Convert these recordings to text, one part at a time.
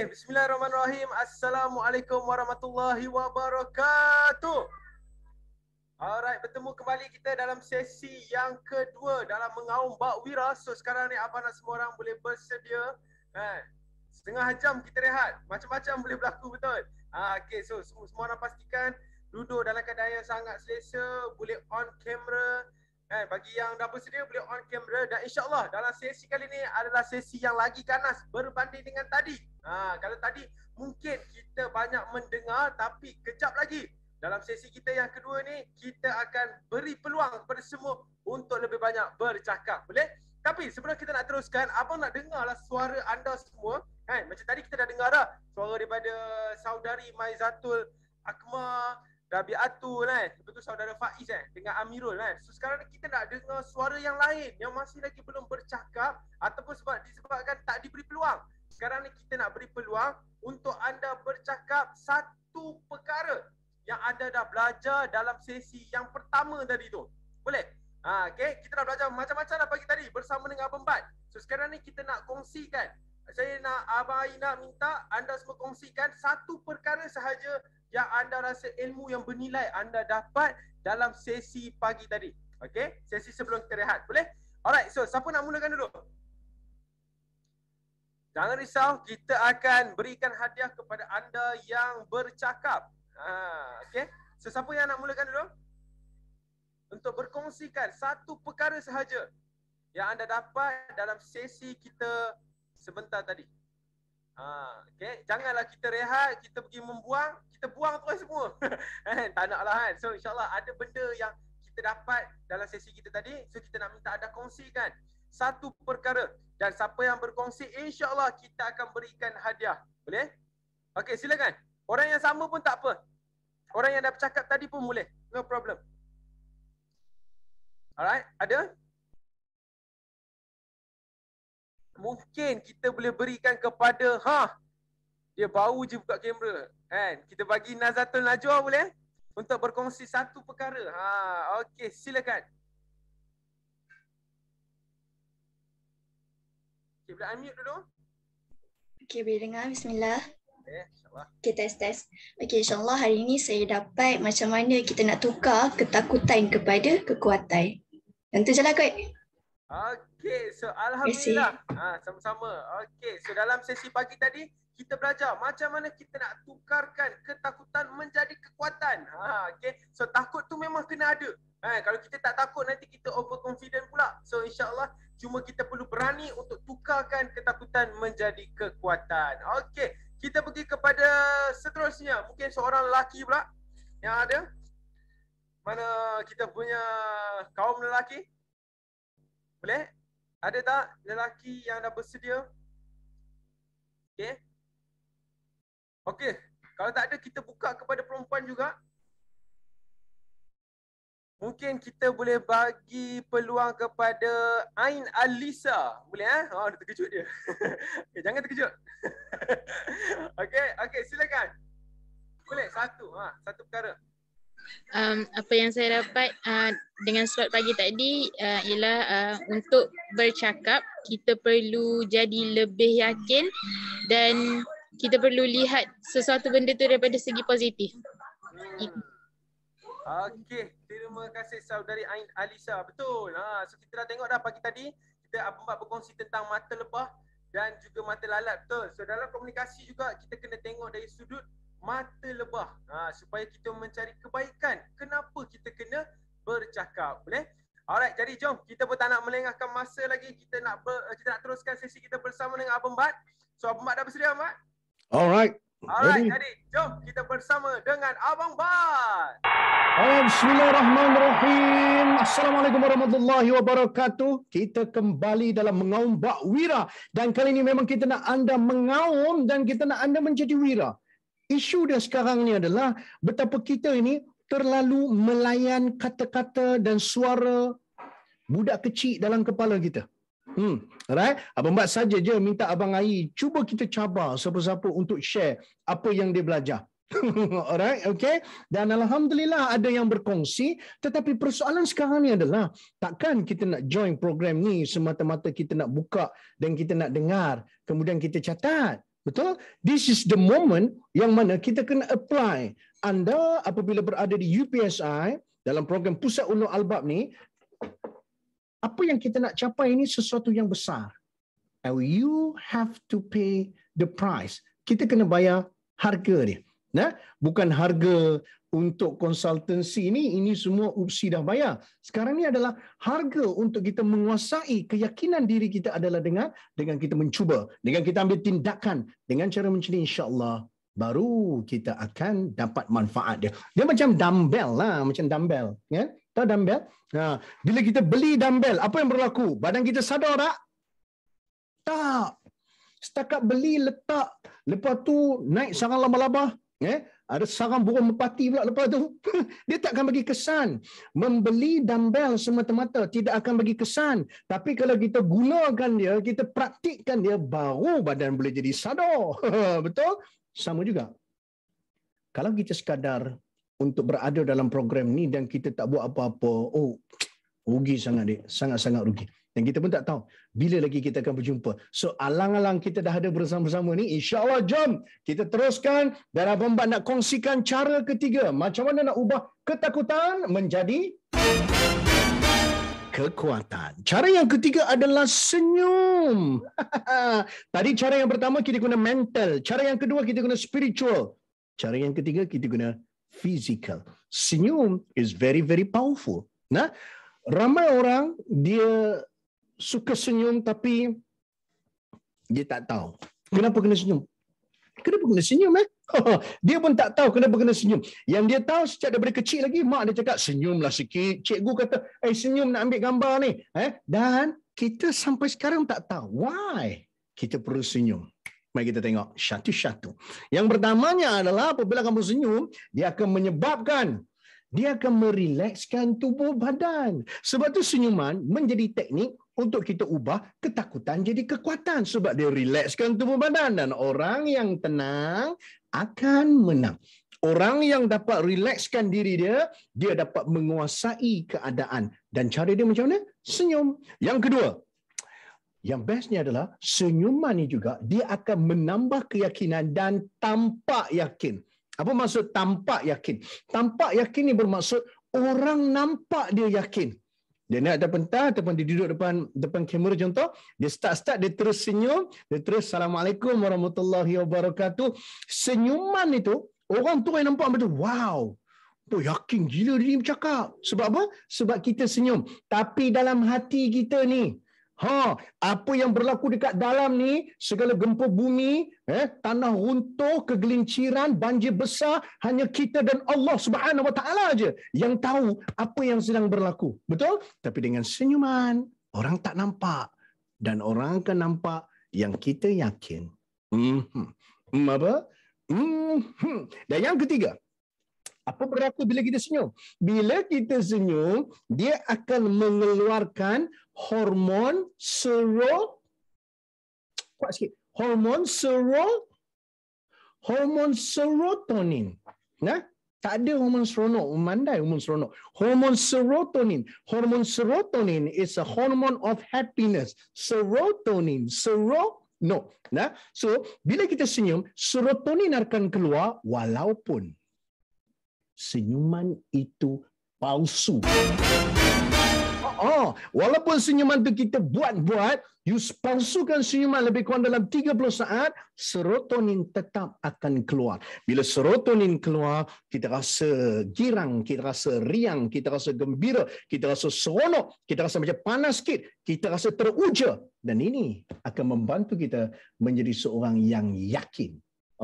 Okey, bismillahirrahmanirrahim. Assalamualaikum warahmatullahi wabarakatuh. Alright, bertemu kembali kita dalam sesi yang kedua dalam mengaum Bak Wira. So sekarang ni apa nak semua orang boleh bersedia. Eh, setengah jam kita rehat. Macam-macam boleh berlaku betul. Ah, okay, so semua, semua orang pastikan duduk dalam keadaan yang sangat selesa. Boleh on camera. Eh, bagi yang dah bersedia boleh on camera dan insyaAllah dalam sesi kali ini adalah sesi yang lagi ganas berbanding dengan tadi. Ha, kalau tadi mungkin kita banyak mendengar tapi kejap lagi dalam sesi kita yang kedua ni kita akan beri peluang kepada semua untuk lebih banyak bercakap. Boleh? Tapi sebelum kita nak teruskan, apa nak dengar lah suara anda semua. Kan? Macam tadi kita dah dengar lah suara daripada saudari Maizatul Akmar, Rabiatul kan. Lepas tu saudara Faiz kan. Dengan Amirul kan. So sekarang ni kita nak dengar suara yang lain yang masih lagi belum bercakap ataupun sebab disebabkan tak diberi peluang. Sekarang ni kita nak beri peluang untuk anda bercakap satu perkara yang anda dah belajar dalam sesi yang pertama tadi tu. Boleh? Ha, okay. Kita dah belajar macam-macam dah pagi tadi bersama dengan Abang Bat. So sekarang ni kita nak kongsikan saya nak Abang Ayi nak minta anda semua kongsikan satu perkara sahaja yang anda rasa ilmu yang bernilai anda dapat dalam sesi pagi tadi. Okay? Sesi sebelum kita rehat. Boleh? Alright, so siapa nak mulakan dulu? Jangan risau, kita akan berikan hadiah kepada anda yang bercakap. Ha, okay? So siapa yang nak mulakan dulu? Untuk berkongsikan satu perkara sahaja yang anda dapat dalam sesi kita sebentar tadi. Ha, okay. Janganlah kita rehat, kita pergi membuang, kita buang terus semua. Eh, tak nak lah kan. So insyaAllah ada benda yang kita dapat dalam sesi kita tadi. So kita nak minta ada kongsikan satu perkara. Dan siapa yang berkongsi, insyaAllah kita akan berikan hadiah. Boleh? Okay silakan. Orang yang sama pun tak apa. Orang yang dah bercakap tadi pun boleh. No problem. Alright, ada? mungkin kita boleh berikan kepada ha dia bau je buka kamera kan kita bagi Nazatul Najwa boleh untuk berkongsi satu perkara ha okey silakan Okay, boleh unmute dulu? Okey boleh dengar. Bismillah. Okey test, test. Okey insyaAllah hari ini saya dapat macam mana kita nak tukar ketakutan kepada kekuatan. Tentu je lah kot. Okay. Okey, so alhamdulillah. Ha, sama-sama. Okey, so dalam sesi pagi tadi kita belajar macam mana kita nak tukarkan ketakutan menjadi kekuatan. Ha, okey. So takut tu memang kena ada. Ha, kalau kita tak takut nanti kita overconfident pula. So insya-Allah cuma kita perlu berani untuk tukarkan ketakutan menjadi kekuatan. Okey, kita pergi kepada seterusnya. Mungkin seorang lelaki pula yang ada. Mana kita punya kaum lelaki? Boleh? Ada tak lelaki yang dah bersedia? Okay. Okay. Kalau tak ada, kita buka kepada perempuan juga. Mungkin kita boleh bagi peluang kepada Ain Alisa. Boleh eh? Oh, dia terkejut dia. okay, jangan terkejut. okay, okay, silakan. Boleh, satu. Ha, satu perkara um, apa yang saya dapat uh, dengan slot pagi tadi uh, ialah uh, untuk bercakap kita perlu jadi lebih yakin dan kita perlu lihat sesuatu benda tu daripada segi positif. Hmm. Okey, terima kasih saudari Ain Alisa. Betul. Ha, so kita dah tengok dah pagi tadi kita apa berkongsi tentang mata lebah dan juga mata lalat betul. So dalam komunikasi juga kita kena tengok dari sudut mata lebah ha, supaya kita mencari kebaikan. Kenapa kita kena bercakap? Boleh? Alright, jadi jom kita pun tak nak melengahkan masa lagi. Kita nak ber, eh, kita nak teruskan sesi kita bersama dengan Abang Bat. So Abang Bat dah bersedia, Abang Bat? Alright. Alright, jadi jom kita bersama dengan Abang Bat. Bismillahirrahmanirrahim. Assalamualaikum warahmatullahi wabarakatuh. Kita kembali dalam mengaum bak wira. Dan kali ini memang kita nak anda mengaum dan kita nak anda menjadi wira isu dia sekarang ini adalah betapa kita ini terlalu melayan kata-kata dan suara budak kecil dalam kepala kita. Hmm, right? Abang Bat saja je minta Abang ayi cuba kita cabar siapa-siapa untuk share apa yang dia belajar. Alright, okay. Dan alhamdulillah ada yang berkongsi. Tetapi persoalan sekarang ni adalah takkan kita nak join program ni semata-mata kita nak buka dan kita nak dengar kemudian kita catat. Betul? This is the moment yang mana kita kena apply. Anda apabila berada di UPSI, dalam program Pusat uno Albab ni, apa yang kita nak capai ini sesuatu yang besar. And you have to pay the price. Kita kena bayar harga dia. Nah, bukan harga untuk konsultansi ini, ini semua upsi dah bayar. Sekarang ini adalah harga untuk kita menguasai keyakinan diri kita adalah dengan dengan kita mencuba, dengan kita ambil tindakan, dengan cara macam insyaAllah baru kita akan dapat manfaat dia. Dia macam dumbbell lah, macam dumbbell. Ya? Tahu dumbbell? Ha. Bila kita beli dumbbell, apa yang berlaku? Badan kita sadar tak? Tak. Setakat beli, letak. Lepas tu naik sangat lama-lama. Eh? Ya? ada sarang burung merpati pula lepas tu dia tak akan bagi kesan membeli dumbbell semata-mata tidak akan bagi kesan tapi kalau kita gunakan dia kita praktikkan dia baru badan boleh jadi sadar betul sama juga kalau kita sekadar untuk berada dalam program ni dan kita tak buat apa-apa oh rugi sangat dek sangat-sangat rugi dan kita pun tak tahu bila lagi kita akan berjumpa. So alang-alang kita dah ada bersama-sama ni, insyaAllah jom kita teruskan. Dan Abang Bat nak kongsikan cara ketiga. Macam mana nak ubah ketakutan menjadi kekuatan. Cara yang ketiga adalah senyum. Tadi cara yang pertama kita guna mental. Cara yang kedua kita guna spiritual. Cara yang ketiga kita guna physical. Senyum is very very powerful. Nah, ramai orang dia suka senyum tapi dia tak tahu kenapa kena senyum kenapa kena senyum eh dia pun tak tahu kenapa kena senyum yang dia tahu sejak daripada kecil lagi mak dia cakap senyumlah sikit cikgu kata eh senyum nak ambil gambar ni eh dan kita sampai sekarang tak tahu why kita perlu senyum Mari kita tengok satu-satu. Yang pertamanya adalah apabila kamu senyum, dia akan menyebabkan dia akan merilekskan tubuh badan. Sebab tu senyuman menjadi teknik untuk kita ubah ketakutan jadi kekuatan sebab dia relaxkan tubuh badan dan orang yang tenang akan menang. Orang yang dapat relaxkan diri dia, dia dapat menguasai keadaan dan cara dia macam mana? Senyum. Yang kedua, yang bestnya adalah senyuman ini juga dia akan menambah keyakinan dan tampak yakin. Apa maksud tampak yakin? Tampak yakin ini bermaksud orang nampak dia yakin. Dia naik atas pentas ataupun dia duduk depan depan kamera contoh, dia start-start, dia terus senyum, dia terus Assalamualaikum warahmatullahi wabarakatuh. Senyuman itu, orang tu yang nampak macam, wow, Oh, yakin gila dia ni bercakap. Sebab apa? Sebab kita senyum. Tapi dalam hati kita ni, Ha, apa yang berlaku dekat dalam ni, segala gempa bumi, eh, tanah runtuh, kegelinciran, banjir besar, hanya kita dan Allah Subhanahu Wa Taala aja yang tahu apa yang sedang berlaku. Betul? Tapi dengan senyuman, orang tak nampak dan orang akan nampak yang kita yakin. Hmm, hmm apa? Hmm, hmm. Dan yang ketiga, apa berlaku bila kita senyum? Bila kita senyum, dia akan mengeluarkan hormon sero Kuat sikit. Hormon sero Hormon serotonin. Nah, tak ada hormon seronok, memandai hormon seronok. Hormon serotonin. Hormon serotonin is a hormone of happiness. Serotonin. sero No. Nah, so, bila kita senyum, serotonin akan keluar walaupun senyuman itu palsu. Oh, walaupun senyuman tu kita buat-buat, you palsukan senyuman lebih kurang dalam 30 saat, serotonin tetap akan keluar. Bila serotonin keluar, kita rasa girang, kita rasa riang, kita rasa gembira, kita rasa seronok, kita rasa macam panas sikit, kita rasa teruja. Dan ini akan membantu kita menjadi seorang yang yakin.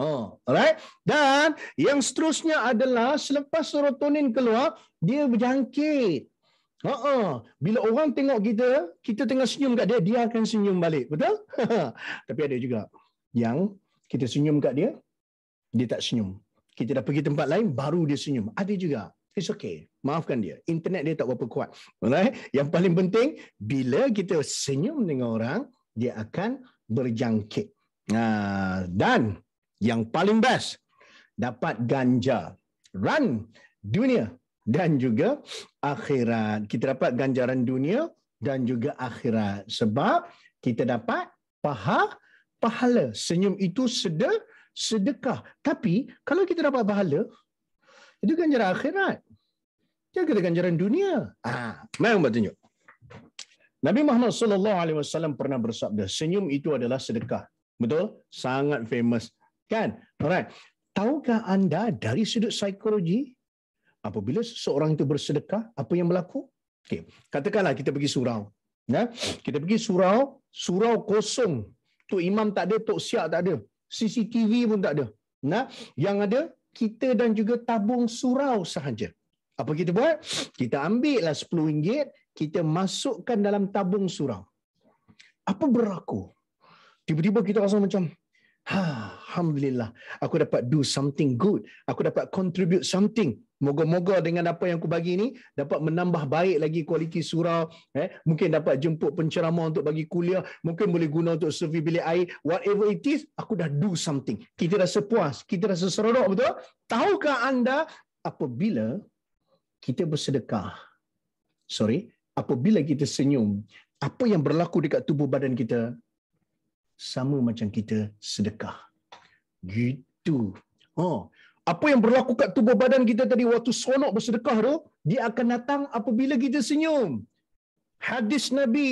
Oh, alright. Dan yang seterusnya adalah selepas serotonin keluar, dia berjangkit. Ha uh Bila orang tengok kita, kita tengah senyum kat dia, dia akan senyum balik. Betul? Tapi ada juga yang kita senyum kat dia, dia tak senyum. Kita dah pergi tempat lain, baru dia senyum. Ada juga. It's okay. Maafkan dia. Internet dia tak berapa kuat. Alright? Yang paling penting, bila kita senyum dengan orang, dia akan berjangkit. Nah, dan yang paling best dapat ganjar run dunia dan juga akhirat. Kita dapat ganjaran dunia dan juga akhirat sebab kita dapat paha pahala. Senyum itu sedekah sedekah. Tapi kalau kita dapat pahala itu ganjaran akhirat. Jangan kata ganjaran dunia. Ah, mari kita tunjuk. Nabi Muhammad sallallahu alaihi wasallam pernah bersabda, senyum itu adalah sedekah. Betul? Sangat famous Kan? Alright. Tahukah anda dari sudut psikologi apabila seseorang itu bersedekah, apa yang berlaku? Okey. Katakanlah kita pergi surau. Ya. Kita pergi surau, surau kosong. Tok imam tak ada, tok siak tak ada. CCTV pun tak ada. Nah, yang ada kita dan juga tabung surau sahaja. Apa kita buat? Kita ambil lah RM10, kita masukkan dalam tabung surau. Apa berlaku? Tiba-tiba kita rasa macam, ha, Alhamdulillah, aku dapat do something good. Aku dapat contribute something. Moga-moga dengan apa yang aku bagi ini dapat menambah baik lagi kualiti surau. Eh, mungkin dapat jemput penceramah untuk bagi kuliah. Mungkin boleh guna untuk survey bilik air. Whatever it is, aku dah do something. Kita rasa puas. Kita rasa seronok, betul? Tahukah anda apabila kita bersedekah? Sorry. Apabila kita senyum, apa yang berlaku dekat tubuh badan kita sama macam kita sedekah. Gitu. Ha. Apa yang berlaku kat tubuh badan kita tadi waktu sonok bersedekah tu, dia akan datang apabila kita senyum. Hadis Nabi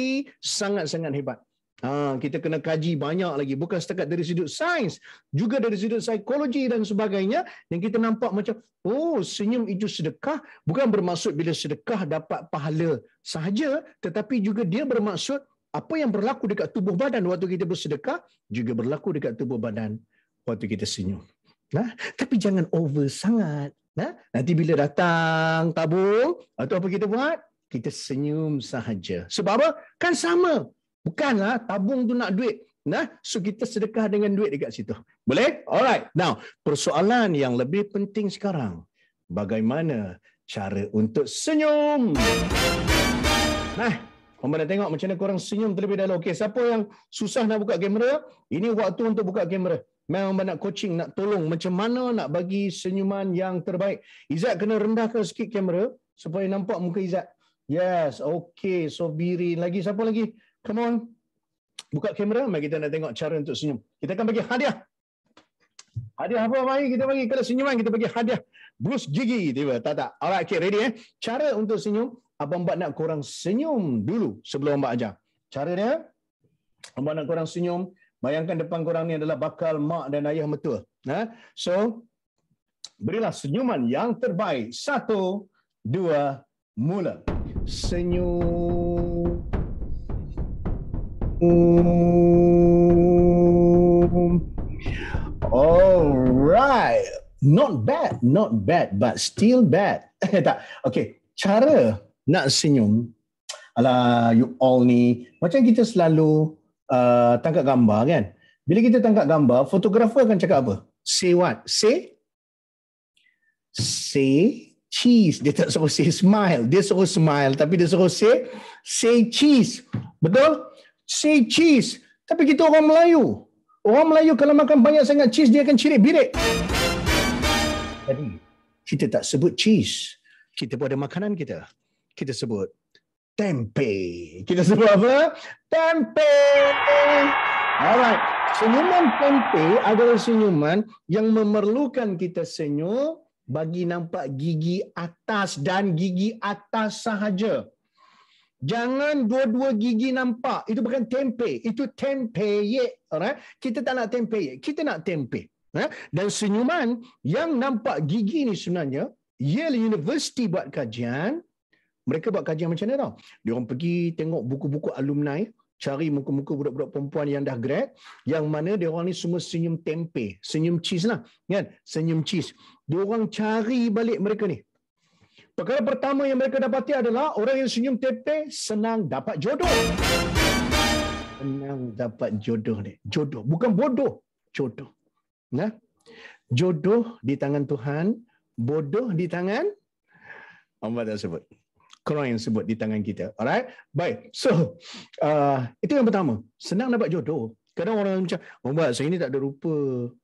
sangat-sangat hebat. Ha, kita kena kaji banyak lagi. Bukan setakat dari sudut sains. Juga dari sudut psikologi dan sebagainya. Yang kita nampak macam, oh senyum itu sedekah. Bukan bermaksud bila sedekah dapat pahala sahaja. Tetapi juga dia bermaksud apa yang berlaku dekat tubuh badan waktu kita bersedekah. Juga berlaku dekat tubuh badan waktu kita senyum. Nah, tapi jangan over sangat. Nah, nanti bila datang tabung atau apa kita buat? Kita senyum sahaja. Sebab apa? Kan sama. Bukanlah tabung tu nak duit. Nah, so kita sedekah dengan duit dekat situ. Boleh? Alright. Now, persoalan yang lebih penting sekarang, bagaimana cara untuk senyum? Nah, Orang nak tengok macam mana korang senyum terlebih dahulu. Okay, siapa yang susah nak buka kamera? Ini waktu untuk buka kamera. Memang banyak coaching nak tolong macam mana nak bagi senyuman yang terbaik. Izat kena rendahkan sikit kamera supaya nampak muka Izat. Yes, okay. So Birin lagi siapa lagi? Come on. Buka kamera, mari kita nak tengok cara untuk senyum. Kita akan bagi hadiah. Hadiah apa mai? kita bagi kalau senyuman kita bagi hadiah brush gigi tiba tak tak. Alright, okay, ready eh. Cara untuk senyum, abang buat nak kurang senyum dulu sebelum abang ajar. Cara dia, abang nak kurang senyum, Bayangkan depan korang ni adalah bakal mak dan ayah mertua. Nah, ha? So, berilah senyuman yang terbaik. Satu, dua, mula. Senyum. Alright. Not bad, not bad, but still bad. Eh, tak. Okay, cara nak senyum. Alah, you all ni. Macam kita selalu Uh, tangkap gambar kan. Bila kita tangkap gambar, fotografer akan cakap apa? Say what? Say? Say cheese. Dia tak suruh say smile. Dia suruh smile. Tapi dia suruh say, say cheese. Betul? Say cheese. Tapi kita orang Melayu. Orang Melayu kalau makan banyak sangat cheese, dia akan cirit-birit. Jadi, kita tak sebut cheese. Kita pun ada makanan kita. Kita sebut tempe. Kita sebut apa? Tempe. Alright. Senyuman tempe adalah senyuman yang memerlukan kita senyum bagi nampak gigi atas dan gigi atas sahaja. Jangan dua-dua gigi nampak. Itu bukan tempe. Itu tempe. Alright. Kita tak nak tempe. Kita nak tempe. Ha? Dan senyuman yang nampak gigi ini sebenarnya, Yale University buat kajian, mereka buat kajian macam mana tau. Dia pergi tengok buku-buku alumni, cari muka-muka budak-budak perempuan yang dah grad, yang mana dia orang ni semua senyum tempe, senyum cheese lah. Kan? Senyum cheese. Dia orang cari balik mereka ni. Perkara pertama yang mereka dapati adalah orang yang senyum tempe senang dapat jodoh. Senang dapat jodoh ni. Jodoh. Bukan bodoh. Jodoh. Nah, Jodoh di tangan Tuhan, bodoh di tangan Allah dah sebut crown sebut di tangan kita. Alright? Baik. So, uh, itu yang pertama. Senang dapat jodoh. Kadang orang macam, oh, saya ni tak ada rupa.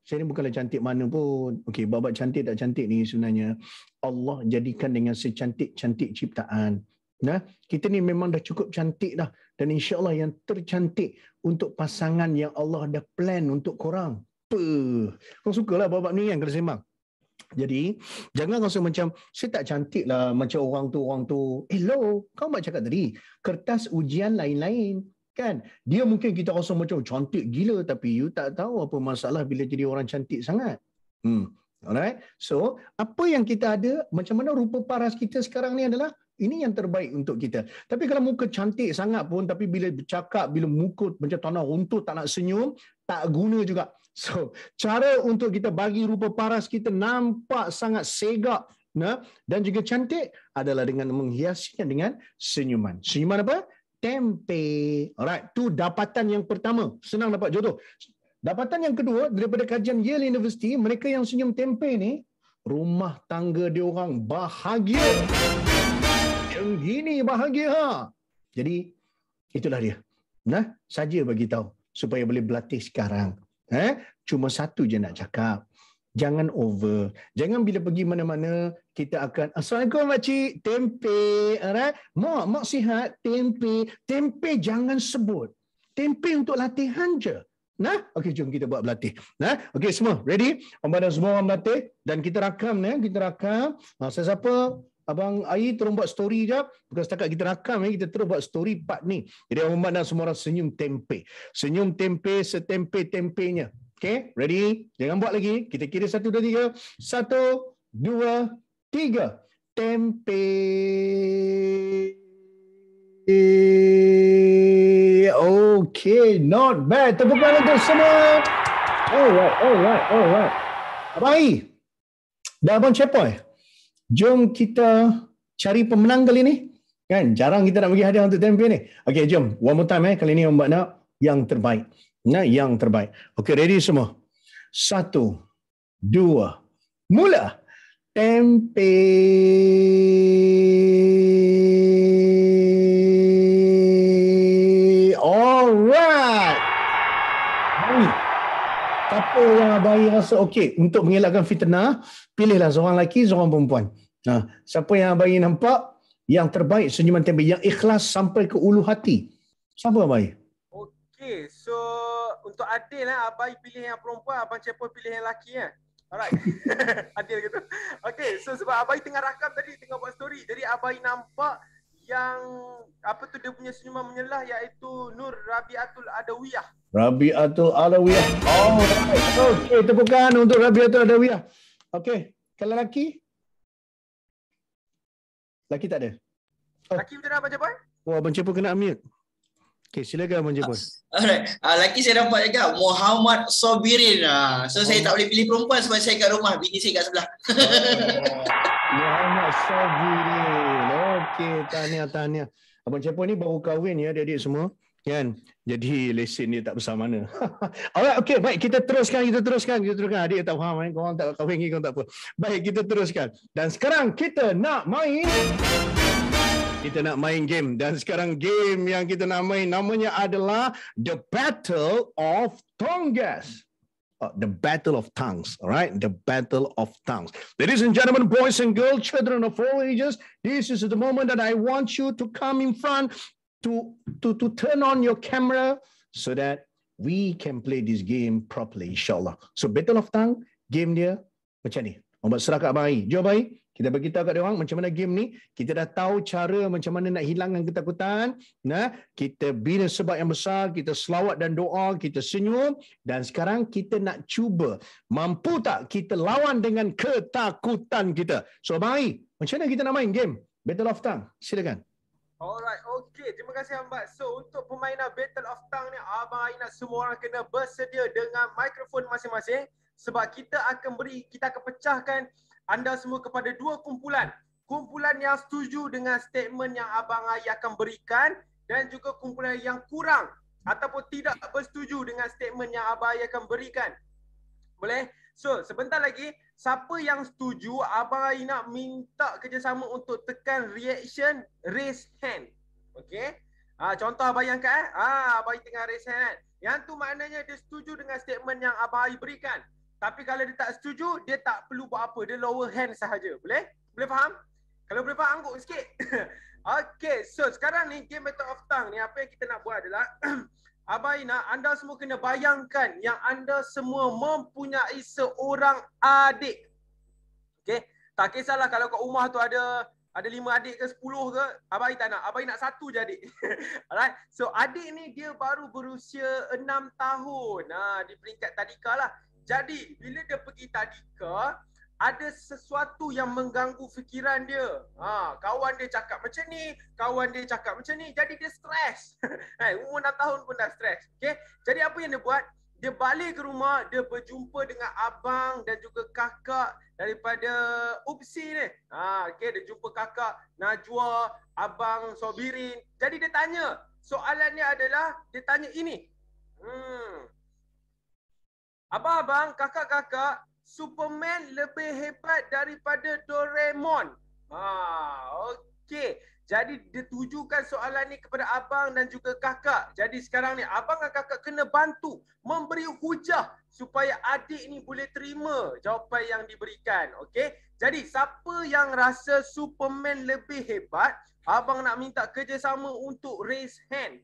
Saya ni bukanlah cantik mana pun. Okey, babak cantik tak cantik ni sebenarnya. Allah jadikan dengan secantik-cantik ciptaan. Nah, kita ni memang dah cukup cantik dah. Dan insya Allah yang tercantik untuk pasangan yang Allah dah plan untuk korang. Puh. Kau sukalah babak ni kan kena sembang. Jadi, jangan rasa macam, saya tak cantik lah macam orang tu, orang tu. Eh, hello, kau mak cakap tadi, kertas ujian lain-lain. Kan? Dia mungkin kita rasa macam cantik gila tapi you tak tahu apa masalah bila jadi orang cantik sangat. Hmm. Alright. So, apa yang kita ada, macam mana rupa paras kita sekarang ni adalah ini yang terbaik untuk kita. Tapi kalau muka cantik sangat pun, tapi bila bercakap, bila muka macam tanah runtuh, tak nak senyum, tak guna juga. So, cara untuk kita bagi rupa paras kita nampak sangat segak nah, dan juga cantik adalah dengan menghiasinya dengan senyuman. Senyuman apa? Tempe. Alright, tu dapatan yang pertama. Senang dapat jodoh. Dapatan yang kedua daripada kajian Yale University, mereka yang senyum tempe ni, rumah tangga dia orang bahagia. Yang gini bahagia. Ha? Jadi, itulah dia. Nah, saja bagi tahu supaya boleh berlatih sekarang. Eh? Cuma satu je nak cakap. Jangan over. Jangan bila pergi mana-mana, kita akan, Assalamualaikum makcik, tempe. Alright? Mak, mak sihat, tempe. Tempe jangan sebut. Tempe untuk latihan je. Nah, okey jom kita buat berlatih. Nah, okey semua ready? Om dan semua orang berlatih dan kita rakam ya, kita rakam. Ha, siapa Abang Ayi terus buat story je. Bukan setakat kita rakam, eh, kita terus buat story part ni. Jadi Abang Mat dan semua orang senyum tempe. Senyum tempe setempe-tempenya. Okay, ready? Jangan buat lagi. Kita kira satu, dua, tiga. Satu, dua, tiga. Tempe. Okay, not bad. Tepuk tangan untuk semua. Alright, alright, alright. Abang Ayi, dah Abang Cepoy? Eh? jom kita cari pemenang kali ni. Kan? Jarang kita nak bagi hadiah untuk tempoh ni. Okey, jom. One more time eh. Kali ni Mbak nak yang terbaik. Nah, yang terbaik. Okey, ready semua. Satu, dua, mula. Tempe. apa yang abai rasa okey untuk mengelakkan fitnah pilihlah seorang lelaki seorang perempuan ha siapa yang abai nampak yang terbaik senyuman tembik yang ikhlas sampai ke ulu hati siapa abai okey so untuk adil lah eh, abai pilih yang perempuan abang cepo pilih yang lelaki ya alright adil gitu okey so sebab abai tengah rakam tadi tengah buat story jadi abai nampak yang apa tu dia punya senyuman menyelah iaitu Nur Rabiatul Adawiyah. Rabiatul Adawiyah. Oh, okey tepukan untuk Rabiatul Adawiyah. Okey, kalau laki, laki tak ada. Oh. Lelaki macam mana Abang Jabal? Wah, oh, Abang Cepu kena mute. Okay, silakan Abang Jepun. Alright. Uh, ah, Laki saya dapat juga Muhammad Sobirin. Uh. Ah, so, oh. saya tak boleh pilih perempuan sebab saya kat rumah. Bini saya kat sebelah. Oh. Muhammad Sobirin. Okey, tahniah, tahniah. Abang Cepo ni baru kahwin ya, adik-adik semua. Kan? Jadi lesen dia tak besar mana. Alright, okey, baik. Kita teruskan, kita teruskan. Kita teruskan. Adik tak faham. Kan? Korang tak kahwin ni, korang tak apa. Baik, kita teruskan. Dan sekarang kita nak main... Kita nak main game. Dan sekarang game yang kita nak main namanya adalah The Battle of Tongas. Tongas. Uh, the battle of tongues, all right? The battle of tongues. Ladies and gentlemen, boys and girls, children of all ages, this is the moment that I want you to come in front to, to, to turn on your camera so that we can play this game properly, inshallah. So, battle of tongues game dia macam ni. Ombak serakak baik. Jom baik. kita bagi tahu kat dia orang macam mana game ni kita dah tahu cara macam mana nak hilangkan ketakutan nah kita bina sebab yang besar kita selawat dan doa kita senyum dan sekarang kita nak cuba mampu tak kita lawan dengan ketakutan kita so mari macam mana kita nak main game Battle of Tang silakan Alright, okay. Terima kasih Ahmad. So, untuk permainan Battle of Tang ni, Abang Aina semua orang kena bersedia dengan mikrofon masing-masing sebab kita akan beri, kita akan pecahkan anda semua kepada dua kumpulan. Kumpulan yang setuju dengan statement yang Abang Ayi akan berikan dan juga kumpulan yang kurang ataupun tidak bersetuju dengan statement yang Abang Ayi akan berikan. Boleh? So, sebentar lagi, siapa yang setuju Abang Ayi nak minta kerjasama untuk tekan reaction, raise hand. Okay? Ha, ah, contoh Abang Ayi angkat eh. Ha, Abang Ayi tengah raise hand. Eh? Yang tu maknanya dia setuju dengan statement yang Abang Ayi berikan. Tapi kalau dia tak setuju, dia tak perlu buat apa. Dia lower hand sahaja. Boleh? Boleh faham? Kalau boleh faham, angguk sikit. okay, so sekarang ni game Battle of Tongue ni apa yang kita nak buat adalah Abai nak anda semua kena bayangkan yang anda semua mempunyai seorang adik. Okay, tak kisahlah kalau kat rumah tu ada ada lima adik ke sepuluh ke, Abai tak nak. Abai nak satu je adik. Alright, so adik ni dia baru berusia enam tahun. Nah, ha, di peringkat tadika lah. Jadi bila dia pergi tadika ada sesuatu yang mengganggu fikiran dia. Ha, kawan dia cakap macam ni, kawan dia cakap macam ni. Jadi dia stres. hey, umur 6 tahun pun dah stres. Okay? Jadi apa yang dia buat? Dia balik ke rumah, dia berjumpa dengan abang dan juga kakak daripada Upsi ni. Ha, okay? Dia jumpa kakak Najwa, abang Sobirin. Jadi dia tanya, soalan ni adalah dia tanya ini. Hmm, Abang-abang, kakak-kakak, Superman lebih hebat daripada Doraemon. Ha, okey. Jadi ditujukan soalan ni kepada abang dan juga kakak. Jadi sekarang ni abang dan kakak kena bantu memberi hujah supaya adik ni boleh terima jawapan yang diberikan. Okey. Jadi siapa yang rasa Superman lebih hebat, abang nak minta kerjasama untuk raise hand.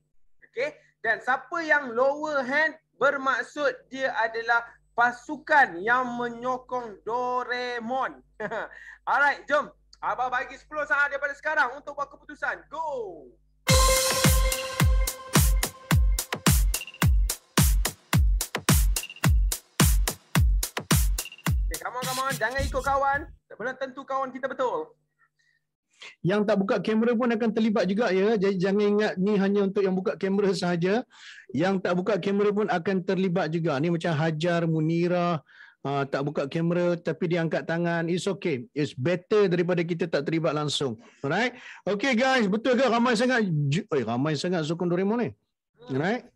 Okey. Dan siapa yang lower hand bermaksud dia adalah pasukan yang menyokong Doraemon. Alright, jom. Abah bagi 10 saat daripada sekarang untuk buat keputusan. Go! Okay, come on, come on. Jangan ikut kawan. Belum tentu kawan kita betul. Yang tak buka kamera pun akan terlibat juga ya. Jadi jangan ingat ni hanya untuk yang buka kamera sahaja. Yang tak buka kamera pun akan terlibat juga. Ni macam Hajar, Munira, Uh, tak buka kamera tapi dia angkat tangan it's okay it's better daripada kita tak terlibat langsung alright okay guys betul ke ramai sangat oi eh, ramai sangat sokong Doraemon ni alright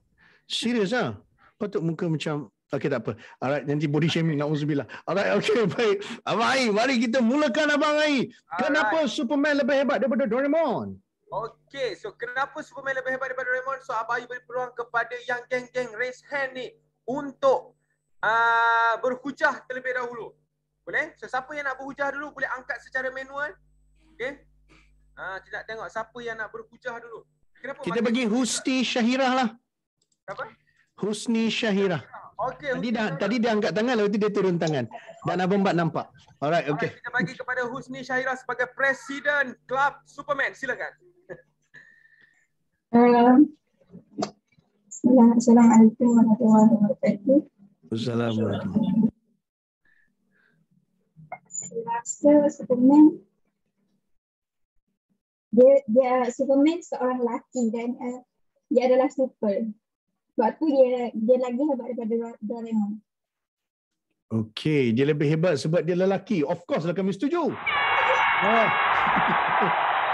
serius ah patut muka macam Okey tak apa. Alright nanti body shaming nauzubillah. Alright okey baik. Abang Ai, mari kita mulakan abang Ai. Kenapa Alright. Superman lebih hebat daripada Doraemon? Okey, so kenapa Superman lebih hebat daripada Doraemon? So abang Ai beri peluang kepada yang geng-geng raise hand ni untuk uh, berhujah terlebih dahulu. Boleh? So siapa yang nak berhujah dulu boleh angkat secara manual. Okey. Ah uh, kita nak tengok siapa yang nak berhujah dulu. Kenapa? Kita bagi Husni Syahirah lah. Siapa? Husni Syahirah. Syahirah. Okey. Tadi dah tadi dia angkat tangan lepas tu dia turun tangan. Dan okay. Abang Bat nampak. Alright, okey. Right, kita bagi kepada Husni Syahira sebagai presiden Club Superman. Silakan. Assalamualaikum warahmatullahi wabarakatuh. Assalamualaikum. Saya rasa Superman dia dia Superman seorang lelaki dan uh, dia adalah super. Sebab tu dia dia lagi hebat daripada Doraemon. Okey, dia lebih hebat sebab dia lelaki. Of course lah kami setuju. Ah.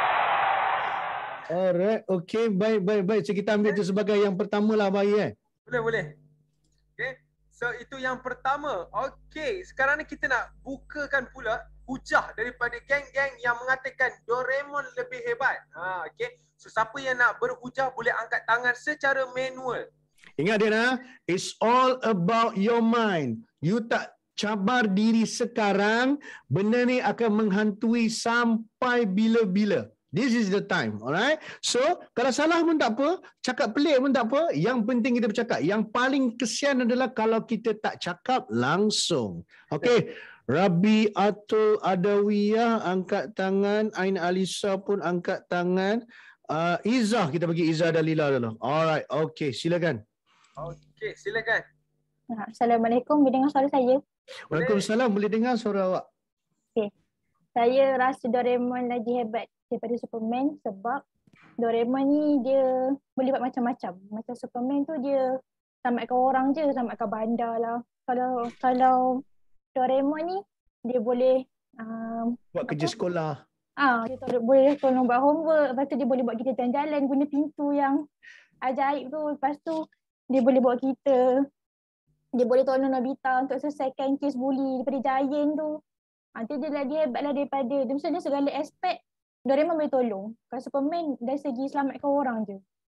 Alright, okay, baik, baik, baik. So kita ambil okay. itu sebagai yang pertama lah, Abang eh. Boleh, boleh. Okay, so itu yang pertama. Okey, sekarang ni kita nak bukakan pula hujah daripada geng-geng yang mengatakan Doraemon lebih hebat. Ha, ah, okay, so siapa yang nak berhujah boleh angkat tangan secara manual. Ingat dia nah, it's all about your mind. You tak cabar diri sekarang, benda ni akan menghantui sampai bila-bila. This is the time, alright? So, kalau salah pun tak apa, cakap pelik pun tak apa, yang penting kita bercakap. Yang paling kesian adalah kalau kita tak cakap langsung. Okay, Rabi Atul Adawiyah angkat tangan, Ain Alisa pun angkat tangan. Uh, Izzah, kita bagi Izzah Dalila dulu. Alright, okay, silakan. Okey, silakan. Assalamualaikum, boleh dengar suara saya? Waalaikumsalam, boleh dengar suara awak? Okey. Saya rasa Doraemon lagi hebat daripada Superman sebab Doraemon ni dia boleh buat macam-macam. Macam Superman tu dia selamatkan orang je, selamatkan bandar lah. Kalau, kalau Doraemon ni dia boleh um, buat apa? sekolah. Ah, dia tolong, boleh tolong buat homework. Lepas tu dia boleh buat kita jalan-jalan guna pintu yang ajaib tu. Lepas tu dia boleh bawa kita dia boleh tolong Nobita untuk selesaikan kes buli daripada giant tu nanti ah, dia lagi hebatlah daripada dia maksudnya segala aspek Doraemon boleh tolong kalau Superman dari segi selamatkan orang je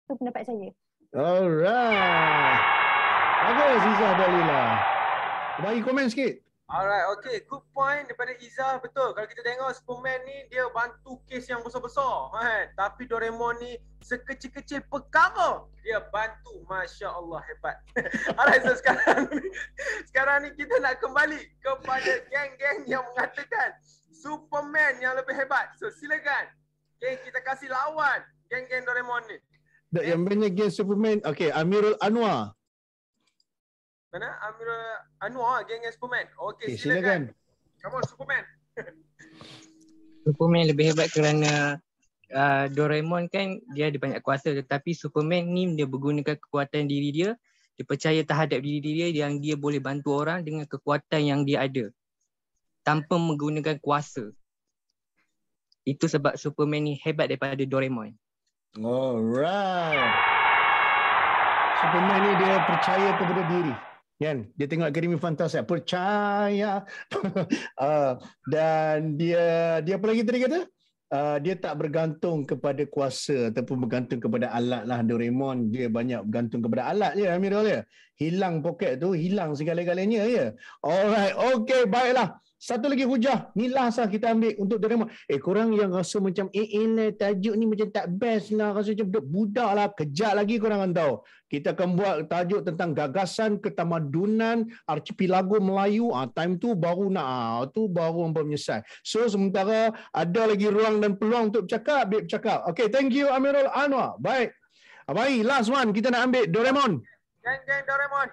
tu pendapat saya alright bagus Izzah Dalila bagi komen sikit Alright, okay. Good point daripada Iza betul. Kalau kita tengok Superman ni dia bantu kes yang besar-besar. Kan? Tapi Doraemon ni sekecil-kecil perkara dia bantu. Masya Allah hebat. Alright, so sekarang ni, sekarang ni kita nak kembali kepada geng-geng yang mengatakan Superman yang lebih hebat. So silakan. Okay, kita kasih lawan geng-geng Doraemon ni. Yang banyak geng Superman. Okay, Amirul Anwar. Mana? Amir Anwar geng Superman. Okey, okay, silakan. silakan. Come on Superman. Superman lebih hebat kerana Uh, Doraemon kan dia ada banyak kuasa tetapi Superman ni dia menggunakan kekuatan diri dia dia percaya terhadap diri dia yang dia boleh bantu orang dengan kekuatan yang dia ada tanpa menggunakan kuasa itu sebab Superman ni hebat daripada Doraemon alright Superman ni dia percaya kepada diri kan dia tengok Akademi Fantasia percaya ah, dan dia dia apa lagi tadi kata uh, dia tak bergantung kepada kuasa ataupun bergantung kepada alat lah Doraemon dia banyak bergantung kepada alat ya, Amirul ya hilang poket tu hilang segala-galanya ya alright okay, baiklah satu lagi hujah, ni last lah kita ambil untuk derma. Eh korang yang rasa macam eh, eh lah, tajuk ni macam tak best lah, rasa macam budak, budak lah, kejap lagi korang akan tahu. Kita akan buat tajuk tentang gagasan ketamadunan archipelago Melayu, ah ha, time tu baru nak, ah, tu baru orang menyesal. So sementara ada lagi ruang dan peluang untuk bercakap, biar bercakap. Okay, thank you Amirul Anwar. Baik. Ah, baik, last one kita nak ambil Doraemon. Geng-geng Doraemon.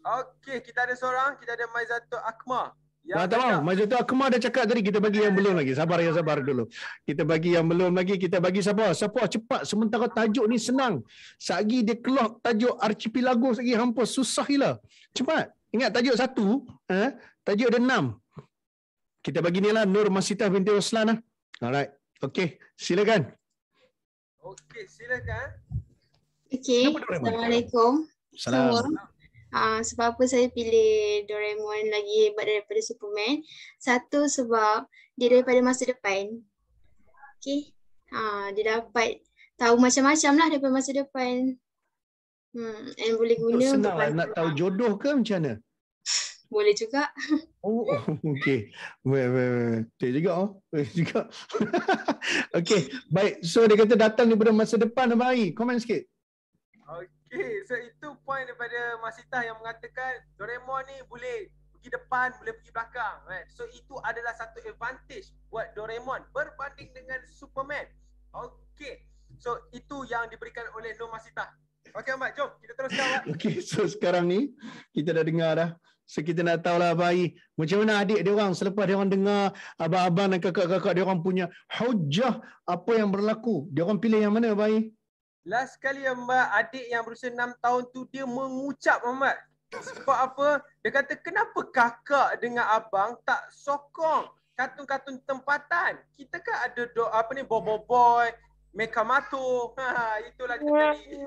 Okay, kita ada seorang, kita ada Maizatul Akmar. Yang tak tahu. Masa tu aku mah dah cakap tadi kita bagi yang belum lagi. Sabar ya sabar dulu. Kita bagi yang belum lagi. Kita bagi siapa? Siapa cepat. Sementara tajuk ni senang. Sagi dia keluar tajuk Archipelago lagi hampa. Susah gila. Cepat. Ingat tajuk satu. Eh? Tajuk ada enam. Kita bagi ni lah Nur Masitah binti Roslan. Lah. Alright. Okay. Silakan. Okay. Silakan. Okay. Assalamualaikum. Assalamualaikum. Ah, sebab apa saya pilih Doraemon lagi hebat daripada Superman Satu sebab dia daripada masa depan Okay, uh, ah, dia dapat tahu macam-macam lah daripada masa depan Hmm, and boleh oh, guna oh, Senang lah, nak tahu jodoh ke macam mana? Boleh juga. Oh, okay. Well, well, well. juga. Oh. juga. okay, baik. So, dia kata datang daripada masa depan. Abang Ari, komen sikit. Okay. Okay, so itu point daripada Masitah yang mengatakan Doraemon ni boleh pergi depan, boleh pergi belakang. Right? So itu adalah satu advantage buat Doraemon berbanding dengan Superman. Okay, so itu yang diberikan oleh Nur Masitah. Okay, Ahmad, jom kita teruskan. Ahmad. Okay, so sekarang ni kita dah dengar dah So kita nak tahulah bayi macam mana adik dia orang selepas dia orang dengar abah-abah dan kakak-kakak dia orang punya hujah apa yang berlaku dia orang pilih yang mana bayi Last kali Mbak adik yang berusia enam tahun tu dia mengucap Mbak sebab apa? Dia kata kenapa kakak dengan abang tak sokong kartun-kartun tempatan? Kita kan ada do, apa ni Bobo Boy, Mekamato. Ha, itulah dia tadi.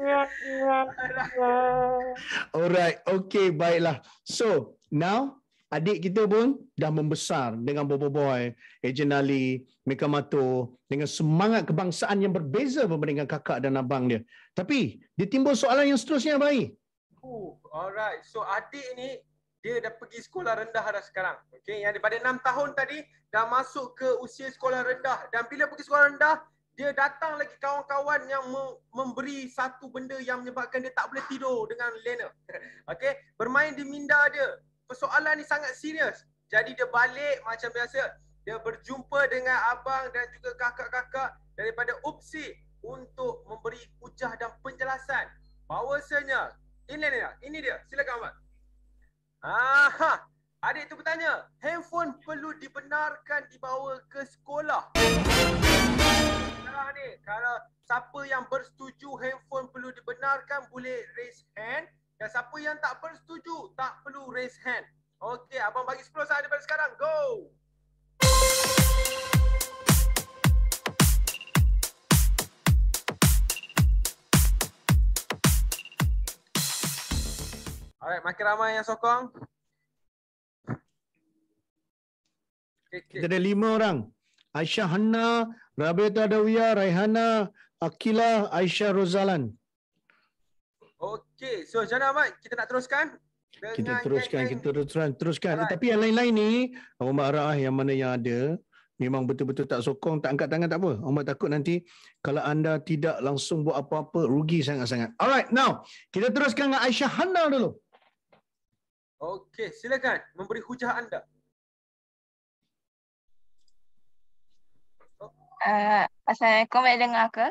Alright, okay, baiklah. So, now adik kita pun dah membesar dengan Bobo Boy, Ejen Ali, Mika Mato, dengan semangat kebangsaan yang berbeza berbanding kakak dan abang dia. Tapi, dia timbul soalan yang seterusnya, Abai. Oh, alright. So, adik ini dia dah pergi sekolah rendah dah sekarang. Okay, yang daripada enam tahun tadi, dah masuk ke usia sekolah rendah. Dan bila pergi sekolah rendah, dia datang lagi kawan-kawan yang memberi satu benda yang menyebabkan dia tak boleh tidur dengan Lena. Okey, bermain di minda dia persoalan ni sangat serius. Jadi dia balik macam biasa. Dia berjumpa dengan abang dan juga kakak-kakak daripada UPSI untuk memberi ujah dan penjelasan. Bahawasanya, ini dia, ini dia. Silakan abang. Aha, adik tu bertanya, handphone perlu dibenarkan dibawa ke sekolah? Ni, kalau siapa yang bersetuju handphone perlu dibenarkan boleh raise hand dan siapa yang tak bersetuju, tak perlu raise hand. Okey, abang bagi 10 saat daripada sekarang. Go! Alright, makin ramai yang sokong. Okay. Kita ada lima orang. Aisyah Hanna, Rabita Dawiyah, Raihana, Akila, Aisyah Rozalan. Okey, so jangan Ahmad, kita nak teruskan? Kita teruskan, kita teruskan, teruskan. Right. Tapi yang lain-lain ni, Umar Arah yang mana yang ada, memang betul-betul tak sokong, tak angkat tangan tak apa. Umar takut nanti kalau anda tidak langsung buat apa-apa, rugi sangat-sangat. Alright, now, kita teruskan dengan Aisyah Handal dulu. Okey, silakan memberi hujah anda. Uh, Assalamualaikum, boleh dengar ke?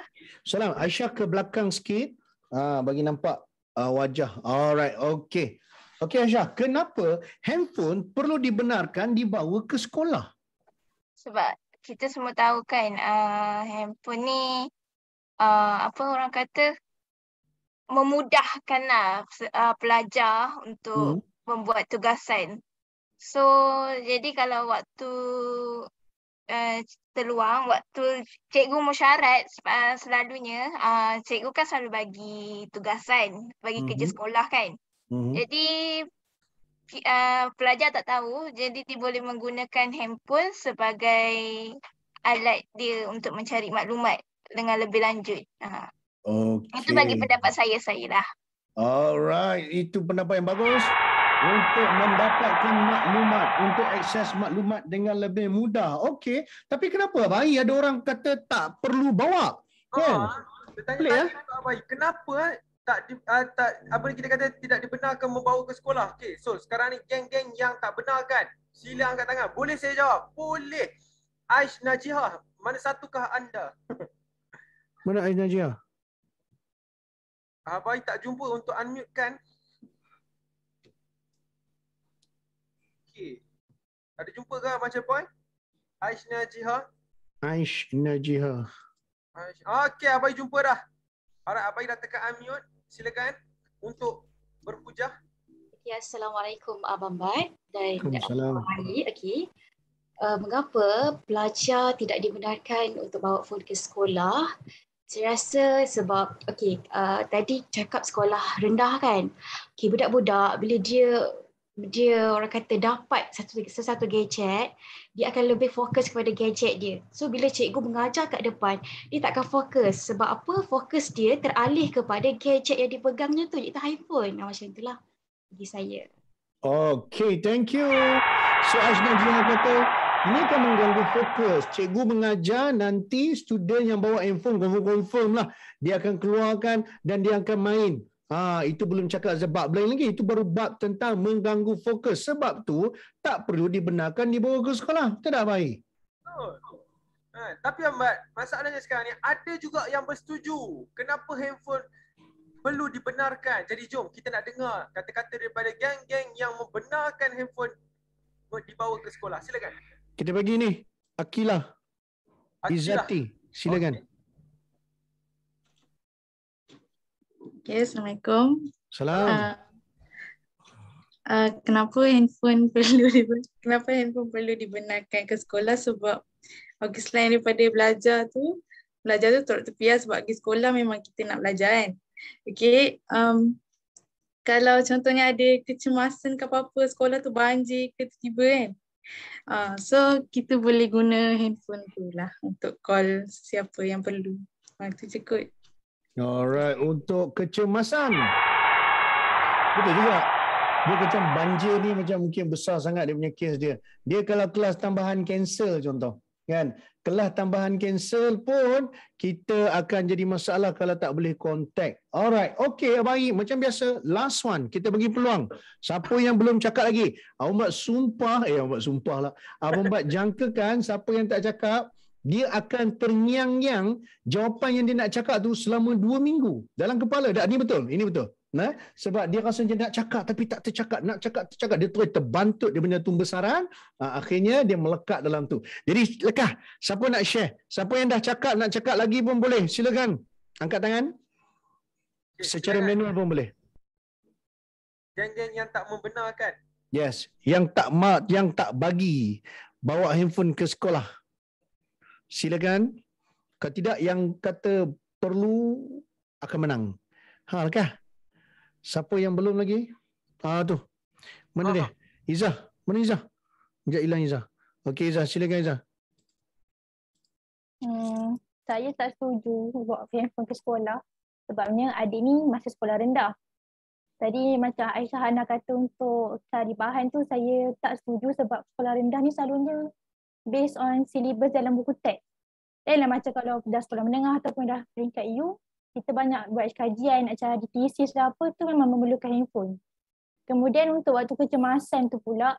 Assalamualaikum, Aisyah ke belakang sikit. Ha, bagi nampak uh, wajah. Alright, okay. Okay Aisyah, kenapa handphone perlu dibenarkan dibawa ke sekolah? Sebab kita semua tahu kan uh, handphone ni uh, apa orang kata memudahkan lah uh, pelajar untuk hmm. membuat tugasan. So jadi kalau waktu uh, luang waktu cikgu musyarat uh, selalunya uh, cikgu kan selalu bagi tugasan bagi mm-hmm. kerja mhm. sekolah kan mm-hmm. jadi uh, pelajar tak tahu jadi dia boleh menggunakan handphone sebagai alat dia untuk mencari maklumat dengan lebih lanjut uh. Ah. okay. itu bagi pendapat saya saya lah. alright itu pendapat yang bagus untuk mendapatkan maklumat, untuk akses maklumat dengan lebih mudah. Okey, tapi kenapa Abai ada orang kata tak perlu bawa? Oh, kan? ah, bertanya ya? Abai, kenapa tak di, uh, tak apa kita kata tidak dibenarkan membawa ke sekolah? Okey, so sekarang ni geng-geng yang tak benarkan, sila angkat tangan. Boleh saya jawab? Boleh. Aish Najihah, mana satukah anda? mana Aish Najihah? Abai tak jumpa untuk unmute kan? Ada jumpa ke macam poin? Aishna Jiha. Aishna Jiha. Aish. Okey, abai jumpa dah. Harap abai dah tekan unmute. Silakan untuk berhujah. Okay, Assalamualaikum Abang Bai dan Abang Okey. Uh, mengapa pelajar tidak dibenarkan untuk bawa phone ke sekolah? Saya rasa sebab okey uh, tadi cakap sekolah rendah kan. Okey budak-budak bila dia dia orang kata dapat satu satu gadget dia akan lebih fokus kepada gadget dia so bila cikgu mengajar kat depan dia takkan fokus sebab apa fokus dia teralih kepada gadget yang dipegangnya tu iaitu iPhone macam itulah bagi saya Okay, thank you. So Ashna Jina kata, ini kan mengganggu fokus. Cikgu mengajar nanti student yang bawa handphone, confirm, confirm lah. Dia akan keluarkan dan dia akan main. Ha, itu belum cakap sebab lain lagi. Itu baru bab tentang mengganggu fokus. Sebab tu tak perlu dibenarkan dibawa ke sekolah. Tidak baik. Abai? Ha, tapi Ahmad, masalahnya sekarang ni ada juga yang bersetuju kenapa handphone perlu dibenarkan. Jadi jom kita nak dengar kata-kata daripada geng-geng yang membenarkan handphone dibawa ke sekolah. Silakan. Kita bagi ni Akilah. Akilah. Izati. Silakan. Okay. Okay, Assalamualaikum. Salam. Uh, uh, kenapa handphone perlu diben- kenapa handphone perlu dibenarkan ke sekolah sebab okay, selain daripada belajar tu, belajar tu teruk tepi sebab pergi sekolah memang kita nak belajar kan. Okay, um, kalau contohnya ada kecemasan ke apa-apa, sekolah tu banjir ke tiba kan. Uh, so kita boleh guna handphone tu lah untuk call siapa yang perlu. Uh, itu Alright, untuk kecemasan. Betul juga. Dia kata banjir ni macam mungkin besar sangat dia punya kes dia. Dia kalau kelas tambahan cancel contoh. Kan? Kelas tambahan cancel pun kita akan jadi masalah kalau tak boleh contact. Alright, okay, baik. Macam biasa, last one. Kita bagi peluang. Siapa yang belum cakap lagi? Abang buat sumpah. Eh, abang buat sumpah lah. Abang buat jangkakan siapa yang tak cakap dia akan terngiang-ngiang jawapan yang dia nak cakap tu selama dua minggu dalam kepala. Tak, ni betul, ini betul. Nah, ha? sebab dia rasa dia nak cakap tapi tak tercakap, nak cakap tercakap. Dia terus terbantut dia punya tumbesaran, ha, akhirnya dia melekat dalam tu. Jadi lekah, siapa nak share? Siapa yang dah cakap, nak cakap lagi pun boleh. Silakan, angkat tangan. Secara manual pun boleh. Jangan yang tak membenarkan. Yes, yang tak mat, yang tak bagi bawa handphone ke sekolah silakan. Kalau tidak yang kata perlu akan menang. Ha, kah? Siapa yang belum lagi? Ah ha, tu. Mana Aha. dia? Izzah. Mana Iza? Sekejap hilang Izzah. Okey Iza, silakan Iza. Hmm, saya tak setuju buat handphone ke sekolah sebabnya adik ni masih sekolah rendah. Tadi macam Aisyah Hana kata untuk cari bahan tu saya tak setuju sebab sekolah rendah ni selalunya based on syllabus dalam buku teks. Kan, Lainlah macam kalau dah sekolah menengah ataupun dah peringkat EU, kita banyak buat kajian, acara di thesis dan apa, tu memang memerlukan handphone. Kemudian untuk waktu kecemasan tu pula,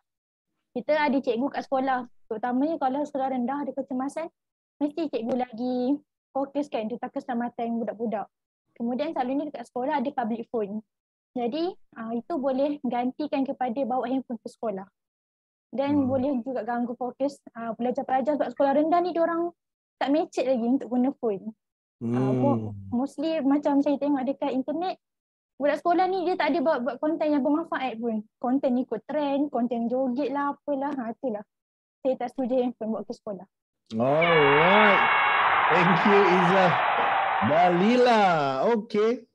kita ada cikgu kat sekolah. Terutamanya kalau sekolah rendah ada kecemasan, mesti cikgu lagi fokus kan tentang keselamatan budak-budak. Kemudian selalunya dekat sekolah ada public phone. Jadi ah, itu boleh gantikan kepada bawa handphone ke sekolah dan hmm. boleh juga ganggu fokus uh, pelajar-pelajar sebab sekolah rendah ni dia orang tak mecek lagi untuk guna phone. Ah, hmm. Uh, mostly macam saya tengok dekat internet budak sekolah ni dia tak ada buat, buat konten yang bermanfaat pun. Konten ikut trend, konten joget lah, apalah. Ha, itulah. Saya tak setuju handphone buat ke sekolah. Alright. Thank you Iza. Dalila. Okay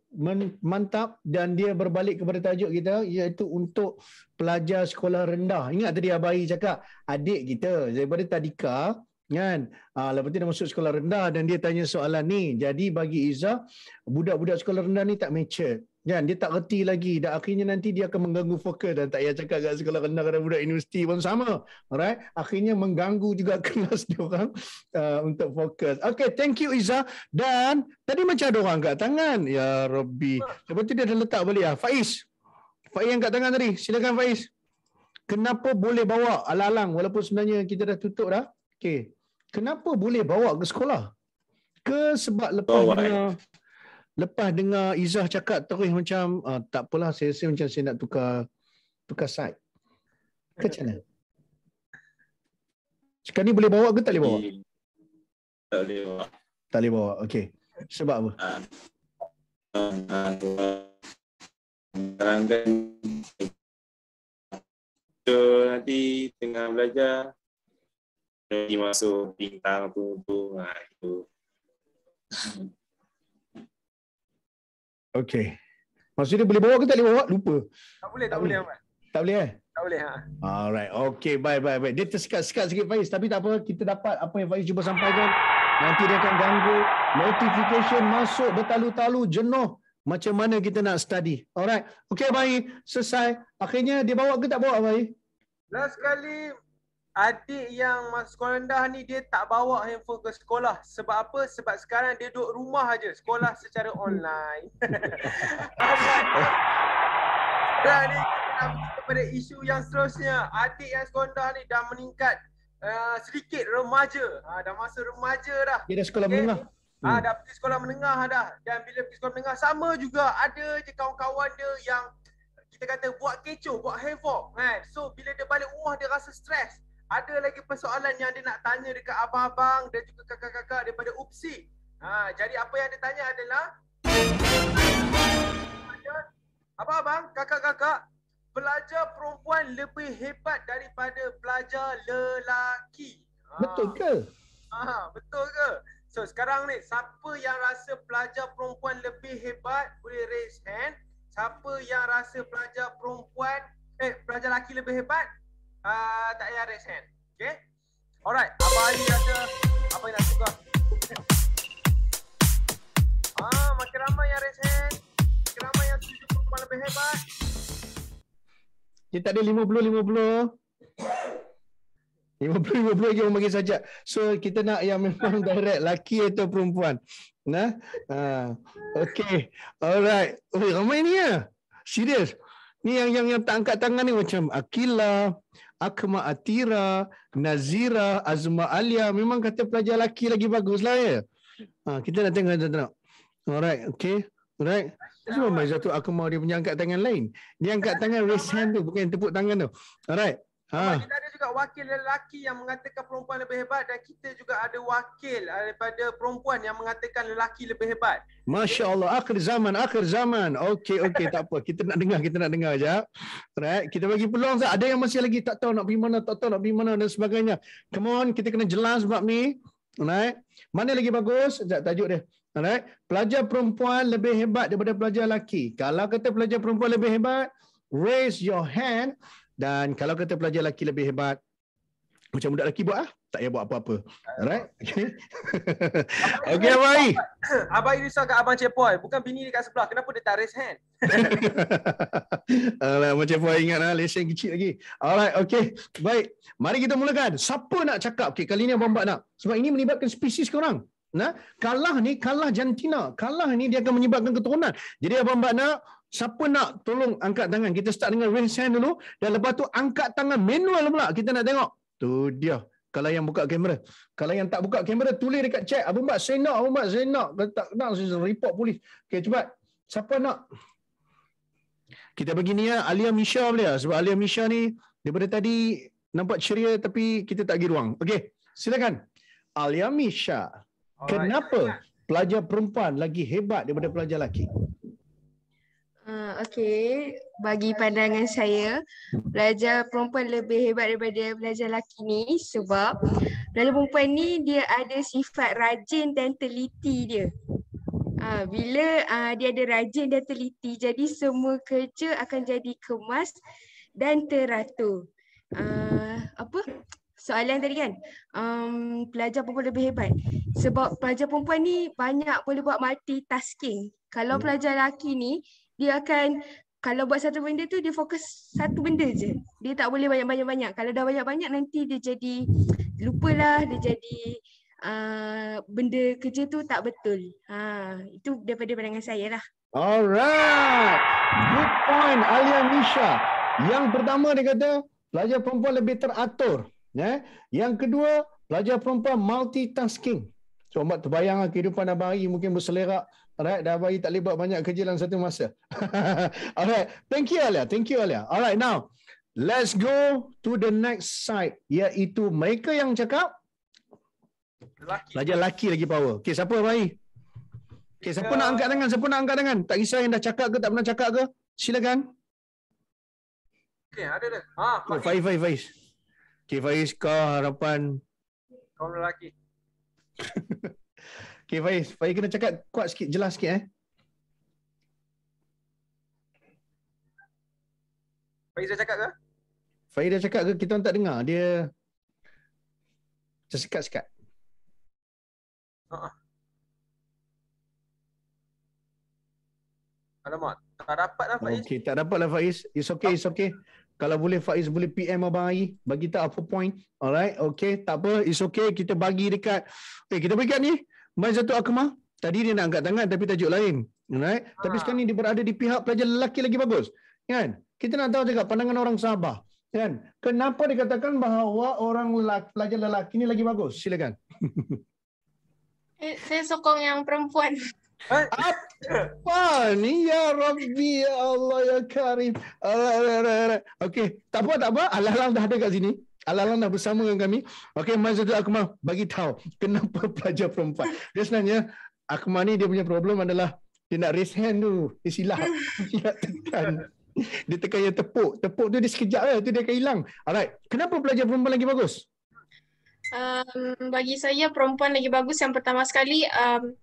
mantap dan dia berbalik kepada tajuk kita iaitu untuk pelajar sekolah rendah. Ingat tadi Abai cakap adik kita daripada tadika kan ah lepas tu dia masuk sekolah rendah dan dia tanya soalan ni jadi bagi Iza budak-budak sekolah rendah ni tak mature kan dia tak reti lagi dan akhirnya nanti dia akan mengganggu fokus dan tak payah cakap kat sekolah rendah kadang budak universiti pun sama alright akhirnya mengganggu juga kelas dia orang uh, untuk fokus Okay, thank you Iza dan tadi macam ada orang angkat tangan ya Rabbi sebab tu dia dah letak balik ya Faiz Faiz yang angkat tangan tadi silakan Faiz kenapa boleh bawa alalang walaupun sebenarnya kita dah tutup dah Okay. kenapa boleh bawa ke sekolah ke sebab lepas oh, lepas dengar Izzah cakap terus macam uh, tak apalah saya rasa macam saya nak tukar tukar side. Ke mana? Sekarang ni boleh bawa ke tak boleh bawa? Tak boleh bawa. Tak boleh bawa. Okey. Sebab apa? Sekarang ah. So, nanti tengah belajar Nanti masuk bintang tu tu, tu. Okay, Maksudnya boleh bawa ke tak boleh bawa? Lupa. Tak boleh, tak, boleh, Ahmad. Tak boleh, eh? Tak boleh, ha. Alright, okay, bye, bye, bye. Dia tersekat-sekat sikit, Faiz. Tapi tak apa, kita dapat apa yang Faiz cuba sampaikan. Nanti dia akan ganggu. Notification masuk bertalu-talu, jenuh. Macam mana kita nak study. Alright, okay, bye. Selesai. Akhirnya, dia bawa ke tak bawa, Faiz? Last kali, adik yang masuk sekolah rendah ni dia tak bawa handphone ke sekolah sebab apa sebab sekarang dia duduk rumah aja sekolah secara online dan ni kepada isu yang seterusnya adik yang sekolah rendah ni dah meningkat uh, sedikit remaja ha, dah masa remaja dah dia dah sekolah okay. menengah ha, hmm. dah pergi sekolah menengah dah dan bila pergi sekolah menengah sama juga ada je kawan-kawan dia yang kita kata buat kecoh, buat havoc kan. So bila dia balik rumah dia rasa stres ada lagi persoalan yang dia nak tanya dekat abang-abang dan juga kakak-kakak daripada UPSI. Ha, jadi apa yang dia tanya adalah Abang-abang, kakak-kakak, pelajar perempuan lebih hebat daripada pelajar lelaki. Ha. Betul ke? Ha, betul ke? So sekarang ni, siapa yang rasa pelajar perempuan lebih hebat boleh raise hand. Siapa yang rasa pelajar perempuan, eh pelajar lelaki lebih hebat uh, tak payah raise hand. Okay? Alright, apa Ali rasa? Apa yang nak suka? ah, makin ramai yang raise hand. Makin ramai yang setuju perempuan lebih hebat. Kita ada 50-50. 50-50 lagi orang bagi sajak. So kita nak yang memang direct laki atau perempuan. Nah. Ha. Okay. Alright. Oi, ramai ni ya. Serius. Ni yang yang yang tak angkat tangan ni macam Akila, Akma Atira, Nazira, Azma Alia. Memang kata pelajar laki lagi bagus lah ya. Ha, kita nak tengok tuan Alright, okay. Alright. Cuma Mazatu Akma dia punya angkat tangan lain. Dia angkat tangan raise hand tu, bukan tepuk tangan tu. Alright. Ha. kita ada juga wakil lelaki yang mengatakan perempuan lebih hebat dan kita juga ada wakil daripada perempuan yang mengatakan lelaki lebih hebat. Masya Allah, akhir zaman, akhir zaman. Okey, okey, tak apa. Kita nak dengar, kita nak dengar saja. Right. Kita bagi peluang, sahaja. ada yang masih lagi tak tahu nak pergi mana, tak tahu nak pergi mana dan sebagainya. Come on, kita kena jelas bab ni. Right. Mana lagi bagus? Sekejap, tajuk dia. Alright. Pelajar perempuan lebih hebat daripada pelajar lelaki. Kalau kata pelajar perempuan lebih hebat, raise your hand dan kalau kata pelajar lelaki lebih hebat, macam budak lelaki buat lah. Tak payah buat apa-apa. Alright? Okay, okay Abang Ai. Abang Ai risau kat Abang Cepoy. Bukan bini dekat sebelah. Kenapa dia tak raise hand? Alah, Abang Cepoy ingat lah. Lesen kecil lagi. Alright, okay. Baik. Mari kita mulakan. Siapa nak cakap? Okay, kali ni Abang Bak nak. Sebab ini melibatkan spesies korang. Nah, kalah ni kalah jantina. Kalah ni dia akan menyebabkan keturunan. Jadi Abang Bak nak, Siapa nak tolong angkat tangan? Kita start dengan raise hand dulu. Dan lepas tu angkat tangan manual pula. Kita nak tengok. Tu dia. Kalau yang buka kamera. Kalau yang tak buka kamera, tulis dekat chat. Abu Mbak, saya nak. Abu Mbak, saya nak. Kalau tak nak, saya report polis. Okay, cepat. Siapa nak? Kita bagi ni ya, Alia Misha boleh ah. Sebab Alia Misha ni, daripada tadi, nampak ceria tapi kita tak pergi ruang. Okay, silakan. Alia Misha. Kenapa pelajar perempuan lagi hebat daripada pelajar lelaki? Ah, okay, bagi pandangan saya, belajar perempuan lebih hebat daripada belajar lelaki ni sebab belajar perempuan ni dia ada sifat rajin dan teliti dia. Ah, bila ah, dia ada rajin dan teliti, jadi semua kerja akan jadi kemas dan teratur. apa? Soalan tadi kan, um, pelajar perempuan lebih hebat. Sebab pelajar perempuan ni banyak boleh buat multitasking. Kalau hmm. pelajar lelaki ni, dia akan kalau buat satu benda tu dia fokus satu benda je. Dia tak boleh banyak-banyak-banyak. Kalau dah banyak-banyak nanti dia jadi lupalah, dia jadi uh, benda kerja tu tak betul. Ha, itu daripada pandangan saya lah. Alright. Good point Alia Misha. Yang pertama dia kata pelajar perempuan lebih teratur. Yeah. Yang kedua, pelajar perempuan multitasking. Cuba so, terbayangkan kehidupan abang hari mungkin berselerak Alright, dah bagi tak boleh banyak kerja dalam satu masa. Alright, thank you Alia. Thank you Alia. Alright, now let's go to the next side iaitu mereka yang cakap Pelajar lelaki lagi power. Okay, siapa Rai? Okay, siapa nak angkat tangan? Siapa nak angkat tangan? Tak kisah yang dah cakap ke tak pernah cakap ke? Silakan. Okay, ada dah. Ha, oh, Faiz, Faiz, Faiz. Okay, Faiz, kau harapan? Kau lelaki. Okay Faiz, Faiz kena cakap kuat sikit, jelas sikit eh. Faiz dah cakap ke? Faiz dah cakap ke? Kita orang tak dengar. Dia tersekat-sekat. Uh-uh. Alamak, tak dapat lah Faiz. Okay, tak dapat lah Faiz. It's okay, it's okay. Kalau boleh Faiz boleh PM Abang Ari. Bagi tak apa point. Alright. Okay. Tak apa. It's okay. Kita bagi dekat. Okay. Eh, kita berikan ni. Mazatul Akmah tadi dia nak angkat tangan tapi tajuk lain right ha. tapi ah. sekarang ni dia berada di pihak pelajar lelaki lagi bagus kan kita nak tahu juga pandangan orang Sabah kan kenapa dikatakan bahawa orang lelaki, pelajar lelaki ni lagi bagus silakan eh, saya sokong yang perempuan eh? apa ni ya Rabbi ya Allah ya Karim. Okey, tak apa tak apa. Alah-alah dah ada kat sini. Alang-alang dah bersama dengan kami. Okey, Mazidul Akmal, bagi tahu kenapa pelajar perempuan. Dia sebenarnya, Akmal ni dia punya problem adalah dia nak raise hand tu. Dia silap. Dia tekan. Dia tekan yang tepuk. Tepuk tu dia sekejap lah. Tu dia akan hilang. Alright. Kenapa pelajar perempuan lagi bagus? Um, bagi saya, perempuan lagi bagus. Yang pertama sekali, um,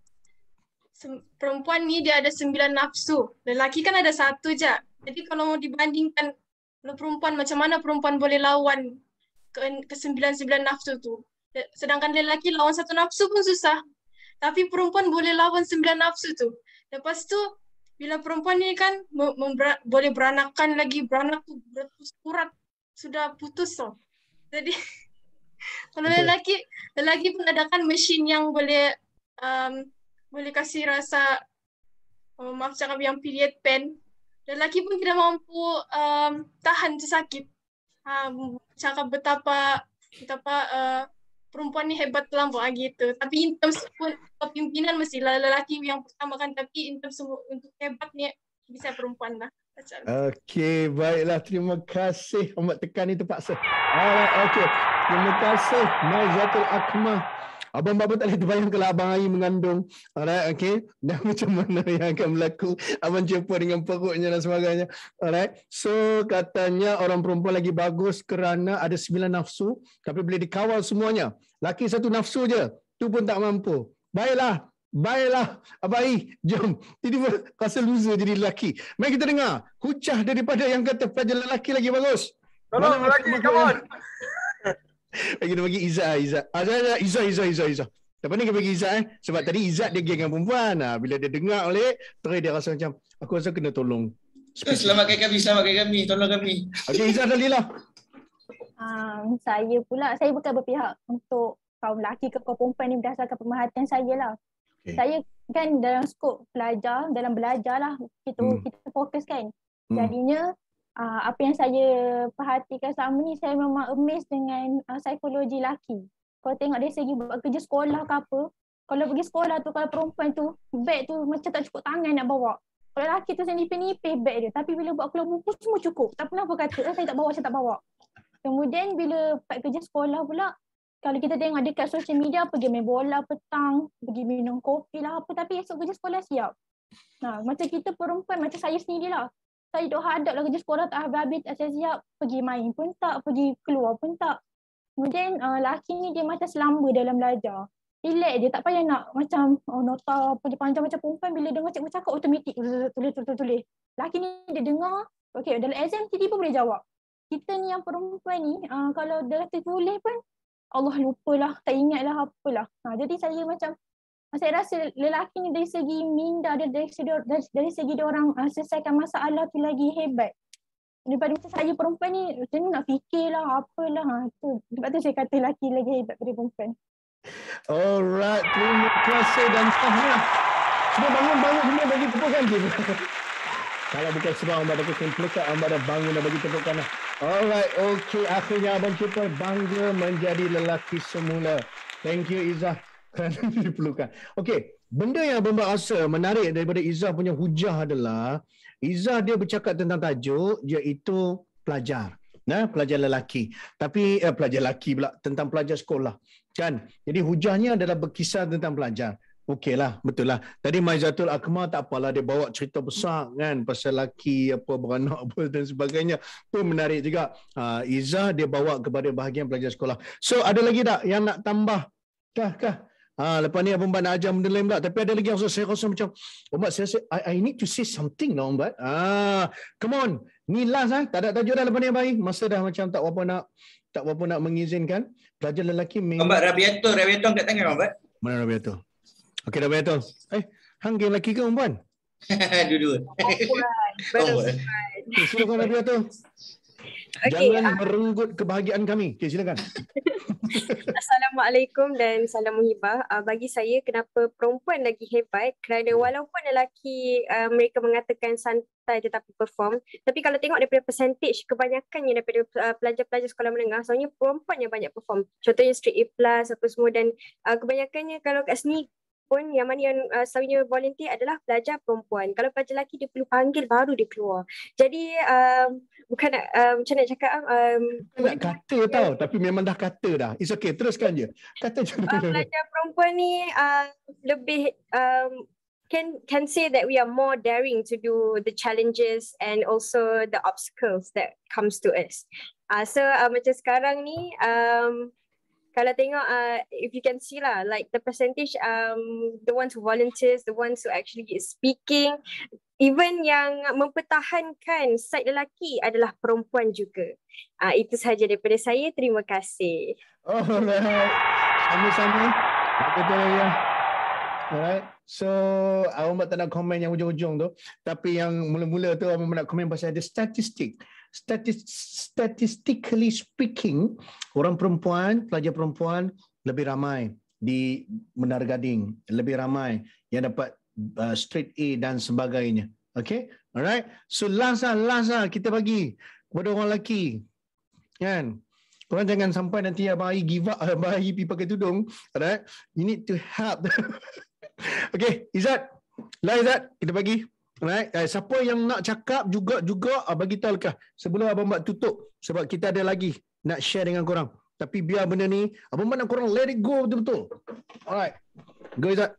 perempuan ni dia ada sembilan nafsu. Lelaki kan ada satu je. Jadi kalau dibandingkan kalau perempuan, macam mana perempuan boleh lawan kesembilan-sembilan nafsu tu. Sedangkan lelaki lawan satu nafsu pun susah. Tapi perempuan boleh lawan sembilan nafsu tu. Lepas tu, bila perempuan ni kan boleh beranakan lagi, beranak tu kurat sudah putus tau. Jadi, kalau lelaki, lelaki pun ada kan mesin yang boleh um, boleh kasih rasa oh, maaf cakap yang period pain. Lelaki pun tidak mampu um, tahan sesakit. Um, ha, cakap betapa betapa uh, perempuan ni hebat terlampau ah, gitu. Tapi in terms pun pimpinan mesti lah lelaki yang pertama kan tapi in terms untuk hebat ni bisa perempuan lah. okay baiklah terima kasih Ahmad Tekan ni terpaksa. Alright, okey. Terima kasih Nazatul Akmah. Abang Bapak tak boleh terbayangkanlah Abang Ayi mengandung. Alright, okay. Dan macam mana yang akan berlaku. Abang jumpa dengan perutnya dan sebagainya. Alright. So, katanya orang perempuan lagi bagus kerana ada sembilan nafsu. Tapi boleh dikawal semuanya. Laki satu nafsu je. Tu pun tak mampu. Baiklah. Baiklah, Abang Ayi. Jom. Ini pun rasa loser jadi lelaki. Mari kita dengar. Hucah daripada yang kata pelajar lelaki lagi bagus. Tolong lelaki, come on. Bagi dia bagi Izzah Izzah Izzah Izzah Izzah Izzah Izzah Lepas ni dia bagi Izzah eh Sebab tadi Izzah dia pergi dengan perempuan ha, Bila dia dengar oleh Terus dia rasa macam Aku rasa kena tolong Speak. Eh, selamatkan kami Selamatkan kami Tolong kami Okay Izzah dah lila ah, um, Saya pula Saya bukan berpihak Untuk kaum lelaki ke kaum perempuan ni Berdasarkan pemerhatian saya lah okay. Saya kan dalam skop pelajar Dalam belajar lah Kita, hmm. kita fokus kan hmm. Jadinya hmm uh, apa yang saya perhatikan selama ni saya memang amazed dengan uh, psikologi lelaki. Kalau tengok dia segi buat kerja sekolah ke apa, kalau pergi sekolah tu kalau perempuan tu beg tu macam tak cukup tangan nak bawa. Kalau lelaki tu saya nipis-nipis beg dia. Tapi bila buat keluar buku semua cukup. Tak pernah apa kata. Eh, saya tak bawa, saya tak bawa. Kemudian bila buat kerja sekolah pula, kalau kita tengok dekat social media, apa main bola petang, pergi minum kopi lah apa. Tapi esok kerja sekolah siap. Nah, macam kita perempuan, macam saya sendiri lah saya dah hadap lah kerja sekolah tak habis-habis tak siap-siap pergi main pun tak, pergi keluar pun tak. Kemudian uh, eh, laki ni dia macam selamba dalam belajar. Relax je, tak payah nak macam oh, nota pergi panjang macam perempuan bila dengar cikgu cakap otomatik tulis tulis tulis. Lelaki ni dia dengar, okey dalam exam tiba pun boleh jawab. Kita ni yang perempuan ni uh, kalau dah kata tulis pun Allah lupalah, tak ingatlah apalah. Ha, jadi saya macam saya rasa lelaki ni dari segi minda dia dari segi, dari segi dia orang uh, selesaikan masalah tu lagi hebat daripada macam saya perempuan ni macam ni nak fikirlah apalah ha, tu sebab tu saya kata lelaki lagi hebat daripada perempuan Alright, terima kasih dan tahniah. Semua bangun-bangun semua bagi tepukan dia. Kalau bukan semua Abang dah bikin pelukat, Abang dah bangun dah bagi tepukan lah. Alright, okay. Akhirnya Abang Cipoy bangga menjadi lelaki semula. Thank you, Izzah kerana diperlukan. Okey, benda yang Abang rasa menarik daripada Izzah punya hujah adalah Izzah dia bercakap tentang tajuk iaitu pelajar. Nah, pelajar lelaki. Tapi eh, pelajar lelaki pula tentang pelajar sekolah. Kan? Jadi hujahnya adalah berkisar tentang pelajar. Okeylah, betul lah. Tadi Maizatul Akmal tak apalah dia bawa cerita besar kan pasal lelaki apa beranak apa dan sebagainya. Tu menarik juga. Uh, Izzah dia bawa kepada bahagian pelajar sekolah. So ada lagi tak yang nak tambah? Kah, kah? Ha, lepas ni Abang Bat nak ajar benda lain pula. Tapi ada lagi yang saya rasa macam, Abang saya rasa, I, I need to say something lah Abang Bat. Ha, come on. Ni last lah. Tak ada tajuk dah lepas ni Abang. Masa dah macam tak apa nak tak apa nak mengizinkan. Pelajar lelaki. Abang Bat, Rabiato. Rabiato kat tangan Abang Bat. Mana Rabiato? Okey Rabiato. Eh, hang game lelaki ke Abang Bat? Dua-dua. Oh, eh. eh, Suruhkan Rabiato. Okay. Jangan uh, ah. merenggut kebahagiaan kami. Okay, silakan. Assalamualaikum dan salam muhibah. Uh, ah, bagi saya, kenapa perempuan lagi hebat? Kerana hmm. walaupun lelaki uh, mereka mengatakan santai tetapi perform, tapi kalau tengok daripada percentage, kebanyakannya daripada uh, pelajar-pelajar sekolah menengah, soalnya perempuan yang banyak perform. Contohnya Street A+, apa semua. Dan uh, kebanyakannya kalau kat sini, pun yang mana yang uh, selalunya volunteer adalah pelajar perempuan. Kalau pelajar lelaki dia perlu panggil baru dia keluar. Jadi um, bukan nak um, macam nak cakap um, nak kata dia, tau tapi memang dah kata dah. It's okay teruskan je. Kata je. Uh, pelajar perempuan ni uh, lebih um, can can say that we are more daring to do the challenges and also the obstacles that comes to us. Uh, so uh, macam sekarang ni um, kalau tengok uh, if you can see lah like the percentage um the ones who volunteers the ones who actually is speaking even yang mempertahankan side lelaki adalah perempuan juga uh, itu sahaja daripada saya terima kasih oh right. sama-sama betul ya Alright. So, awak tak nak komen yang ujung-ujung tu. Tapi yang mula-mula tu, awak nak komen pasal ada statistik statistically speaking, orang perempuan, pelajar perempuan lebih ramai di Menara Gading, lebih ramai yang dapat uh, straight A dan sebagainya. Okay, alright. So last lah, last lah kita bagi kepada orang lelaki. Kan? Korang jangan sampai nanti Abang Ayi give up, Abang Ayi pergi pakai tudung. Alright? You need to help. okay, Izzat. Lah Izzat, kita bagi. Right? Eh, siapa yang nak cakap juga juga ah, bagi tahu lekas sebelum abang buat tutup sebab kita ada lagi nak share dengan korang. Tapi biar benda ni abang buat nak korang let it go betul-betul. Alright. Go Izat.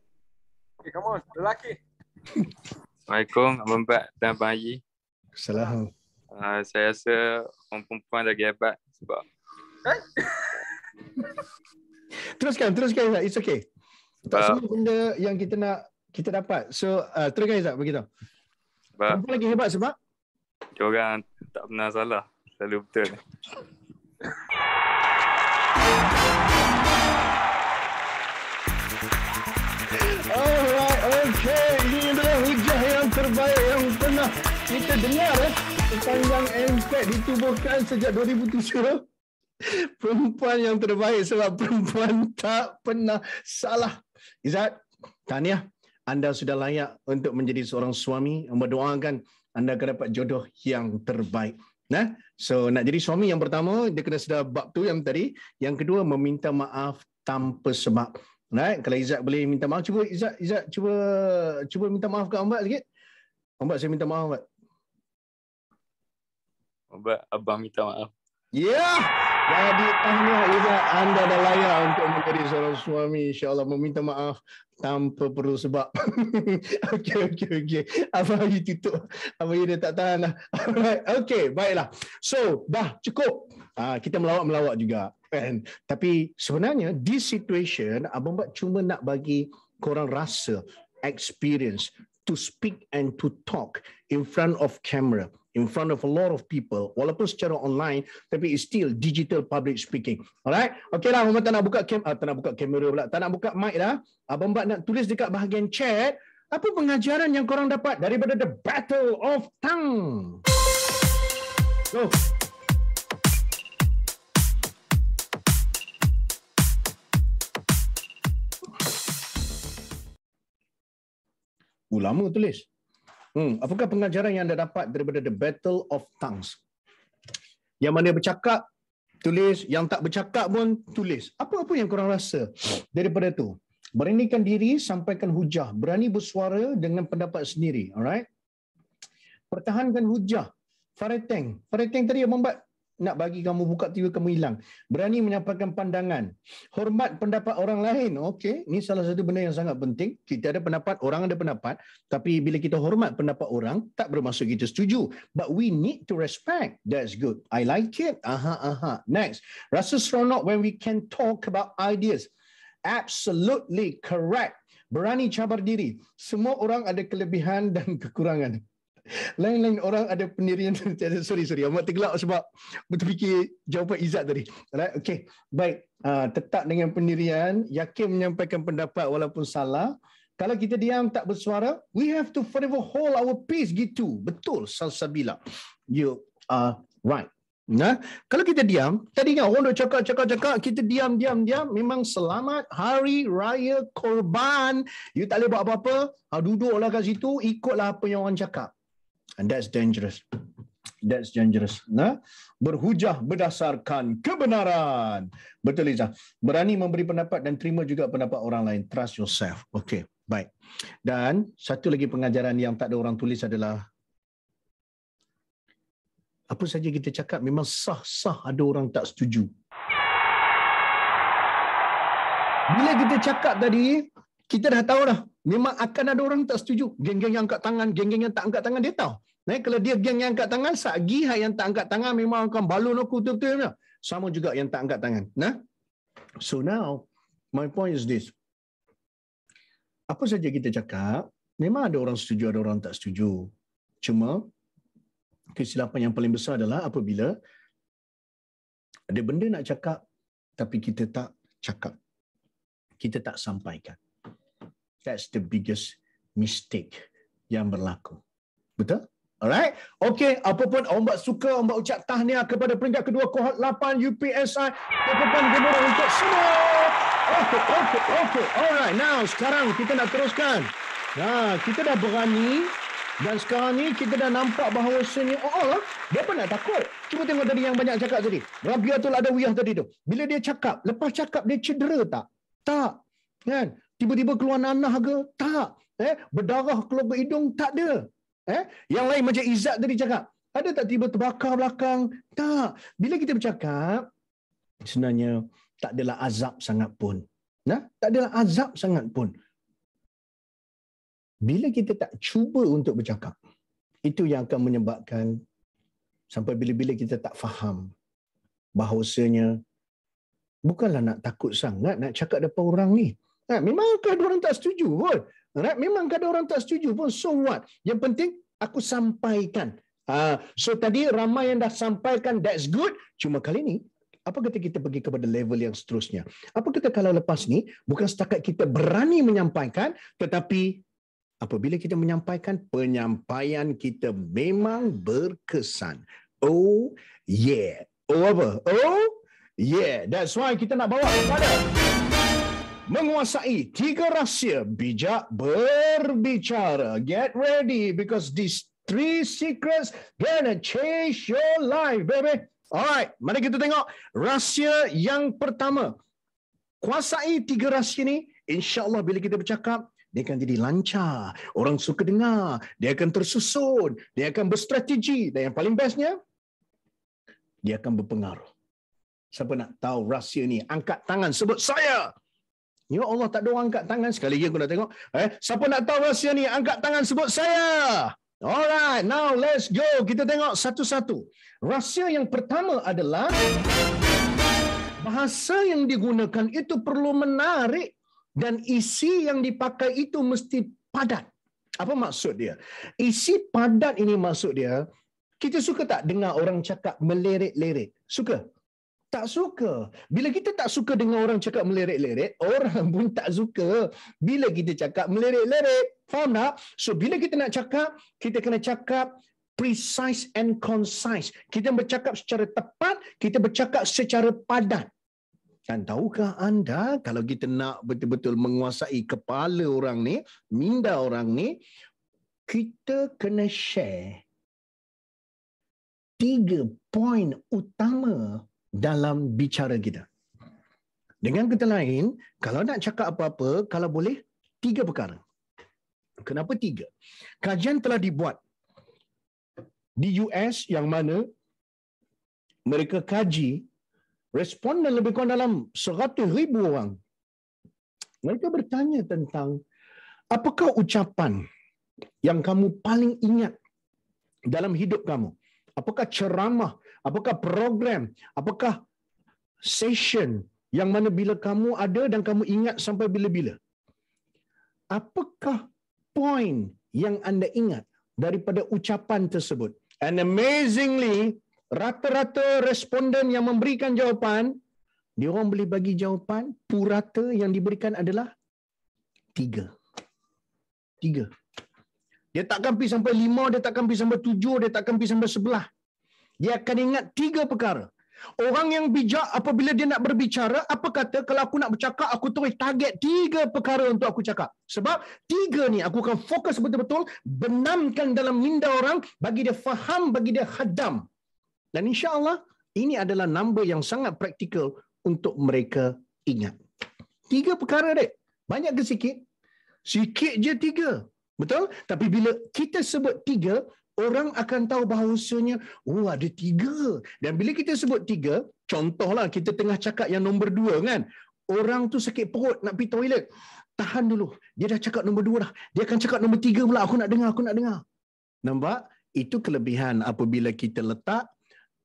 Okay, come on. Lelaki. Assalamualaikum abang Pak dan abang Haji. Assalamualaikum. Uh, saya rasa orang perempuan lagi hebat sebab eh? teruskan, teruskan Izzat. It's okay. Sebab tak ah. semua benda yang kita nak kita dapat. So, uh, teruskan Izzat, beritahu. Sebab Kenapa lagi hebat sebab? Dia tak pernah salah. Selalu betul. Alright, okay. Ini adalah hujah yang terbaik yang pernah kita dengar eh. Sepanjang MPEG ditubuhkan sejak 2007 perempuan yang terbaik sebab perempuan tak pernah salah. Izat, tahniah anda sudah layak untuk menjadi seorang suami yang berdoakan anda akan dapat jodoh yang terbaik. Nah, so nak jadi suami yang pertama dia kena sudah bab tu yang tadi, yang kedua meminta maaf tanpa sebab. Right? Kalau Izat boleh minta maaf, cuba Izat, Izat cuba cuba minta maaf ke Ambat sikit. Ambat saya minta maaf Ambat. Ambat abang minta maaf. Yeah! Jadi tahniah juga anda dah layak untuk menjadi seorang suami. InsyaAllah meminta maaf tanpa perlu sebab. okey, okey, okey. Abang lagi tutup? abang lagi dia tak tahan lah. Alright, okey, baiklah. So, dah cukup. Ah, kita melawak-melawak juga. And, tapi sebenarnya, di situation, Abang Bak cuma nak bagi korang rasa, experience, to speak and to talk in front of camera in front of a lot of people walaupun secara online tapi it's still digital public speaking alright okay lah Abang tak nak buka cam, ah, tak nak buka kamera pula tak nak buka mic dah Abang Bat nak tulis dekat bahagian chat apa pengajaran yang korang dapat daripada The Battle of Tang? go oh, lama tulis. Hmm, apakah pengajaran yang anda dapat daripada The Battle of Tongues? Yang mana bercakap, tulis. Yang tak bercakap pun, tulis. Apa-apa yang kurang rasa daripada itu. Beranikan diri, sampaikan hujah. Berani bersuara dengan pendapat sendiri. Alright? Pertahankan hujah. Fareteng. Fareteng tadi, yang Bat, nak bagi kamu buka tiba kamu hilang. Berani menyampaikan pandangan. Hormat pendapat orang lain. Okey, ini salah satu benda yang sangat penting. Kita ada pendapat, orang ada pendapat. Tapi bila kita hormat pendapat orang, tak bermaksud kita setuju. But we need to respect. That's good. I like it. Aha, aha. Next. Rasa seronok when we can talk about ideas. Absolutely correct. Berani cabar diri. Semua orang ada kelebihan dan kekurangan. Lain-lain orang ada pendirian Sorry, sorry Amat tergelak sebab Berfikir jawapan Izzat tadi Alright, okay Baik uh, Tetap dengan pendirian Yakin menyampaikan pendapat Walaupun salah Kalau kita diam tak bersuara We have to forever hold our peace Gitu Betul Salsabila You are right Nah, kalau kita diam, tadi tadinya orang dah cakap, cakap, cakap, kita diam, diam, diam, memang selamat hari raya korban. You tak boleh buat apa-apa, ha, duduklah kat situ, ikutlah apa yang orang cakap. And that's dangerous. That's dangerous. Nah, berhujah berdasarkan kebenaran. Betul, Izzah. Berani memberi pendapat dan terima juga pendapat orang lain. Trust yourself. Okay, baik. Dan satu lagi pengajaran yang tak ada orang tulis adalah apa saja kita cakap memang sah-sah ada orang tak setuju. Bila kita cakap tadi, kita dah tahu dah memang akan ada orang tak setuju geng-geng yang angkat tangan geng-geng yang tak angkat tangan dia tahu Nah, eh, kalau dia geng yang angkat tangan, sagi hak yang tak angkat tangan memang akan balon aku tu tu. Sama juga yang tak angkat tangan. Nah. So now my point is this. Apa saja kita cakap, memang ada orang setuju, ada orang tak setuju. Cuma kesilapan yang paling besar adalah apabila ada benda nak cakap tapi kita tak cakap. Kita tak sampaikan. That's the biggest mistake yang berlaku. Betul? Alright. Okay, apa pun orang buat suka, orang buat ucap tahniah kepada peringkat kedua kohort 8 UPSI. Apa pun gembira untuk semua. Okay, okay, okay. Alright, now sekarang kita nak teruskan. Nah, kita dah berani dan sekarang ni kita dah nampak bahawa sebenarnya oh, oh, dia pun nak takut. Cuba tengok tadi yang banyak cakap tadi. Rabia tu ada wiyah tadi tu. Bila dia cakap, lepas cakap dia cedera tak? Tak. Kan? tiba-tiba keluar nanah ke? Tak. Eh, berdarah keluar ke hidung tak ada. Eh, yang lain macam Izzat tadi cakap, ada tak tiba terbakar belakang? Tak. Bila kita bercakap, sebenarnya tak adalah azab sangat pun. Nah, tak adalah azab sangat pun. Bila kita tak cuba untuk bercakap, itu yang akan menyebabkan sampai bila-bila kita tak faham bahawasanya bukanlah nak takut sangat nak cakap depan orang ni. Ha, memang kan orang tak setuju pun. Ha, memang kan orang tak setuju pun. So what? Yang penting aku sampaikan. Ha, so tadi ramai yang dah sampaikan that's good. Cuma kali ni apa kata kita pergi kepada level yang seterusnya? Apa kata kalau lepas ni bukan setakat kita berani menyampaikan tetapi apabila kita menyampaikan penyampaian kita memang berkesan. Oh yeah. Oh apa? Oh yeah. That's why kita nak bawa kepada menguasai tiga rahsia bijak berbicara. Get ready because these three secrets gonna change your life, baby. Alright, mari kita tengok rahsia yang pertama. Kuasai tiga rahsia ini, insyaAllah bila kita bercakap, dia akan jadi lancar. Orang suka dengar. Dia akan tersusun. Dia akan berstrategi. Dan yang paling bestnya, dia akan berpengaruh. Siapa nak tahu rahsia ini? Angkat tangan, sebut saya. Ya Allah tak ada orang angkat tangan sekali lagi aku nak tengok. Eh, siapa nak tahu rahsia ni? Angkat tangan sebut saya. Alright, now let's go. Kita tengok satu-satu. Rahsia yang pertama adalah bahasa yang digunakan itu perlu menarik dan isi yang dipakai itu mesti padat. Apa maksud dia? Isi padat ini maksud dia, kita suka tak dengar orang cakap melerit-lerit? Suka? tak suka. Bila kita tak suka dengan orang cakap meleret-leret, orang pun tak suka bila kita cakap meleret-leret, Faham tak? So, bila kita nak cakap, kita kena cakap precise and concise. Kita bercakap secara tepat, kita bercakap secara padat. Dan tahukah anda kalau kita nak betul-betul menguasai kepala orang ni, minda orang ni, kita kena share tiga poin utama dalam bicara kita. Dengan kata lain, kalau nak cakap apa-apa, kalau boleh, tiga perkara. Kenapa tiga? Kajian telah dibuat di US yang mana mereka kaji responden lebih kurang dalam 100 ribu orang. Mereka bertanya tentang apakah ucapan yang kamu paling ingat dalam hidup kamu? Apakah ceramah apakah program, apakah session yang mana bila kamu ada dan kamu ingat sampai bila-bila. Apakah point yang anda ingat daripada ucapan tersebut? And amazingly, rata-rata responden yang memberikan jawapan, dia orang boleh bagi jawapan, purata yang diberikan adalah tiga. Tiga. Dia takkan pergi sampai lima, dia takkan pergi sampai tujuh, dia takkan pergi sampai sebelah. Dia akan ingat tiga perkara. Orang yang bijak apabila dia nak berbicara, apa kata kalau aku nak bercakap, aku tulis target tiga perkara untuk aku cakap. Sebab tiga ni aku akan fokus betul-betul, benamkan dalam minda orang, bagi dia faham, bagi dia hadam. Dan insya Allah ini adalah number yang sangat praktikal untuk mereka ingat. Tiga perkara dek. Banyak ke sikit? Sikit je tiga. Betul? Tapi bila kita sebut tiga, orang akan tahu bahawasanya, oh ada tiga. Dan bila kita sebut tiga, contohlah kita tengah cakap yang nombor dua kan. Orang tu sakit perut nak pergi toilet. Tahan dulu. Dia dah cakap nombor dua dah. Dia akan cakap nombor tiga pula. Aku nak dengar, aku nak dengar. Nampak? Itu kelebihan apabila kita letak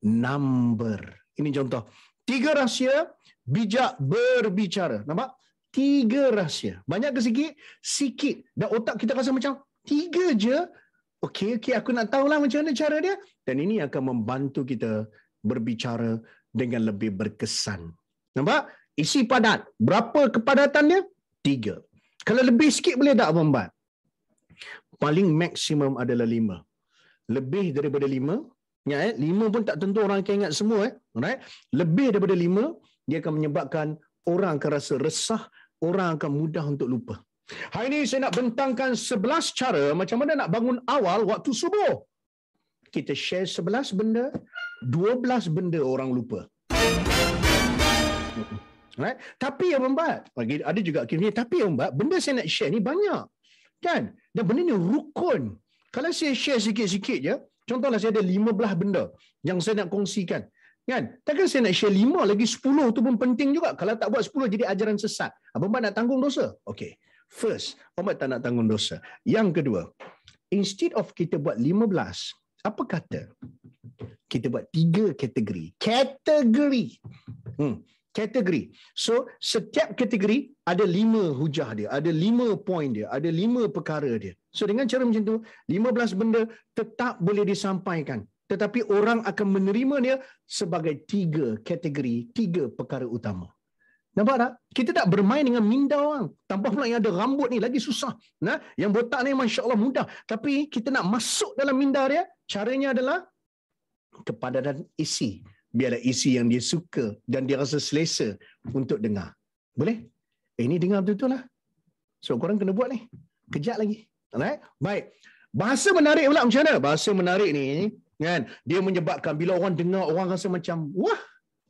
number. Ini contoh. Tiga rahsia bijak berbicara. Nampak? Tiga rahsia. Banyak ke sikit? Sikit. Dan otak kita rasa macam tiga je okey okey aku nak tahu lah macam mana cara dia dan ini akan membantu kita berbicara dengan lebih berkesan nampak isi padat berapa kepadatan dia tiga kalau lebih sikit boleh tak Abang paling maksimum adalah lima lebih daripada lima ya eh? lima pun tak tentu orang akan ingat semua eh right lebih daripada lima dia akan menyebabkan orang akan rasa resah orang akan mudah untuk lupa Hari ini saya nak bentangkan 11 cara macam mana nak bangun awal waktu subuh. Kita share 11 benda, 12 benda orang lupa. Right? Tapi ya Mbak, bagi ada juga kini tapi ya Mbak, benda saya nak share ni banyak. Kan? Dan benda ni rukun. Kalau saya share sikit-sikit ya. contohlah saya ada 15 benda yang saya nak kongsikan. Kan? Takkan saya nak share 5 lagi 10 tu pun penting juga. Kalau tak buat 10 jadi ajaran sesat. Abang Mbak nak tanggung dosa? Okey. First, umat tak nak tanggung dosa. Yang kedua, instead of kita buat 15, apa kata kita buat tiga kategori. Kategori. Hmm. Kategori. So, setiap kategori ada lima hujah dia. Ada lima poin dia. Ada lima perkara dia. So, dengan cara macam tu, 15 benda tetap boleh disampaikan. Tetapi orang akan menerima dia sebagai tiga kategori, tiga perkara utama. Nampak tak? Kita tak bermain dengan minda orang. Tanpa pula yang ada rambut ni lagi susah. Nah, yang botak ni masya Allah mudah. Tapi kita nak masuk dalam minda dia, caranya adalah kepada dan isi. biar isi yang dia suka dan dia rasa selesa untuk dengar. Boleh? Eh, ini dengar betul-betul lah. So korang kena buat ni. Kejap lagi. Alright? Baik. Bahasa menarik pula macam mana? Bahasa menarik ni kan dia menyebabkan bila orang dengar orang rasa macam wah.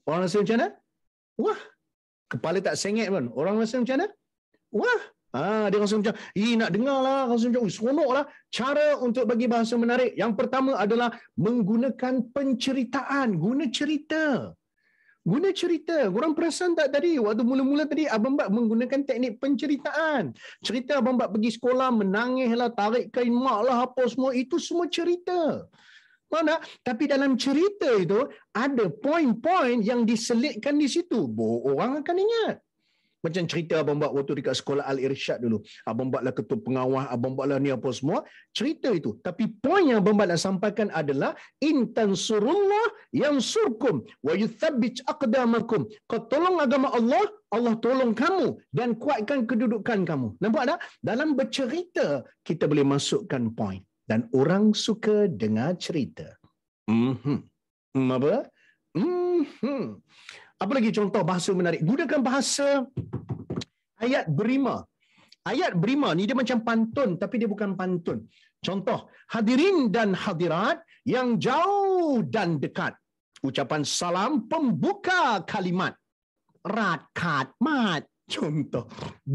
Orang rasa macam mana? Wah kepala tak sengit pun. Orang rasa macam mana? Wah, ah, dia rasa macam, ih nak dengar lah, rasa macam, seronok lah. Cara untuk bagi bahasa menarik, yang pertama adalah menggunakan penceritaan, guna cerita. Guna cerita. Korang perasan tak tadi? Waktu mula-mula tadi, Abang Bak menggunakan teknik penceritaan. Cerita Abang Bak pergi sekolah, menangis lah, tarik kain mak lah, apa semua. Itu semua cerita. Faham tak? Tapi dalam cerita itu, ada poin-poin yang diselitkan di situ. Bohong orang akan ingat. Macam cerita Abang Bak waktu dekat sekolah Al-Irsyad dulu. Abang Bak lah ketua pengawas, Abang Bak lah ni apa semua. Cerita itu. Tapi poin yang Abang Bak sampaikan adalah Intan surullah yang surkum wa yuthabbit akdamakum. Kau tolong agama Allah, Allah tolong kamu dan kuatkan kedudukan kamu. Nampak tak? Dalam bercerita, kita boleh masukkan poin dan orang suka dengar cerita. Mhm. Hmm, apa? Mhm. Apa lagi contoh bahasa menarik? Gunakan bahasa ayat berima. Ayat berima ni dia macam pantun tapi dia bukan pantun. Contoh, hadirin dan hadirat yang jauh dan dekat. Ucapan salam pembuka kalimat. Rat, kat, mat. Contoh.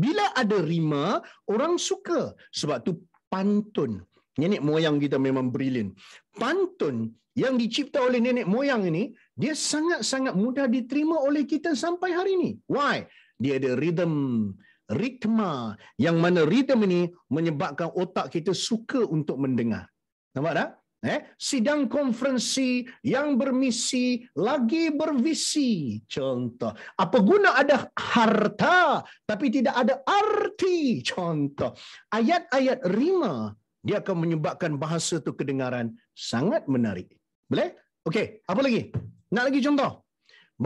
Bila ada rima, orang suka. Sebab tu pantun. Nenek moyang kita memang brilliant. Pantun yang dicipta oleh nenek moyang ini, dia sangat-sangat mudah diterima oleh kita sampai hari ini. Why? Dia ada rhythm, ritma yang mana rhythm ini menyebabkan otak kita suka untuk mendengar. Nampak tak? Eh? Sidang konferensi yang bermisi lagi bervisi. Contoh. Apa guna ada harta tapi tidak ada arti. Contoh. Ayat-ayat rima dia akan menyebabkan bahasa tu kedengaran sangat menarik. Boleh? Okey, apa lagi? Nak lagi contoh?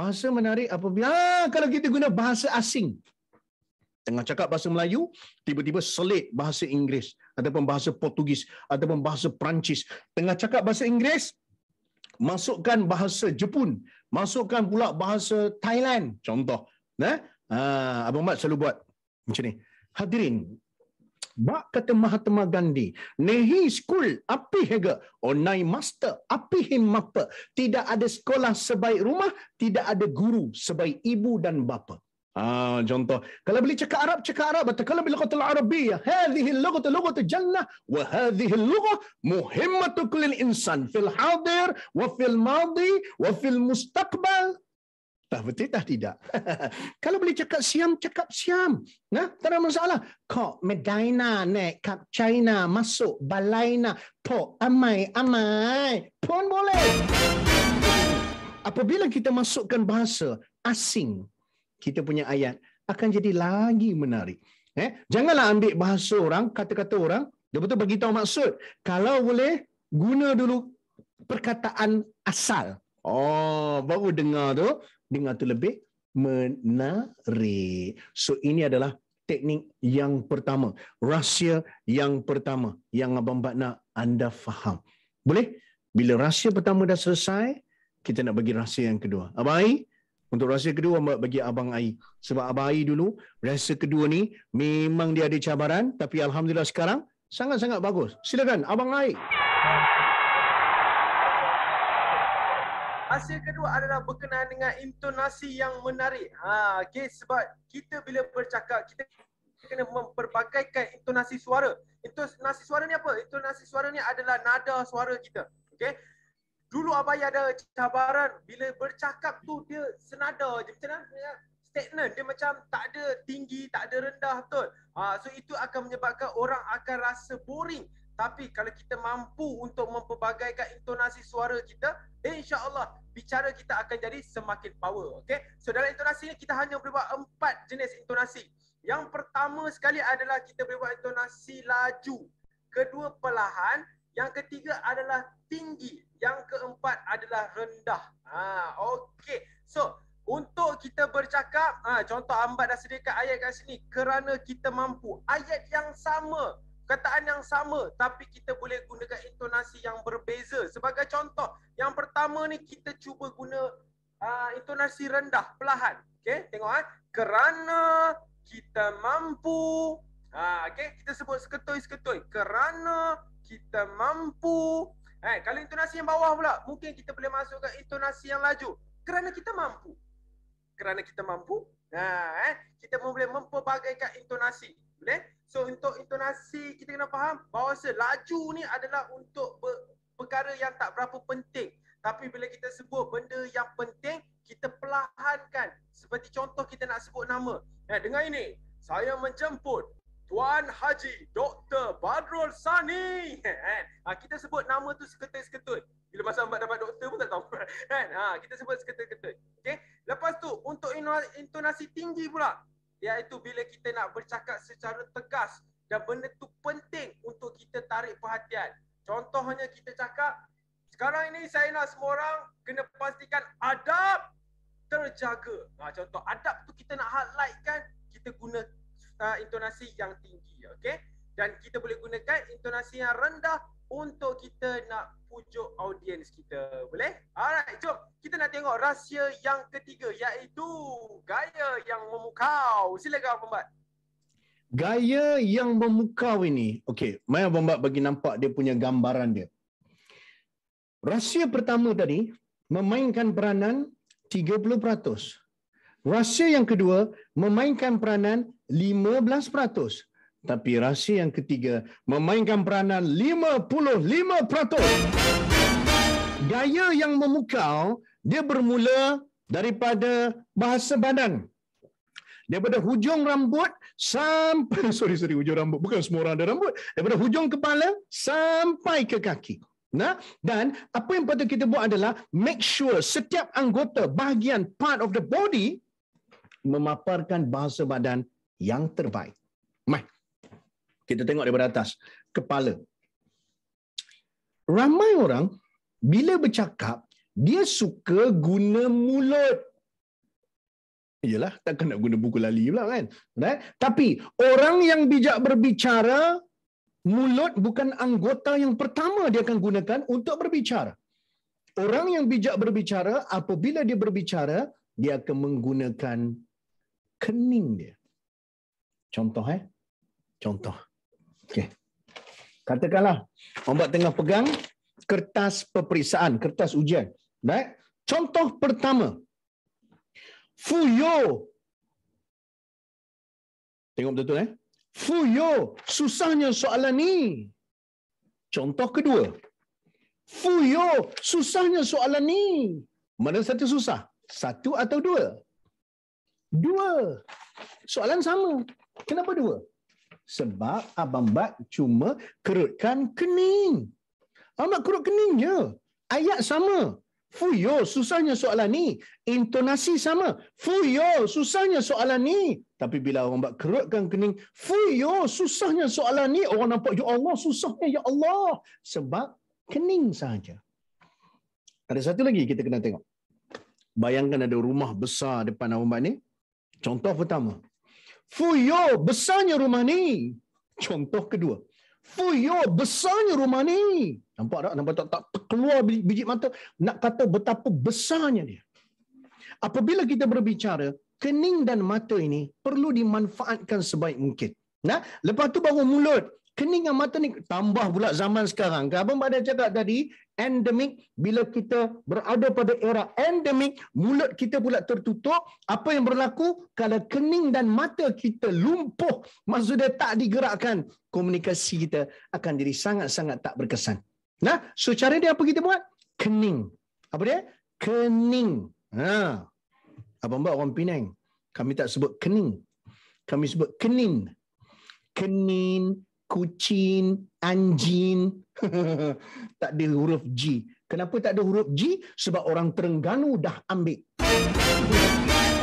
Bahasa menarik apa? apabila ah, kalau kita guna bahasa asing. Tengah cakap bahasa Melayu, tiba-tiba selit bahasa Inggeris ataupun bahasa Portugis ataupun bahasa Perancis. Tengah cakap bahasa Inggeris, masukkan bahasa Jepun, masukkan pula bahasa Thailand. Contoh, nah, eh? Abang Mat selalu buat macam ni. Hadirin, Bak kata Mahatma Gandhi, nehi school api hega, onai master api apa? Tidak ada sekolah sebaik rumah, tidak ada guru sebaik ibu dan bapa. Ah, contoh, kalau beli cakap Arab, cakap Arab. Betul kalau beli kata Arabia, ya, hadhi lugu tu lugu tu jannah, wahadhi lugu muhimmatu kulil insan fil hadir, wafil madi, wafil mustaqbal. Tak betul tak tidak. Kalau boleh cakap siam, cakap siam. Nah, tak ada masalah. Kok Medina naik ke China masuk Balaina. Po amai amai. Pun boleh. Apabila kita masukkan bahasa asing, kita punya ayat akan jadi lagi menarik. Eh, janganlah ambil bahasa orang, kata-kata orang. Dia betul bagi tahu maksud. Kalau boleh guna dulu perkataan asal. Oh, baru dengar tu dengan terlebih menarik. So ini adalah teknik yang pertama, rahsia yang pertama yang abang Bat nak anda faham. Boleh? Bila rahsia pertama dah selesai, kita nak bagi rahsia yang kedua. Abang Ai, untuk rahsia kedua abang bagi abang Ai. Sebab abang Ai dulu rahsia kedua ni memang dia ada cabaran tapi alhamdulillah sekarang sangat-sangat bagus. Silakan abang Ai. Hasil kedua adalah berkenaan dengan intonasi yang menarik. Ha, okay, sebab kita bila bercakap, kita kena memperbagaikan intonasi suara. Intonasi suara ni apa? Intonasi suara ni adalah nada suara kita. Okay? Dulu Abai ada cabaran bila bercakap tu dia senada je. Macam mana? Stagnant. Dia macam tak ada tinggi, tak ada rendah betul. Ha, so itu akan menyebabkan orang akan rasa boring tapi kalau kita mampu untuk memperbagaikan intonasi suara kita, eh, insya-Allah bicara kita akan jadi semakin power, Okay? So dalam intonasi ni kita hanya boleh buat empat jenis intonasi. Yang pertama sekali adalah kita boleh buat intonasi laju. Kedua perlahan, yang ketiga adalah tinggi, yang keempat adalah rendah. Ha, okay. So untuk kita bercakap, ha, contoh Ambat dah sediakan ayat kat sini kerana kita mampu. Ayat yang sama Kataan yang sama tapi kita boleh gunakan intonasi yang berbeza. Sebagai contoh, yang pertama ni kita cuba guna uh, intonasi rendah, perlahan. Okay, tengok kan. Kerana kita mampu. Ha, ah, okay, kita sebut seketui-seketui. Kerana kita mampu. Eh, kalau intonasi yang bawah pula, mungkin kita boleh masukkan intonasi yang laju. Kerana kita mampu. Kerana kita mampu. Ha, eh? Kita boleh memperbagaikan intonasi. Boleh? Okay? So untuk intonasi kita kena faham bahawa laju ni adalah untuk perkara yang tak berapa penting. Tapi bila kita sebut benda yang penting, kita perlahankan. Seperti contoh kita nak sebut nama. Ya, dengar ini. Saya menjemput Tuan Haji Dr. Badrul Sani. Ha, ha, kita sebut nama tu seketul-seketul. Bila masa ambak dapat doktor pun tak tahu. Ha, ha, kita sebut seketul-ketul. Okay? Lepas tu, untuk intonasi tinggi pula iaitu bila kita nak bercakap secara tegas dan benda tu penting untuk kita tarik perhatian. Contohnya kita cakap, sekarang ini saya nak semua orang kena pastikan adab terjaga. Nah, ha, contoh adab tu kita nak highlight kan, kita guna uh, intonasi yang tinggi. Okay? Dan kita boleh gunakan intonasi yang rendah untuk kita nak pujuk audiens kita. Boleh? Alright, jom. Kita nak tengok rahsia yang ketiga iaitu gaya yang memukau. Silakan Pembat. Gaya yang memukau ini. Okey, mari Pembat bagi nampak dia punya gambaran dia. Rahsia pertama tadi memainkan peranan 30%. Rahsia yang kedua memainkan peranan 15%. Tapi rahsia yang ketiga, memainkan peranan 55%. Gaya yang memukau, dia bermula daripada bahasa badan. Daripada hujung rambut sampai... Sorry, sorry, hujung rambut. Bukan semua orang ada rambut. Daripada hujung kepala sampai ke kaki. Nah, dan apa yang patut kita buat adalah make sure setiap anggota bahagian part of the body memaparkan bahasa badan yang terbaik. Mai kita tengok daripada atas kepala ramai orang bila bercakap dia suka guna mulut iyalah tak kena guna buku lali pula kan right? tapi orang yang bijak berbicara mulut bukan anggota yang pertama dia akan gunakan untuk berbicara orang yang bijak berbicara apabila dia berbicara dia akan menggunakan kening dia contoh eh contoh Okey. Katakanlah ombak tengah pegang kertas peperiksaan, kertas ujian. Baik. Contoh pertama. Fuyo. Tengok betul-betul eh. Fuyo, susahnya soalan ni. Contoh kedua. Fuyo, susahnya soalan ni. Mana satu susah? Satu atau dua? Dua. Soalan sama. Kenapa dua? Sebab Abang Bak cuma kerutkan kening. Abang Bak kerut keningnya. Ayat sama. Fuyo, susahnya soalan ni. Intonasi sama. Fuyo, susahnya soalan ni. Tapi bila orang buat kerutkan kening, Fuyo, susahnya soalan ni. Orang nampak, Ya Allah, susahnya Ya Allah. Sebab kening saja. Ada satu lagi kita kena tengok. Bayangkan ada rumah besar depan Abang Bak ni. Contoh pertama. Fuyo besarnya rumah ni. Contoh kedua. Fuyo besarnya rumah ni. Nampak tak? Nampak tak? Tak keluar biji, biji mata. Nak kata betapa besarnya dia. Apabila kita berbicara, kening dan mata ini perlu dimanfaatkan sebaik mungkin. Nah, lepas tu baru mulut. Kening dan mata ni tambah pula zaman sekarang. Abang Badar cakap tadi, endemik bila kita berada pada era endemik mulut kita pula tertutup apa yang berlaku kalau kening dan mata kita lumpuh maksudnya tak digerakkan komunikasi kita akan jadi sangat-sangat tak berkesan nah so cara dia apa kita buat kening apa dia kening ha abang bawa orang Penang kami tak sebut kening kami sebut kening kening Kucing, anjing. tak ada huruf G. Kenapa tak ada huruf G? Sebab orang Terengganu dah ambil.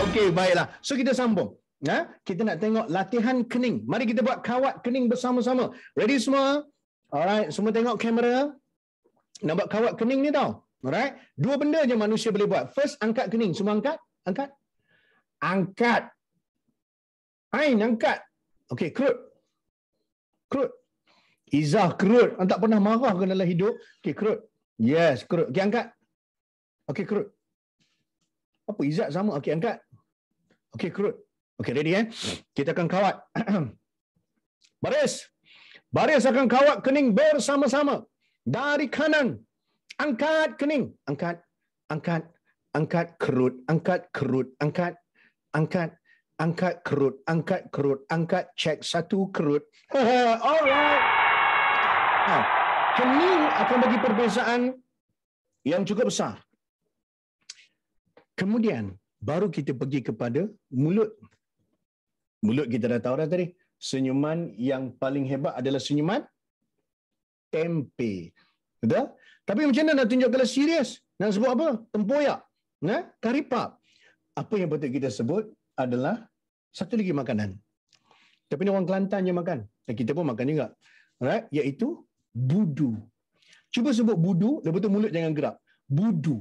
Okey, baiklah. So kita sambung. Ya, kita nak tengok latihan kening. Mari kita buat kawat kening bersama-sama. Ready semua? Alright, semua tengok kamera. Nak buat kawat kening ni tau. Alright. Dua benda je manusia boleh buat. First angkat kening. Semua angkat? Angkat. Angkat. Ain angkat. Okey, crude. Kerut. Izzah kerut. Orang tak pernah marah ke dalam hidup? Okey, kerut. Yes, kerut. Okey, angkat. Okey, kerut. Apa Izzah sama? Okey, angkat. Okey, kerut. Okey, ready eh? Kita akan kawat. Baris. Baris akan kawat kening bersama-sama. Dari kanan. Angkat kening. Angkat. Angkat. Angkat kerut. Angkat kerut. Angkat. angkat angkat kerut, angkat kerut, angkat cek satu kerut. Alright. Ha. Kening akan bagi perbezaan yang juga besar. Kemudian, baru kita pergi kepada mulut. Mulut kita dah tahu dah tadi. Senyuman yang paling hebat adalah senyuman tempe. Betul? Tapi macam mana nak tunjuk kalau serius? Nak sebut apa? Tempoyak. Nah, karipap. Apa yang betul kita sebut? adalah satu lagi makanan. Tapi ni orang Kelantan je makan. Dan kita pun makan juga. Alright? Iaitu budu. Cuba sebut budu, lepas tu mulut jangan gerak. Budu.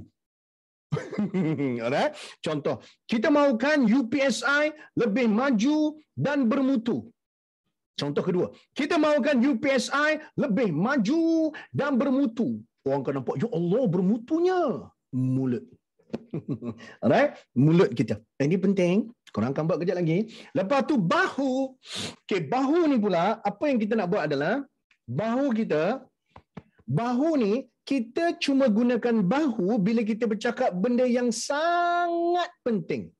Alright? Contoh, kita mahukan UPSI lebih maju dan bermutu. Contoh kedua, kita mahukan UPSI lebih maju dan bermutu. Orang kena nampak, ya Allah bermutunya. Mulut. Alright? Mulut kita. Ini penting. Korang akan buat kejap lagi. Lepas tu bahu. Okay, bahu ni pula, apa yang kita nak buat adalah, bahu kita, bahu ni, kita cuma gunakan bahu bila kita bercakap benda yang sangat penting.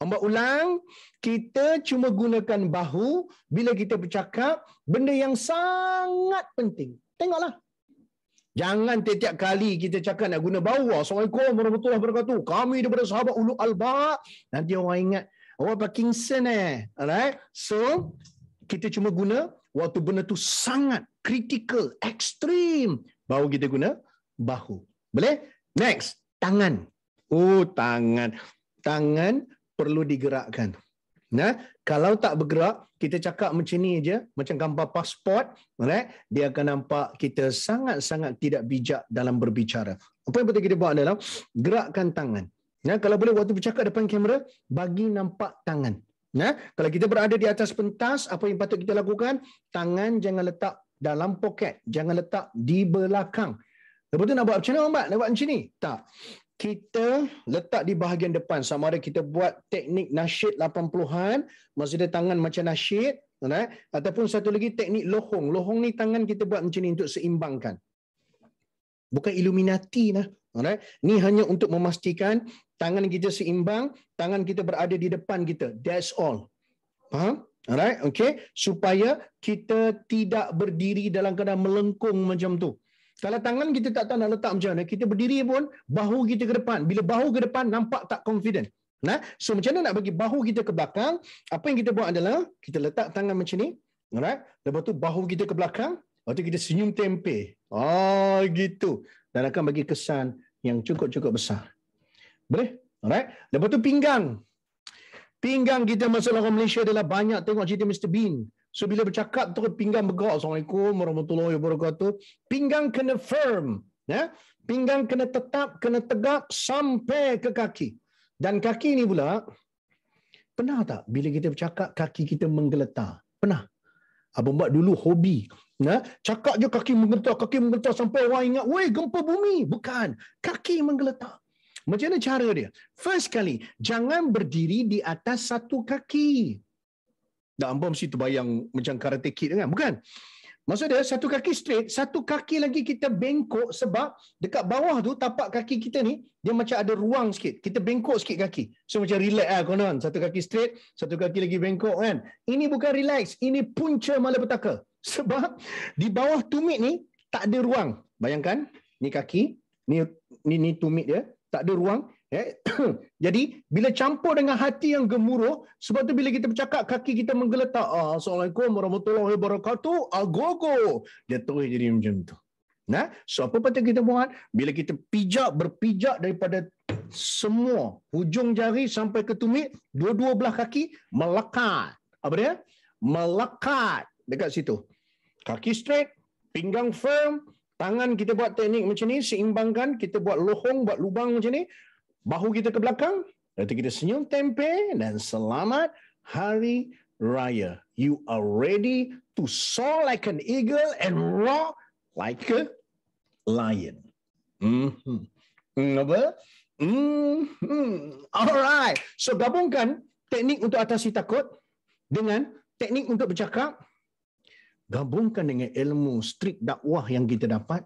Amba ulang, kita cuma gunakan bahu bila kita bercakap benda yang sangat penting. Tengoklah. Jangan tiap kali kita cakap nak guna bahu. Assalamualaikum warahmatullahi wabarakatuh. Kami daripada sahabat ulu alba. Nanti orang ingat, Awak Parkinson eh. Alright. So, kita cuma guna waktu benda tu sangat critical, extreme. Baru kita guna bahu. Boleh? Next, tangan. Oh, tangan. Tangan perlu digerakkan. Nah, kalau tak bergerak, kita cakap macam ni aja, macam gambar pasport, right? Dia akan nampak kita sangat-sangat tidak bijak dalam berbicara. Apa yang penting kita buat adalah gerakkan tangan. Nah, kalau boleh waktu bercakap depan kamera, bagi nampak tangan. Nah, kalau kita berada di atas pentas, apa yang patut kita lakukan? Tangan jangan letak dalam poket. Jangan letak di belakang. Lepas tu nak buat macam mana, Mbak? Nak macam ni? Tak. Kita letak di bahagian depan. Sama ada kita buat teknik nasyid 80-an, ada tangan macam nasyid, right? ataupun satu lagi teknik lohong. Lohong ni tangan kita buat macam ni untuk seimbangkan. Bukan Illuminati lah. Alright. Ni hanya untuk memastikan tangan kita seimbang, tangan kita berada di depan kita. That's all. Faham? Alright, okay. Supaya kita tidak berdiri dalam keadaan melengkung macam tu. Kalau tangan kita tak tahu nak letak macam mana, kita berdiri pun bahu kita ke depan. Bila bahu ke depan, nampak tak confident. Nah, so macam mana nak bagi bahu kita ke belakang? Apa yang kita buat adalah kita letak tangan macam ni. Alright. Lepas tu bahu kita ke belakang, lepas tu kita senyum tempe. Ah, oh, gitu. Dan akan bagi kesan yang cukup-cukup besar. Boleh? Alright. Lepas tu pinggang. Pinggang kita masuk orang Malaysia adalah banyak tengok cerita Mr. Bean. So bila bercakap tu pinggang bergerak. Assalamualaikum warahmatullahi wabarakatuh. Pinggang kena firm. Ya? Pinggang kena tetap, kena tegak sampai ke kaki. Dan kaki ni pula, pernah tak bila kita bercakap kaki kita menggeletar? Pernah? Abang buat dulu hobi. Ya? Cakap je kaki menggeletar, kaki menggeletar sampai orang ingat, weh gempa bumi. Bukan. Kaki menggeletar. Macam mana cara dia? First kali jangan berdiri di atas satu kaki. Dah ambam situ bayang macam karate kid kan? Bukan. Maksudnya satu kaki straight, satu kaki lagi kita bengkok sebab dekat bawah tu tapak kaki kita ni dia macam ada ruang sikit. Kita bengkok sikit kaki. So macam relax lah konon. Satu kaki straight, satu kaki lagi bengkok kan. Ini bukan relax, ini punca malapetaka. Sebab di bawah tumit ni tak ada ruang. Bayangkan, ni kaki, ni ni, ni tumit dia, tak ada ruang eh? jadi bila campur dengan hati yang gemuruh sebab tu bila kita bercakap kaki kita menggeletak ah, assalamualaikum warahmatullahi wabarakatuh agogo ah, dia terus jadi macam tu nah so apa patut kita buat bila kita pijak berpijak daripada semua hujung jari sampai ke tumit dua-dua belah kaki melekat apa dia melekat dekat situ kaki straight pinggang firm tangan kita buat teknik macam ni, seimbangkan, kita buat lohong, buat lubang macam ni, bahu kita ke belakang, nanti kita senyum tempe, dan selamat hari raya. You are ready to soar like an eagle and roar like a lion. Hmm. Hmm. Apa? Hmm. Alright. So gabungkan teknik untuk atasi takut dengan teknik untuk bercakap gabungkan dengan ilmu strik dakwah yang kita dapat,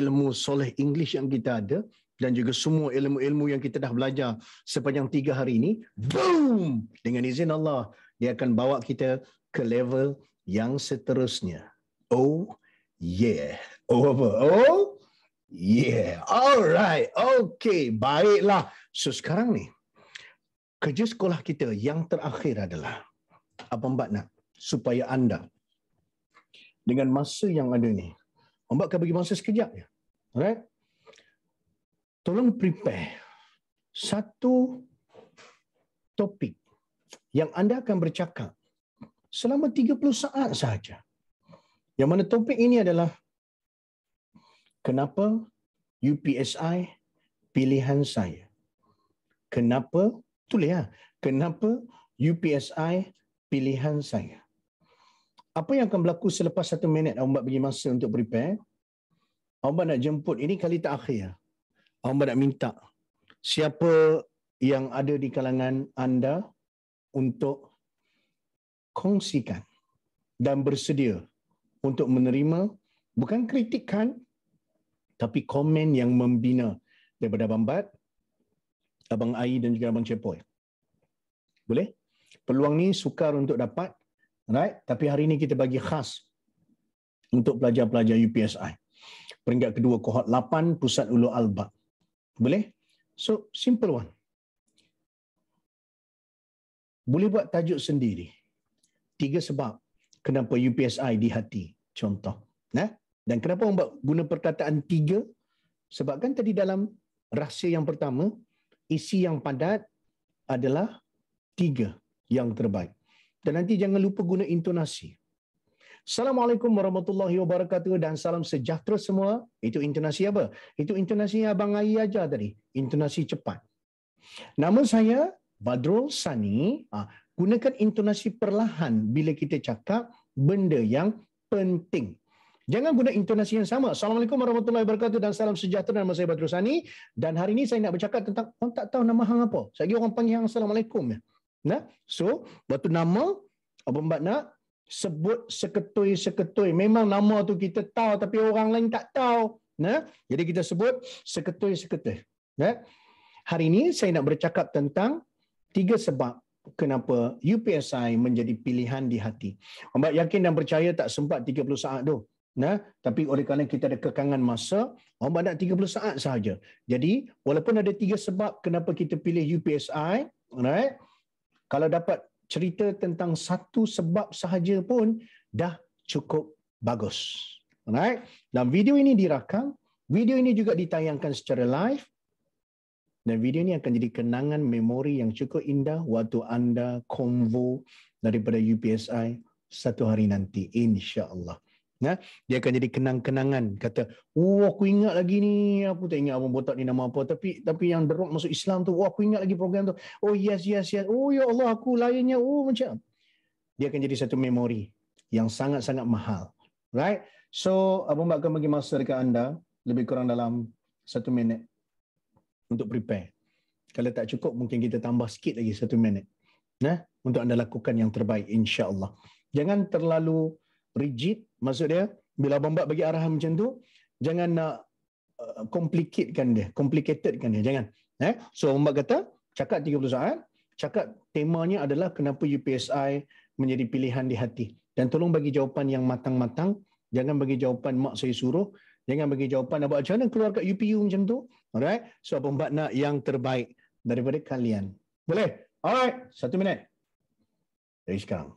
ilmu soleh English yang kita ada, dan juga semua ilmu-ilmu yang kita dah belajar sepanjang tiga hari ini, boom! Dengan izin Allah, dia akan bawa kita ke level yang seterusnya. Oh, yeah. Oh, apa? Oh, yeah. Alright. Okay. Baiklah. So, sekarang ni, kerja sekolah kita yang terakhir adalah, apa mbak nak? Supaya anda dengan masa yang ada ni. Ombak akan bagi masa sekejap je. Alright? Tolong prepare satu topik yang anda akan bercakap selama 30 saat sahaja. Yang mana topik ini adalah kenapa UPSI pilihan saya. Kenapa? Tulis lah ya. Kenapa UPSI pilihan saya? apa yang akan berlaku selepas satu minit Aumbat bagi masa untuk prepare. Aumbat nak jemput. Ini kali tak akhir. Aumbat nak minta. Siapa yang ada di kalangan anda untuk kongsikan dan bersedia untuk menerima bukan kritikan tapi komen yang membina daripada Abang Bat, Abang Ai dan juga Abang Cepoy. Boleh? Peluang ni sukar untuk dapat Right? Tapi hari ini kita bagi khas untuk pelajar-pelajar UPSI. Peringkat kedua, kohort 8, Pusat Ulu Albab. Boleh? So, simple one. Boleh buat tajuk sendiri. Tiga sebab kenapa UPSI di hati. Contoh. Nah, dan kenapa membuat guna perkataan tiga? Sebab kan tadi dalam rahsia yang pertama, isi yang padat adalah tiga yang terbaik. Dan nanti jangan lupa guna intonasi. Assalamualaikum warahmatullahi wabarakatuh dan salam sejahtera semua. Itu intonasi apa? Itu intonasi yang Abang Ayi ajar tadi. Intonasi cepat. Nama saya Badrul Sani. Ah, gunakan intonasi perlahan bila kita cakap benda yang penting. Jangan guna intonasi yang sama. Assalamualaikum warahmatullahi wabarakatuh dan salam sejahtera nama saya Badrul Sani. Dan hari ini saya nak bercakap tentang orang oh, tak tahu nama hang apa. Saya orang panggil hang Assalamualaikum. Assalamualaikum. Nah, so batu nama apa nak sebut seketui-seketui. Memang nama tu kita tahu tapi orang lain tak tahu. Nah, jadi kita sebut seketui-seketui. Nah. Hari ini saya nak bercakap tentang tiga sebab kenapa UPSI menjadi pilihan di hati. Ombak yakin dan percaya tak sempat 30 saat tu. Nah, tapi oleh kerana kita ada kekangan masa, ombak oh, nak 30 saat sahaja. Jadi, walaupun ada tiga sebab kenapa kita pilih UPSI, right? kalau dapat cerita tentang satu sebab sahaja pun dah cukup bagus. Alright? Dan video ini dirakam, video ini juga ditayangkan secara live dan video ini akan jadi kenangan memori yang cukup indah waktu anda konvo daripada UPSI satu hari nanti insya-Allah. Ha? Dia akan jadi kenang-kenangan. Kata, oh aku ingat lagi ni. Aku tak ingat apa botak ni nama apa. Tapi tapi yang The masuk Islam tu, oh aku ingat lagi program tu. Oh yes, yes, yes. Oh ya Allah aku lainnya. Oh macam. Dia akan jadi satu memori yang sangat-sangat mahal. Right? So, Abang Mbak akan bagi masa dekat anda lebih kurang dalam satu minit untuk prepare. Kalau tak cukup, mungkin kita tambah sikit lagi satu minit. Nah, untuk anda lakukan yang terbaik, insya Allah. Jangan terlalu rigid Maksud dia, bila Abang Bak bagi arahan macam tu, jangan nak uh, complicatedkan dia, complicatedkan dia, jangan. Eh? So Abang Bak kata, cakap 30 saat, cakap temanya adalah kenapa UPSI menjadi pilihan di hati. Dan tolong bagi jawapan yang matang-matang, jangan bagi jawapan mak saya suruh, jangan bagi jawapan Abang Bak, macam mana keluar kat UPU macam tu? Alright? So Abang Bak nak yang terbaik daripada kalian. Boleh? Alright, satu minit. Dari sekarang.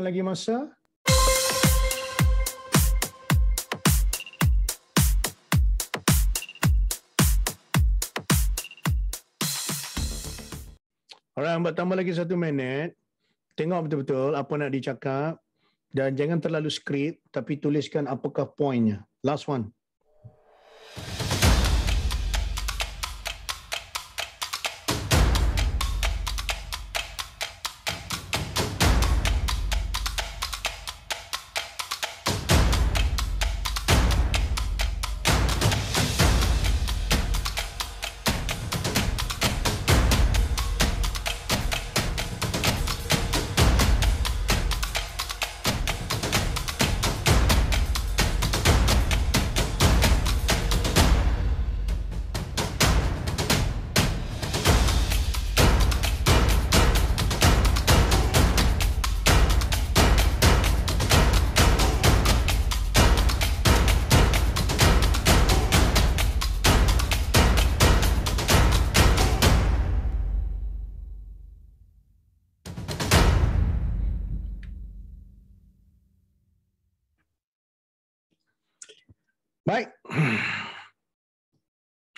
memerlukan lagi masa. Alright, buat tambah lagi satu minit. Tengok betul-betul apa nak dicakap. Dan jangan terlalu skrip, tapi tuliskan apakah poinnya. Last one.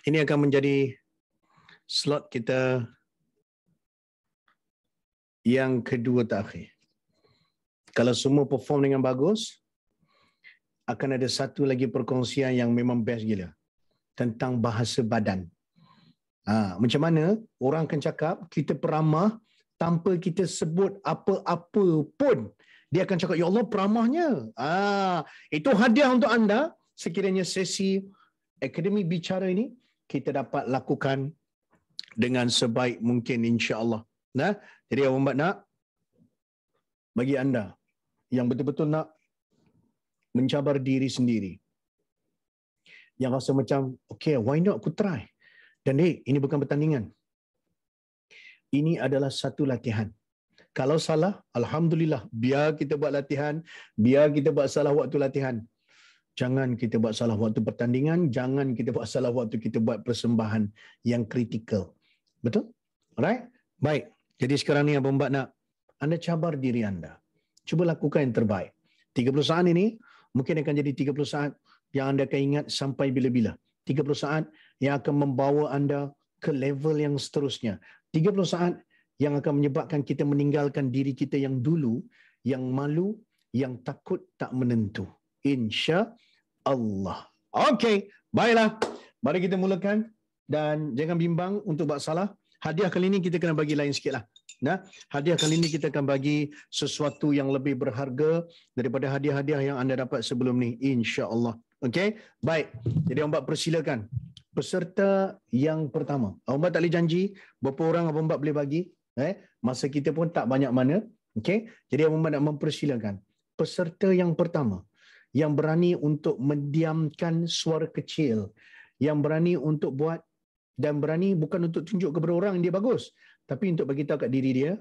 ini akan menjadi slot kita yang kedua terakhir. Kalau semua perform dengan bagus, akan ada satu lagi perkongsian yang memang best gila tentang bahasa badan. Ha, macam mana orang akan cakap kita peramah tanpa kita sebut apa-apa pun. Dia akan cakap, Ya Allah peramahnya. Ah, ha, itu hadiah untuk anda sekiranya sesi Akademi Bicara ini kita dapat lakukan dengan sebaik mungkin insya-Allah. Nah, jadi apa nak bagi anda yang betul-betul nak mencabar diri sendiri. Yang rasa macam okay, why not aku try. Dan ni, ini bukan pertandingan. Ini adalah satu latihan. Kalau salah, alhamdulillah, biar kita buat latihan, biar kita buat salah waktu latihan, jangan kita buat salah waktu pertandingan, jangan kita buat salah waktu kita buat persembahan yang kritikal. Betul? Alright? Baik. Jadi sekarang ni Abang Bak nak anda cabar diri anda. Cuba lakukan yang terbaik. 30 saat ini mungkin akan jadi 30 saat yang anda akan ingat sampai bila-bila. 30 saat yang akan membawa anda ke level yang seterusnya. 30 saat yang akan menyebabkan kita meninggalkan diri kita yang dulu, yang malu, yang takut tak menentu insya Allah. Okey, baiklah. Mari kita mulakan dan jangan bimbang untuk buat salah. Hadiah kali ini kita kena bagi lain sikitlah. Nah, hadiah kali ini kita akan bagi sesuatu yang lebih berharga daripada hadiah-hadiah yang anda dapat sebelum ni insya-Allah. Okey. Baik. Jadi om ombak persilakan peserta yang pertama. Ombak tak boleh janji berapa orang om ombak boleh bagi, eh. Masa kita pun tak banyak mana. Okey. Jadi om ombak nak mempersilakan peserta yang pertama yang berani untuk mendiamkan suara kecil yang berani untuk buat dan berani bukan untuk tunjuk kepada orang dia bagus tapi untuk bagi tahu kat diri dia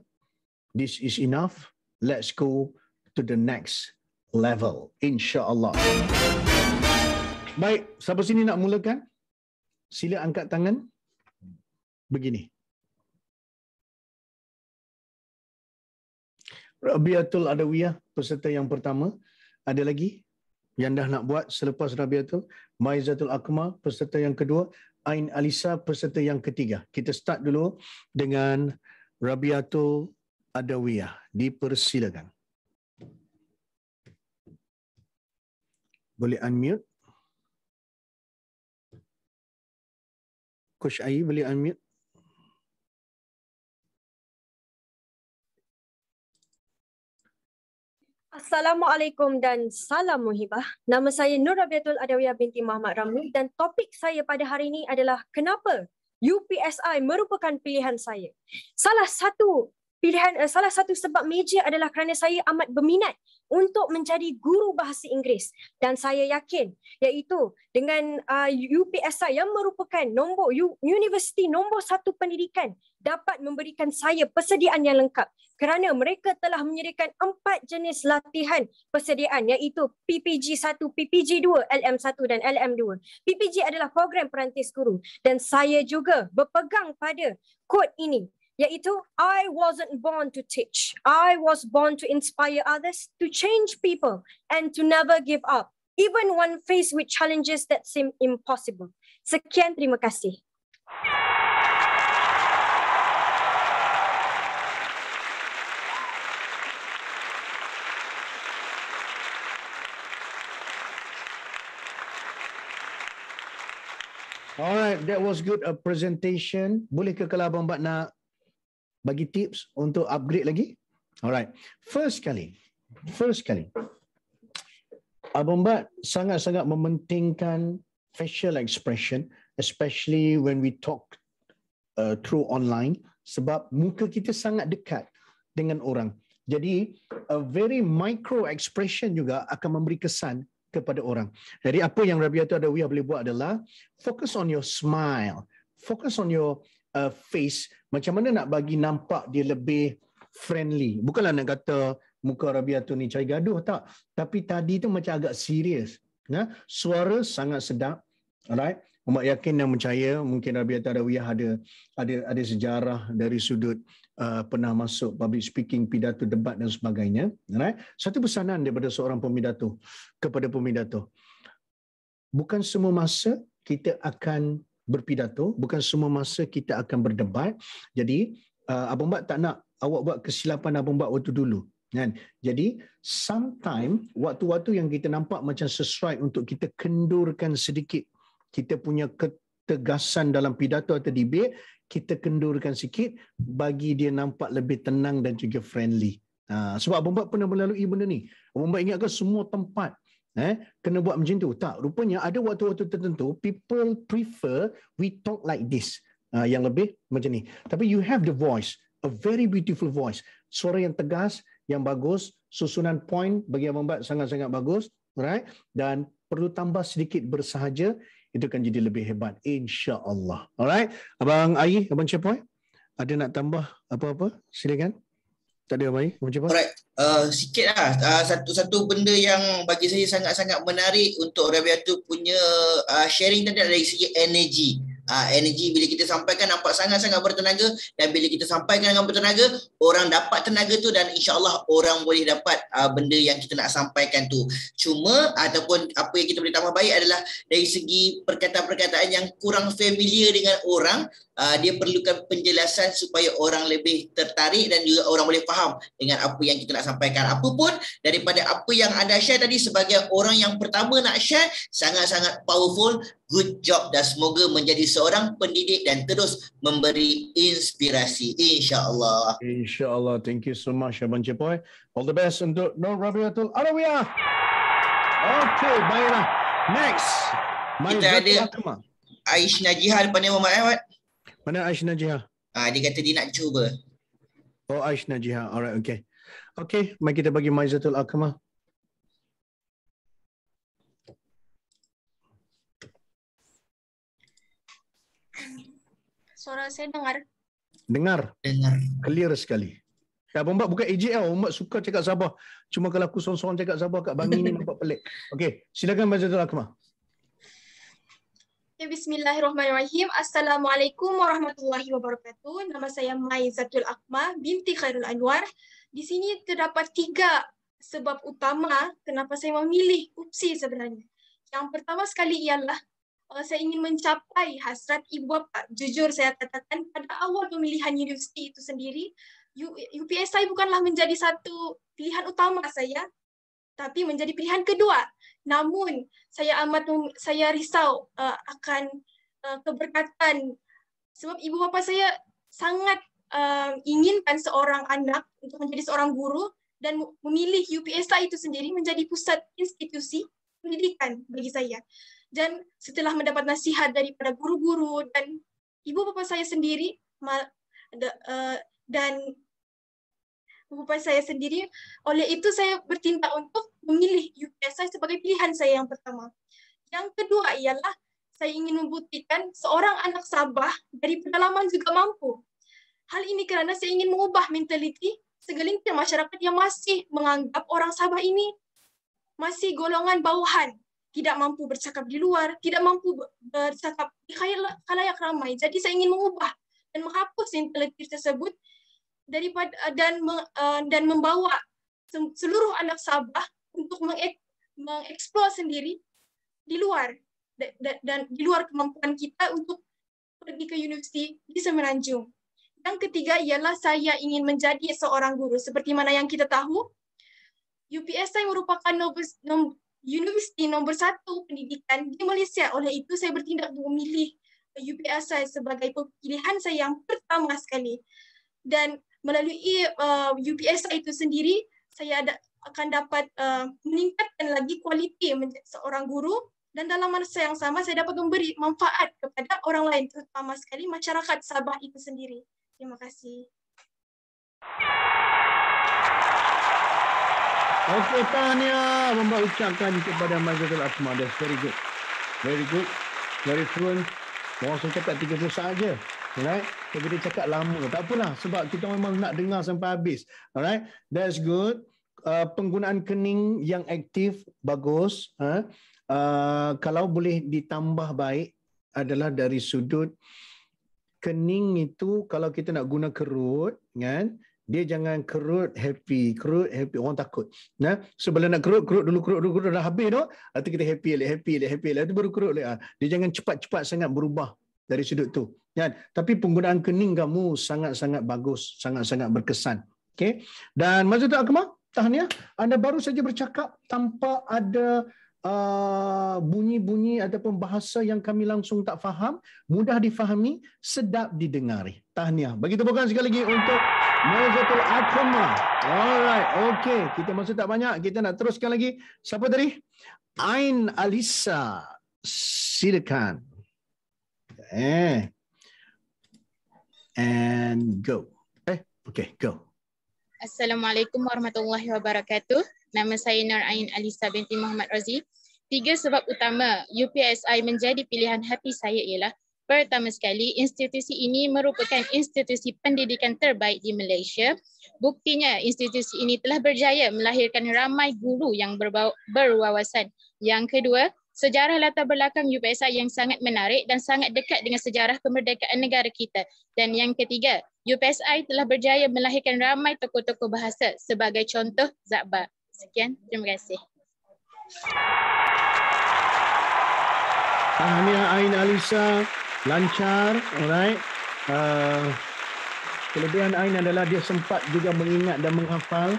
this is enough let's go to the next level Allah. baik siapa sini nak mulakan sila angkat tangan begini Rabiatul Adawiyah, peserta yang pertama. Ada lagi? yang dah nak buat selepas Rabiatul Maizatul Akma peserta yang kedua Ain Alisa peserta yang ketiga kita start dulu dengan Rabiatul Adawiyah dipersilakan boleh unmute Coach Ai boleh unmute Assalamualaikum dan salam muhibah. Nama saya Nur Rabiatul Adawiyah binti Muhammad Ramli dan topik saya pada hari ini adalah kenapa UPSI merupakan pilihan saya. Salah satu pilihan eh, salah satu sebab major adalah kerana saya amat berminat untuk menjadi guru bahasa Inggeris dan saya yakin iaitu dengan uh, yang merupakan nombor universiti nombor satu pendidikan dapat memberikan saya persediaan yang lengkap kerana mereka telah menyediakan empat jenis latihan persediaan iaitu PPG 1, PPG 2, LM 1 dan LM 2. PPG adalah program perantis guru dan saya juga berpegang pada kod ini yaitu I wasn't born to teach. I was born to inspire others, to change people, and to never give up, even when faced with challenges that seem impossible. Sekian, terima kasih. All right, that was good a presentation. Boleh ke kalau abang nak bagi tips untuk upgrade lagi? Alright. First kali. First kali. Abang Bat sangat-sangat mementingkan facial expression especially when we talk uh, through online sebab muka kita sangat dekat dengan orang. Jadi a very micro expression juga akan memberi kesan kepada orang. Jadi apa yang Rabiatu Adawiyah boleh buat adalah focus on your smile. Focus on your uh, face macam mana nak bagi nampak dia lebih friendly bukanlah nak kata muka Rabiatu ni cari gaduh tak tapi tadi tu macam agak serius Nah, ya? suara sangat sedap alright umat yakin dan percaya mungkin Rabiatu Adawiyah ada ada ada sejarah dari sudut uh, pernah masuk public speaking pidato debat dan sebagainya alright satu pesanan daripada seorang pemidato kepada pemidato bukan semua masa kita akan berpidato, bukan semua masa kita akan berdebat. Jadi, uh, Abang Mbak tak nak awak buat kesilapan Abang Mbak waktu dulu. Kan? Jadi, sometimes waktu-waktu yang kita nampak macam sesuai untuk kita kendurkan sedikit kita punya ketegasan dalam pidato atau debate, kita kendurkan sikit bagi dia nampak lebih tenang dan juga friendly. Uh, sebab Abang Mbak pernah melalui benda ni. Abang Mbak ingatkan semua tempat, eh kena buat macam tu tak rupanya ada waktu-waktu tertentu people prefer we talk like this uh, yang lebih macam ni tapi you have the voice a very beautiful voice suara yang tegas yang bagus susunan point bagi abang bab sangat-sangat bagus right dan perlu tambah sedikit bersahaja itu akan jadi lebih hebat Insya Allah, alright abang ai abang chepoy ada nak tambah apa-apa silakan tak ada Mai, macam apa? Alright, uh, sikit lah. Uh, satu, satu benda yang bagi saya sangat-sangat menarik untuk Rabiatu punya uh, sharing tadi dari segi energy, Uh, energi bila kita sampaikan nampak sangat-sangat bertenaga dan bila kita sampaikan dengan bertenaga orang dapat tenaga tu dan insyaAllah orang boleh dapat uh, benda yang kita nak sampaikan tu cuma ataupun apa yang kita boleh tambah baik adalah dari segi perkataan-perkataan yang kurang familiar dengan orang uh, dia perlukan penjelasan supaya orang lebih tertarik dan juga orang boleh faham dengan apa yang kita nak sampaikan. Apa pun daripada apa yang anda share tadi sebagai orang yang pertama nak share sangat-sangat powerful. Good job dan semoga menjadi seorang pendidik dan terus memberi inspirasi. InsyaAllah. InsyaAllah. Thank you so much Abang Cepoy. All the best untuk Nur Rabiatul Arawiyah. Okay, baiklah. Next. Mari kita ada Aish Najihah depan ni, Mama Ewat. Mana Aish Najihah? Ah, dia kata dia nak cuba. Oh, Aish Najihah. Alright, okay. Okay, mari kita bagi Maizatul Akamah. Suara saya dengar. Dengar? Dengar. Clear sekali. Ya, Bombak buka AJ tau. Bombak suka cakap Sabah. Cuma kalau aku sorang-sorang cakap Sabah kat Bangi ni nampak pelik. Okey, silakan Majlis Akmah. Okay, bismillahirrahmanirrahim. Assalamualaikum warahmatullahi wabarakatuh. Nama saya Mai Zatul Akma binti Khairul Anwar. Di sini terdapat tiga sebab utama kenapa saya memilih UPSI sebenarnya. Yang pertama sekali ialah uh, saya ingin mencapai hasrat ibu bapa. Jujur saya katakan pada awal pemilihan universiti itu sendiri, UPSI bukanlah menjadi satu pilihan utama saya tapi menjadi pilihan kedua. Namun saya amat saya risau uh, akan uh, keberkatan sebab ibu bapa saya sangat uh, inginkan seorang anak untuk menjadi seorang guru dan memilih UPSA lah itu sendiri menjadi pusat institusi pendidikan bagi saya. Dan setelah mendapat nasihat daripada guru-guru dan ibu bapa saya sendiri uh, dan ibu bapa saya sendiri oleh itu saya bertindak untuk memilih UPSI sebagai pilihan saya yang pertama. Yang kedua ialah saya ingin membuktikan seorang anak Sabah dari pedalaman juga mampu. Hal ini kerana saya ingin mengubah mentaliti segelintir masyarakat yang masih menganggap orang Sabah ini masih golongan bawahan, tidak mampu bercakap di luar, tidak mampu bercakap di kalayak ramai. Jadi saya ingin mengubah dan menghapus mentaliti tersebut daripada dan eh, dan membawa seluruh anak Sabah untuk mengeksplor sendiri di luar dan, dan di luar kemampuan kita untuk pergi ke universiti di Semenanjung. Yang ketiga ialah saya ingin menjadi seorang guru. Seperti mana yang kita tahu, UPSI merupakan nombor, nombor, universiti nomor satu pendidikan di Malaysia. Oleh itu, saya bertindak memilih UPSI sebagai pilihan saya yang pertama sekali. Dan melalui uh, itu sendiri, saya ada, akan dapat uh, meningkatkan lagi kualiti seorang guru dan dalam masa yang sama saya dapat memberi manfaat kepada orang lain terutama sekali masyarakat Sabah itu sendiri. Terima kasih. Okey, Tania Bamba ucapkan kepada Mazatul Asma. That's very good. Very good. Very fluent. Mau suruh cakap 30 saat je. Alright. Tapi dia cakap lama. Tak apalah. Sebab kita memang nak dengar sampai habis. Alright. That's good. Uh, penggunaan kening yang aktif bagus. Ha? Uh, kalau boleh ditambah baik adalah dari sudut kening itu kalau kita nak guna kerut kan dia jangan kerut happy kerut happy orang takut nah sebelum nak kerut kerut dulu kerut dulu, kerut dah habis tu atau kita happy lagi happy lagi happy lagi baru kerut lagi ha? dia jangan cepat-cepat sangat berubah dari sudut tu kan tapi penggunaan kening kamu sangat-sangat bagus sangat-sangat berkesan Okay? dan masa tu akmal tahniah anda baru saja bercakap tanpa ada uh, bunyi-bunyi ataupun bahasa yang kami langsung tak faham mudah difahami sedap didengari tahniah bagi tepukan sekali lagi untuk Nazatul Akhma alright okay. kita masih tak banyak kita nak teruskan lagi siapa tadi Ain Alisa silakan eh and go eh okay go Assalamualaikum warahmatullahi wabarakatuh. Nama saya Nur Ain Alisa binti Muhammad Razi. Tiga sebab utama UPSI menjadi pilihan hati saya ialah pertama sekali, institusi ini merupakan institusi pendidikan terbaik di Malaysia. Buktinya, institusi ini telah berjaya melahirkan ramai guru yang berwawasan. Yang kedua, sejarah latar belakang UPSI yang sangat menarik dan sangat dekat dengan sejarah kemerdekaan negara kita. Dan yang ketiga, UPSI telah berjaya melahirkan ramai tokoh-tokoh bahasa sebagai contoh Zabar. Sekian, terima kasih. Tahniah Ain Alisa, lancar, alright. Uh, kelebihan Ain adalah dia sempat juga mengingat dan menghafal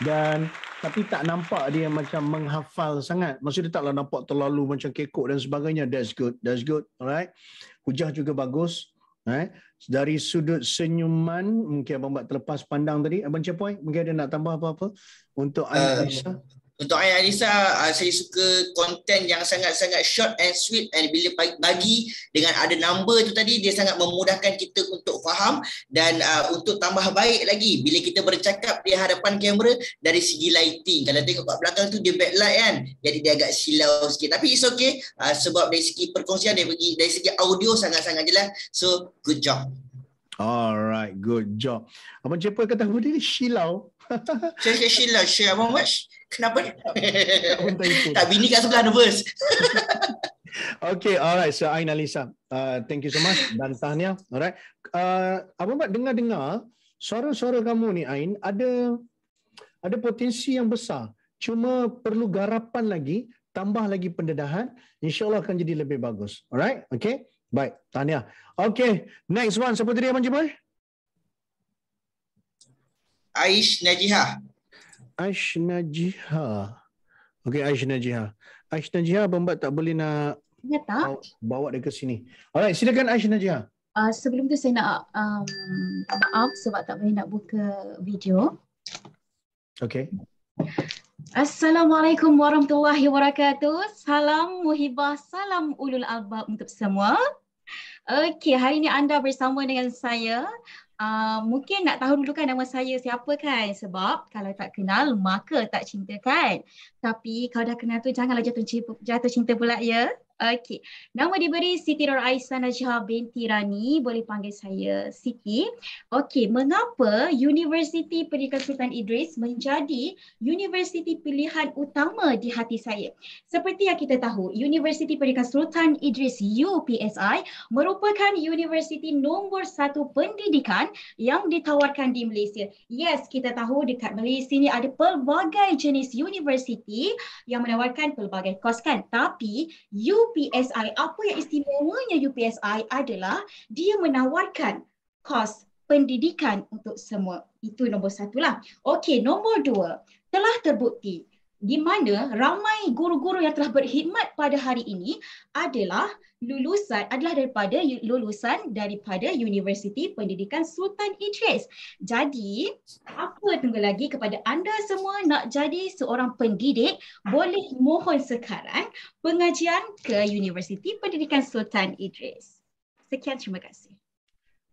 dan tapi tak nampak dia macam menghafal sangat. Maksudnya dia taklah nampak terlalu macam kekok dan sebagainya. That's good. That's good. Alright. Hujah juga bagus. Right. Dari sudut senyuman, mungkin Abang Bak terlepas pandang tadi. Abang Cepoy, mungkin ada nak tambah apa-apa? Untuk Aisyah. Uh, untuk Ayah Alisa, saya suka konten yang sangat-sangat short and sweet and bila bagi dengan ada number tu tadi, dia sangat memudahkan kita untuk faham dan ah, untuk tambah baik lagi bila kita bercakap di hadapan kamera dari segi lighting. Kalau tengok kat belakang tu, dia backlight kan? Jadi dia agak silau sikit. Tapi it's okay ah, sebab dari segi perkongsian, dia bagi, dari segi audio sangat-sangat jelas. So, good job. Alright, good job. Abang Cepa kata apa dia? Silau? Silau, silau. Abang Mas? Kenapa? tak bini kat sebelah nervous. okay, alright. So Ain Alisa, uh, thank you so much dan tahniah. Alright. Uh, Abang Mat dengar-dengar suara-suara kamu ni Ain ada ada potensi yang besar. Cuma perlu garapan lagi, tambah lagi pendedahan, insyaallah akan jadi lebih bagus. Alright? Okay? Baik, Tania. Okay, next one. Siapa tadi Abang Jibai? Aish Najihah okay Ashnajiha. Okey, Ashnajiha. Ashnajiha, Bambat tak boleh nak ya, tak. bawa dia ke sini. Alright, silakan Ashnajiha. Uh, ah, sebelum tu saya nak um, maaf sebab tak boleh nak buka video. Okay. Assalamualaikum warahmatullahi wabarakatuh. Salam muhibah, salam ulul albab untuk semua. Okey, hari ini anda bersama dengan saya, Ah, mungkin nak tahu dulu kan nama saya siapa kan sebab kalau tak kenal maka tak cintakan. Tapi kalau dah kenal tu janganlah jatuh cinta, jatuh cinta pula ya. Okey. Nama diberi Siti Nur Aisyah Najha binti Rani, boleh panggil saya Siti. Okey, mengapa Universiti Pendidikan Sultan Idris menjadi universiti pilihan utama di hati saya? Seperti yang kita tahu, Universiti Pendidikan Sultan Idris UPSI merupakan universiti nombor satu pendidikan yang ditawarkan di Malaysia. Yes, kita tahu dekat Malaysia ni ada pelbagai jenis universiti yang menawarkan pelbagai kos kan? Tapi UPSI UPSI, apa yang istimewanya UPSI adalah dia menawarkan kos pendidikan untuk semua. Itu nombor satu lah. Okey, nombor dua. Telah terbukti di mana ramai guru-guru yang telah berkhidmat pada hari ini adalah lulusan adalah daripada lulusan daripada Universiti Pendidikan Sultan Idris. Jadi, apa tunggu lagi kepada anda semua nak jadi seorang pendidik, boleh mohon sekarang pengajian ke Universiti Pendidikan Sultan Idris. Sekian terima kasih.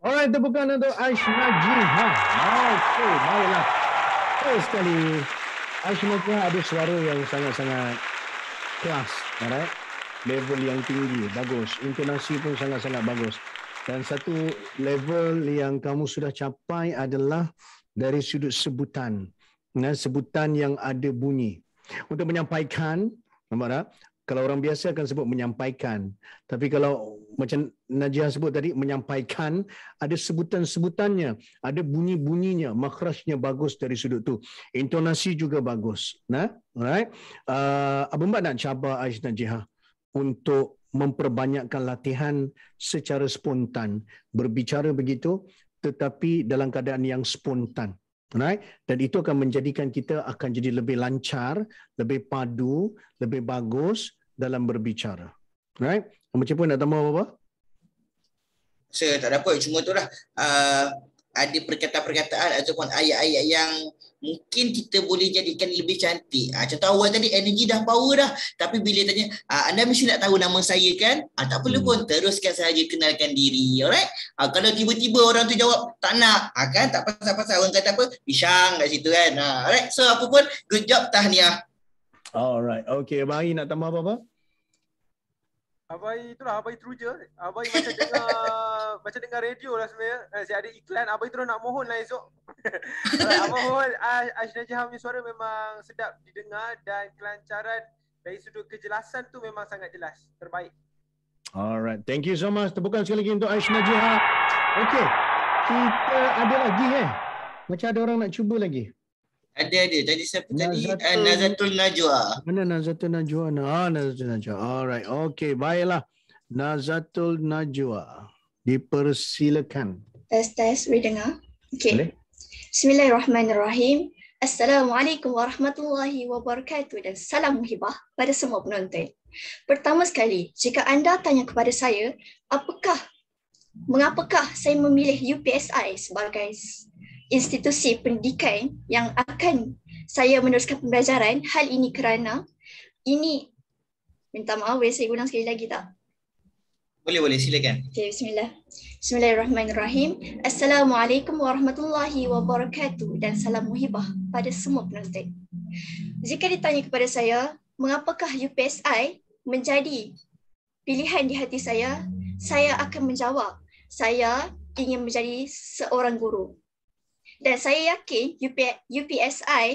Alright, tepukan untuk Aishma Jihan. Okay, baiklah. Terus sekali. I semoga ada suara yang sangat-sangat kelas, alright? Level yang tinggi, bagus. Intonasi pun sangat-sangat bagus. Dan satu level yang kamu sudah capai adalah dari sudut sebutan. Nah, sebutan yang ada bunyi. Untuk menyampaikan, nampak kalau orang biasa akan sebut menyampaikan tapi kalau macam Najah sebut tadi menyampaikan ada sebutan-sebutannya ada bunyi-bunyinya makhrajnya bagus dari sudut tu intonasi juga bagus nah alright uh, ah, abang Mbak nak cabar Aish Najih untuk memperbanyakkan latihan secara spontan berbicara begitu tetapi dalam keadaan yang spontan Right? Dan itu akan menjadikan kita akan jadi lebih lancar, lebih padu, lebih bagus, dalam berbicara. Right? Macam pun nak tambah apa-apa? Saya tak dapat. Cuma itulah uh, ah, ada perkataan-perkataan ataupun ayat-ayat yang mungkin kita boleh jadikan lebih cantik. Uh, contoh awal tadi, energi dah power dah. Tapi bila tanya, uh, anda mesti nak tahu nama saya kan? Uh, tak perlu hmm. pun. Teruskan saja kenalkan diri. Alright? Uh, kalau tiba-tiba orang tu jawab, tak nak. Uh, kan? Tak pasal-pasal. Orang kata apa? Pisang kat situ kan? Uh, alright? So, apa pun, good job. Tahniah. Alright. Okay, Abang Ayi nak tambah apa-apa? Abai itulah Abai teruja. Abai macam dengar macam dengar radio lah sebenarnya. Eh, saya ada iklan Abai terus nak mohon lah esok. Alright, Abang mohon Ashna Jahami suara memang sedap didengar dan kelancaran dari sudut kejelasan tu memang sangat jelas. Terbaik. Alright. Thank you so much. Terbuka sekali lagi untuk Ashna Jahami. Okay. Kita ada lagi eh. Macam ada orang nak cuba lagi. Ada ada, Tadi siapa tadi? Nazatul Najwa. Mana Nazatul Najwa? Ah, Nazatul Najwa. Alright. Okay. Baiklah. Nazatul Najwa. Dipersilakan. Test, test. Boleh dengar? Okey. Bismillahirrahmanirrahim. Assalamualaikum warahmatullahi wabarakatuh dan salam muhibah pada semua penonton. Pertama sekali, jika anda tanya kepada saya, apakah, mengapakah saya memilih UPSI sebagai institusi pendidikan yang akan saya meneruskan pembelajaran hal ini kerana ini minta maaf boleh saya ulang sekali lagi tak? Boleh boleh silakan. Okay, bismillah. Bismillahirrahmanirrahim. Assalamualaikum warahmatullahi wabarakatuh dan salam muhibah pada semua penonton. Jika ditanya kepada saya, mengapakah UPSI menjadi pilihan di hati saya, saya akan menjawab, saya ingin menjadi seorang guru dan saya yakin UPSI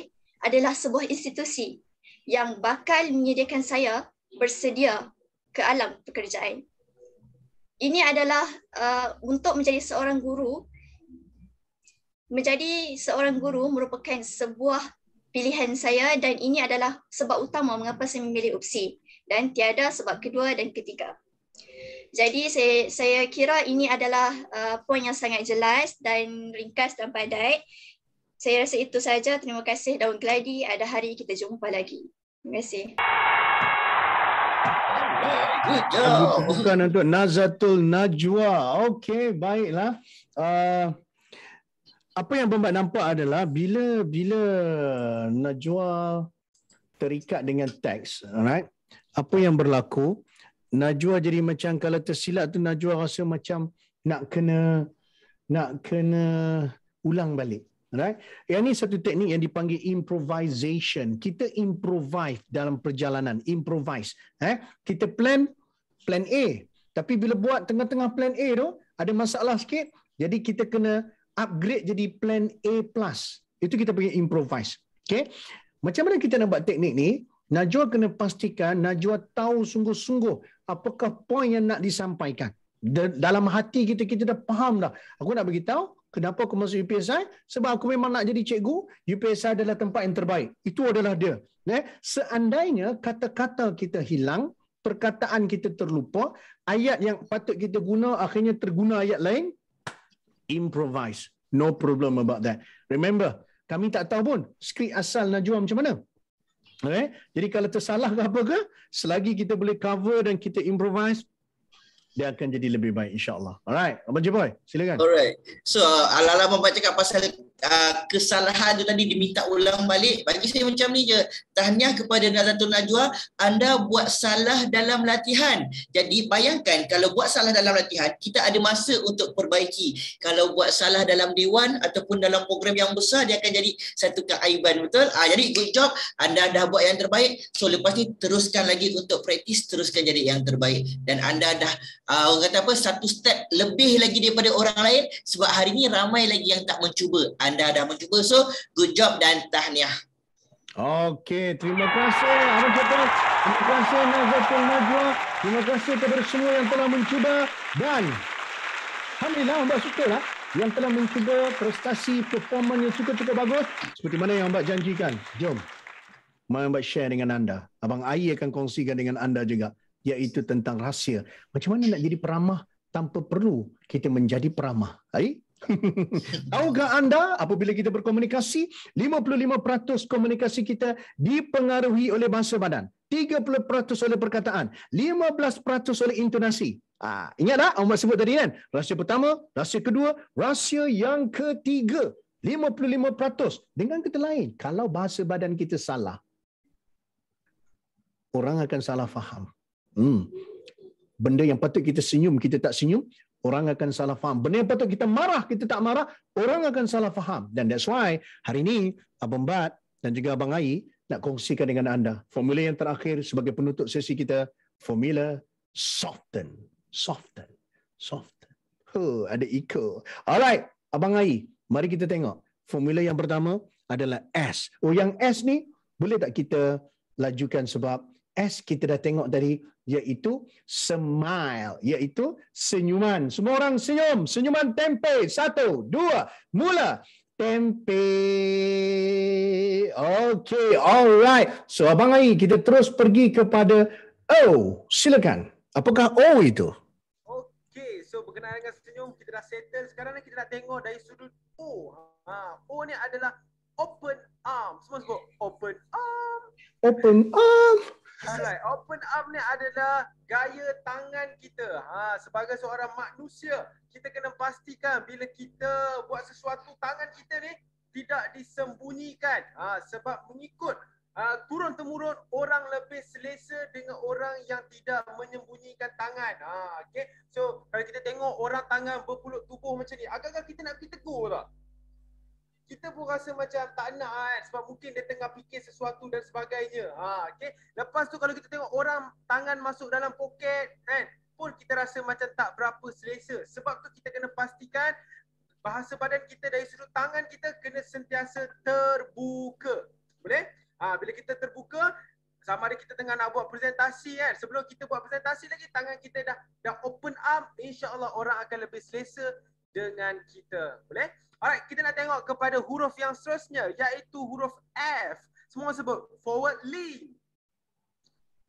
adalah sebuah institusi yang bakal menyediakan saya bersedia ke alam pekerjaan. Ini adalah uh, untuk menjadi seorang guru. Menjadi seorang guru merupakan sebuah pilihan saya dan ini adalah sebab utama mengapa saya memilih UPSI dan tiada sebab kedua dan ketiga. Jadi saya saya kira ini adalah uh, poin yang sangat jelas dan ringkas dan padai. Saya rasa itu saja. Terima kasih Daun Gladi. Ada hari kita jumpa lagi. Terima kasih. Bukan untuk Nazatul Najwa. Okey, baiklah. Uh, apa yang Bambat nampak adalah bila bila Najwa terikat dengan teks, alright? Apa yang berlaku? Najwa jadi macam kalau tersilap tu Najwa rasa macam nak kena nak kena ulang balik. Right? Yang ni satu teknik yang dipanggil improvisation. Kita improvise dalam perjalanan. Improvise. Eh? Kita plan plan A. Tapi bila buat tengah-tengah plan A tu, ada masalah sikit. Jadi kita kena upgrade jadi plan A+. plus. Itu kita panggil improvise. Okay? Macam mana kita nak buat teknik ni? Najwa kena pastikan Najwa tahu sungguh-sungguh apakah poin yang nak disampaikan. Dalam hati kita, kita dah faham dah. Aku nak beritahu, Kenapa aku masuk UPSI? Sebab aku memang nak jadi cikgu. UPSI adalah tempat yang terbaik. Itu adalah dia. Eh, seandainya kata-kata kita hilang, perkataan kita terlupa, ayat yang patut kita guna akhirnya terguna ayat lain, improvise. No problem about that. Remember, kami tak tahu pun skrip asal Najwa macam mana. Okay? Jadi kalau tersalah ke apa ke, selagi kita boleh cover dan kita improvise, dia akan jadi lebih baik insyaAllah. Alright, Abang Jiboy, silakan. Alright. So, uh, alam-alam membaca kat pasal Ah, kesalahan tu tadi diminta ulang balik bagi saya macam ni je tahniah kepada Nazatul Najwa anda buat salah dalam latihan jadi bayangkan kalau buat salah dalam latihan kita ada masa untuk perbaiki kalau buat salah dalam dewan ataupun dalam program yang besar dia akan jadi satu keaiban betul ah, jadi good job anda dah buat yang terbaik so lepas ni teruskan lagi untuk praktis teruskan jadi yang terbaik dan anda dah uh, orang kata apa satu step lebih lagi daripada orang lain sebab hari ni ramai lagi yang tak mencuba anda dah mencuba so good job dan tahniah Okey, terima kasih. Apa kata? Terima kasih Nazatul Najwa. Terima kasih kepada semua yang telah mencuba dan Alhamdulillah Mbak suka lah yang telah mencuba prestasi performan yang cukup-cukup bagus seperti mana yang Mbak janjikan. Jom. Mari Mbak share dengan anda. Abang Ayi akan kongsikan dengan anda juga iaitu tentang rahsia. Macam mana nak jadi peramah tanpa perlu kita menjadi peramah? Ayi? Tahukah anda apabila kita berkomunikasi, 55% komunikasi kita dipengaruhi oleh bahasa badan, 30% oleh perkataan, 15% oleh intonasi. Ah, ingat tak Umar sebut tadi kan? Rahsia pertama, rahsia kedua, rahsia yang ketiga. 55% dengan kata lain, kalau bahasa badan kita salah, orang akan salah faham. Hmm. Benda yang patut kita senyum, kita tak senyum orang akan salah faham. Benda yang patut kita marah, kita tak marah, orang akan salah faham. Dan that's why hari ini Abang Bat dan juga Abang Ai nak kongsikan dengan anda formula yang terakhir sebagai penutup sesi kita, formula soften. Soften. Soften. Huh, ada echo. Alright, Abang Ai, mari kita tengok. Formula yang pertama adalah S. Oh, yang S ni boleh tak kita lajukan sebab S kita dah tengok tadi iaitu smile iaitu senyuman semua orang senyum senyuman tempe satu dua mula tempe okay alright so abang Ai kita terus pergi kepada O silakan apakah O itu okay so berkenaan dengan senyum kita dah settle sekarang ni kita dah tengok dari sudut O ha O ni adalah open arm semua sebut open arm open arm Alright, kan? open up ni adalah gaya tangan kita. Ha, sebagai seorang manusia, kita kena pastikan bila kita buat sesuatu tangan kita ni tidak disembunyikan. Ha, sebab mengikut ha, turun temurun orang lebih selesa dengan orang yang tidak menyembunyikan tangan. Ha, okay. So kalau kita tengok orang tangan berpuluh tubuh macam ni, agak-agak kita nak pergi tegur tak? kita pun rasa macam tak nak kan sebab mungkin dia tengah fikir sesuatu dan sebagainya. Ha, okay. Lepas tu kalau kita tengok orang tangan masuk dalam poket kan pun kita rasa macam tak berapa selesa. Sebab tu kita kena pastikan bahasa badan kita dari sudut tangan kita kena sentiasa terbuka. Boleh? Ha, bila kita terbuka, sama ada kita tengah nak buat presentasi kan. Sebelum kita buat presentasi lagi, tangan kita dah dah open up. InsyaAllah orang akan lebih selesa dengan kita. Boleh? Alright, kita nak tengok kepada huruf yang seterusnya iaitu huruf F. Semua sebut forward lean.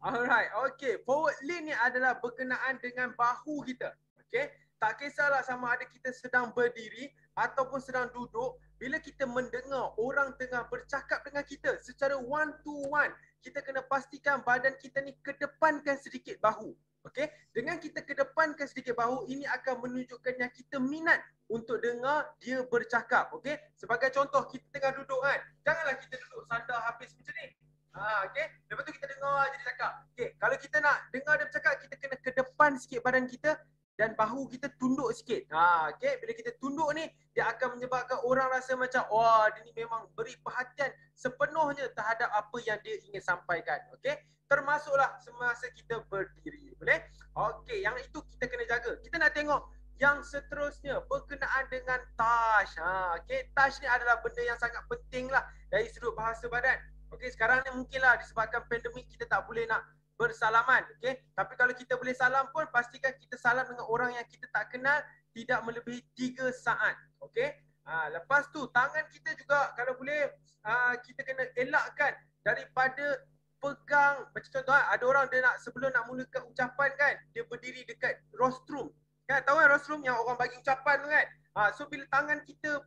Alright, okay. Forward lean ni adalah berkenaan dengan bahu kita. Okay? Tak kisahlah sama ada kita sedang berdiri ataupun sedang duduk. Bila kita mendengar orang tengah bercakap dengan kita secara one to one, kita kena pastikan badan kita ni kedepankan sedikit bahu. Okey, dengan kita kedepankan sedikit bahu ini akan menunjukkan yang kita minat untuk dengar dia bercakap. Okey, sebagai contoh kita tengah duduk kan. Janganlah kita duduk sandar habis macam ni. Ha, okey. Lepas tu kita dengar dia cakap. Okey, kalau kita nak dengar dia bercakap, kita kena ke depan sikit badan kita dan bahu kita tunduk sikit. Ha, okay? Bila kita tunduk ni, dia akan menyebabkan orang rasa macam, wah dia ni memang beri perhatian sepenuhnya terhadap apa yang dia ingin sampaikan. Okay? Termasuklah semasa kita berdiri. Boleh? Okay, yang itu kita kena jaga. Kita nak tengok yang seterusnya berkenaan dengan touch. Ha, okay? Touch ni adalah benda yang sangat penting lah dari sudut bahasa badan. Okay, sekarang ni mungkinlah disebabkan pandemik kita tak boleh nak bersalaman. Okay? Tapi kalau kita boleh salam pun, pastikan kita salam dengan orang yang kita tak kenal tidak melebihi tiga saat. Okay? Ha, ah, lepas tu, tangan kita juga kalau boleh ha, kita kena elakkan daripada pegang macam contoh ah, ada orang dia nak sebelum nak mulakan ucapan kan dia berdiri dekat rostrum kan tahu kan rostrum yang orang bagi ucapan tu kan ha, so bila tangan kita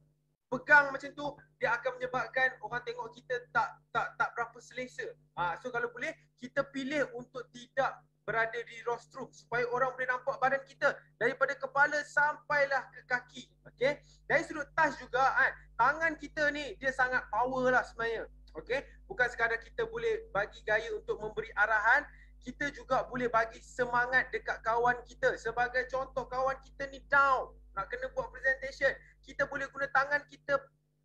pegang macam tu dia akan menyebabkan orang tengok kita tak tak tak berapa selesa. Ha, so kalau boleh kita pilih untuk tidak berada di rostrum supaya orang boleh nampak badan kita daripada kepala sampailah ke kaki. Okey. Dari sudut touch juga kan, tangan kita ni dia sangat power lah sebenarnya. Okey. Bukan sekadar kita boleh bagi gaya untuk memberi arahan, kita juga boleh bagi semangat dekat kawan kita. Sebagai contoh kawan kita ni down tak kena buat presentation. Kita boleh guna tangan kita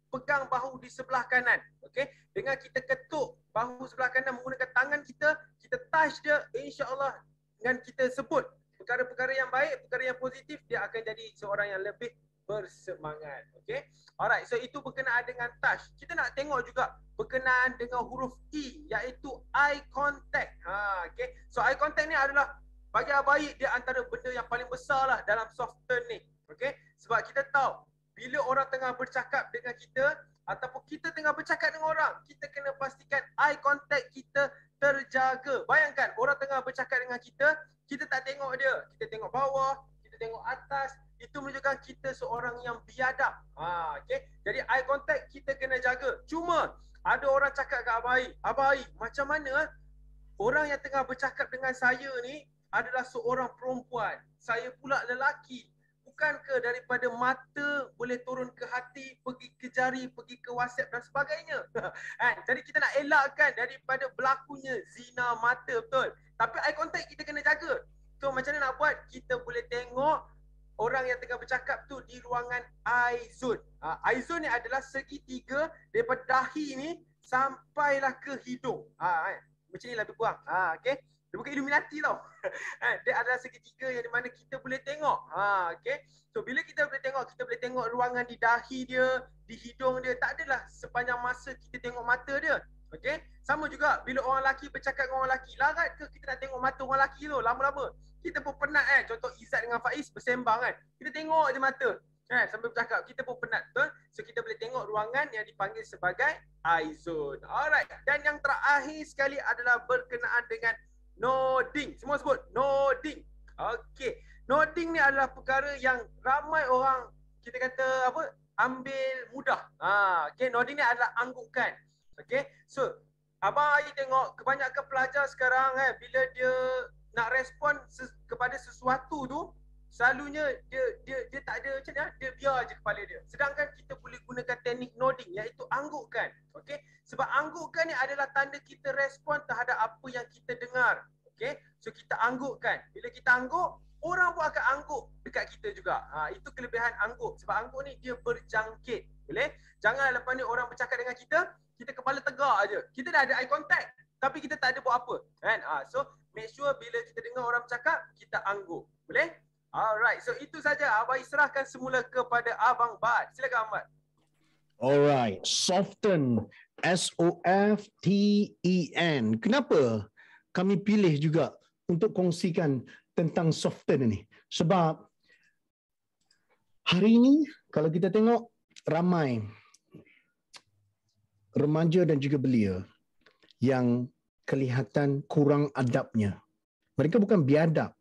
pegang bahu di sebelah kanan. Okay. Dengan kita ketuk bahu sebelah kanan menggunakan tangan kita, kita touch dia insyaAllah dengan kita sebut perkara-perkara yang baik, perkara yang positif, dia akan jadi seorang yang lebih bersemangat. Okay. Alright. So itu berkenaan dengan touch. Kita nak tengok juga berkenaan dengan huruf E iaitu eye contact. Ha, okay. So eye contact ni adalah bagi abai dia antara benda yang paling besar lah dalam software ni. Okay? Sebab kita tahu bila orang tengah bercakap dengan kita ataupun kita tengah bercakap dengan orang, kita kena pastikan eye contact kita terjaga. Bayangkan orang tengah bercakap dengan kita, kita tak tengok dia. Kita tengok bawah, kita tengok atas. Itu menunjukkan kita seorang yang biadab. Ha, okay? Jadi eye contact kita kena jaga. Cuma ada orang cakap kat Abah Ai, Abah Ai, macam mana eh? orang yang tengah bercakap dengan saya ni adalah seorang perempuan. Saya pula lelaki bukankah daripada mata boleh turun ke hati, pergi ke jari, pergi ke WhatsApp dan sebagainya. Eh, jadi kita nak elakkan daripada berlakunya zina mata betul. Tapi eye contact kita kena jaga. So macam mana nak buat? Kita boleh tengok orang yang tengah bercakap tu di ruangan eye zone. Uh, eye zone ni adalah segitiga daripada dahi ni sampailah ke hidung. Ha, eh, macam ni lah lebih kurang. Ha, okay. Dia bukan Illuminati tau. Eh, dia adalah segitiga yang di mana kita boleh tengok. Ha, okay. So bila kita boleh tengok, kita boleh tengok ruangan di dahi dia, di hidung dia. Tak adalah sepanjang masa kita tengok mata dia. Okay. Sama juga bila orang lelaki bercakap dengan orang lelaki. Larat ke kita nak tengok mata orang lelaki tu lama-lama? Kita pun penat eh. Contoh Izzat dengan Faiz bersembang kan. Kita tengok je mata. Eh, sambil bercakap, kita pun penat betul? So kita boleh tengok ruangan yang dipanggil sebagai eye zone. Alright. Dan yang terakhir sekali adalah berkenaan dengan Nodding. Semua sebut nodding. Okey. Nodding ni adalah perkara yang ramai orang kita kata apa? Ambil mudah. Ha, okey. Nodding ni adalah anggukan. Okey. So, apa Ayi tengok kebanyakan pelajar sekarang eh, bila dia nak respon ses- kepada sesuatu tu, selalunya dia dia dia tak ada macam dia, ah. dia biar je kepala dia. Sedangkan kita boleh gunakan teknik nodding iaitu anggukkan. Okey. Sebab anggukkan ni adalah tanda kita respon terhadap apa yang kita dengar. Okey. So kita anggukkan. Bila kita angguk, orang pun akan angguk dekat kita juga. Ha, itu kelebihan angguk. Sebab angguk ni dia berjangkit. Boleh? Jangan lepas ni orang bercakap dengan kita, kita kepala tegak aja. Kita dah ada eye contact tapi kita tak ada buat apa. Kan? Ha, so make sure bila kita dengar orang bercakap, kita angguk. Boleh? Alright, so itu saja. Abang serahkan semula kepada Abang Bad. Silakan Abang Bad. Alright, soften. S-O-F-T-E-N. Kenapa kami pilih juga untuk kongsikan tentang soften ini? Sebab hari ini kalau kita tengok ramai remaja dan juga belia yang kelihatan kurang adabnya. Mereka bukan biadab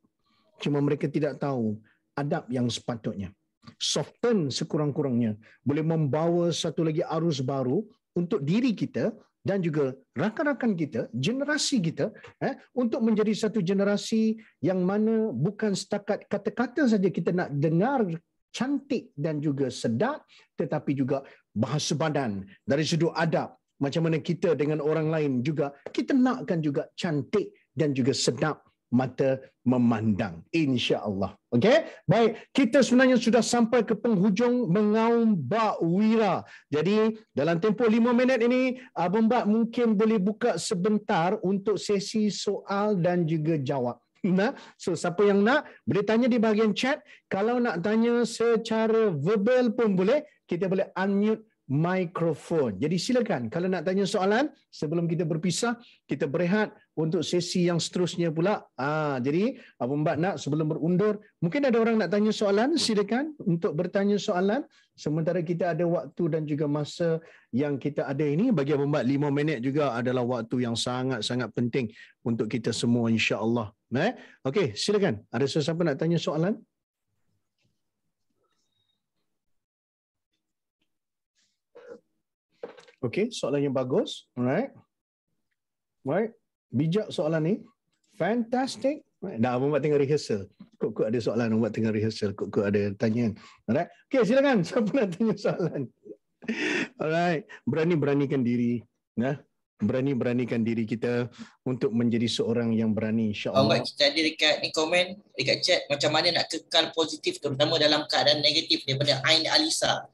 cuma mereka tidak tahu adab yang sepatutnya. Soften sekurang-kurangnya boleh membawa satu lagi arus baru untuk diri kita dan juga rakan-rakan kita, generasi kita eh, untuk menjadi satu generasi yang mana bukan setakat kata-kata saja kita nak dengar cantik dan juga sedap tetapi juga bahasa badan dari sudut adab macam mana kita dengan orang lain juga kita nakkan juga cantik dan juga sedap mata memandang insya-Allah. Okay, Baik, kita sebenarnya sudah sampai ke penghujung mengaum bak wira. Jadi dalam tempoh lima minit ini Abang Bak mungkin boleh buka sebentar untuk sesi soal dan juga jawab. Nah, so siapa yang nak boleh tanya di bahagian chat. Kalau nak tanya secara verbal pun boleh, kita boleh unmute mikrofon. Jadi silakan kalau nak tanya soalan sebelum kita berpisah, kita berehat untuk sesi yang seterusnya pula. Ah, jadi Abu Mbak nak sebelum berundur, mungkin ada orang nak tanya soalan, silakan untuk bertanya soalan sementara kita ada waktu dan juga masa yang kita ada ini bagi Abu Mbak 5 minit juga adalah waktu yang sangat-sangat penting untuk kita semua insya-Allah. Eh? Okey, silakan. Ada sesiapa nak tanya soalan? Okay, soalan yang bagus. Alright. Right. Bijak soalan ni. Fantastic. Right. Dah, buat tengah rehearsal. Kok-kok ada soalan, buat tengah rehearsal. Kok-kok ada tanyaan. Alright. Okay, silakan. Siapa nak tanya soalan? Alright. Berani-beranikan diri. Nah. Ya. Berani-beranikan diri kita untuk menjadi seorang yang berani. InsyaAllah. Abang kita ada dekat ni komen, dekat chat. Macam mana nak kekal positif terutama dalam keadaan negatif daripada Ain Alisa.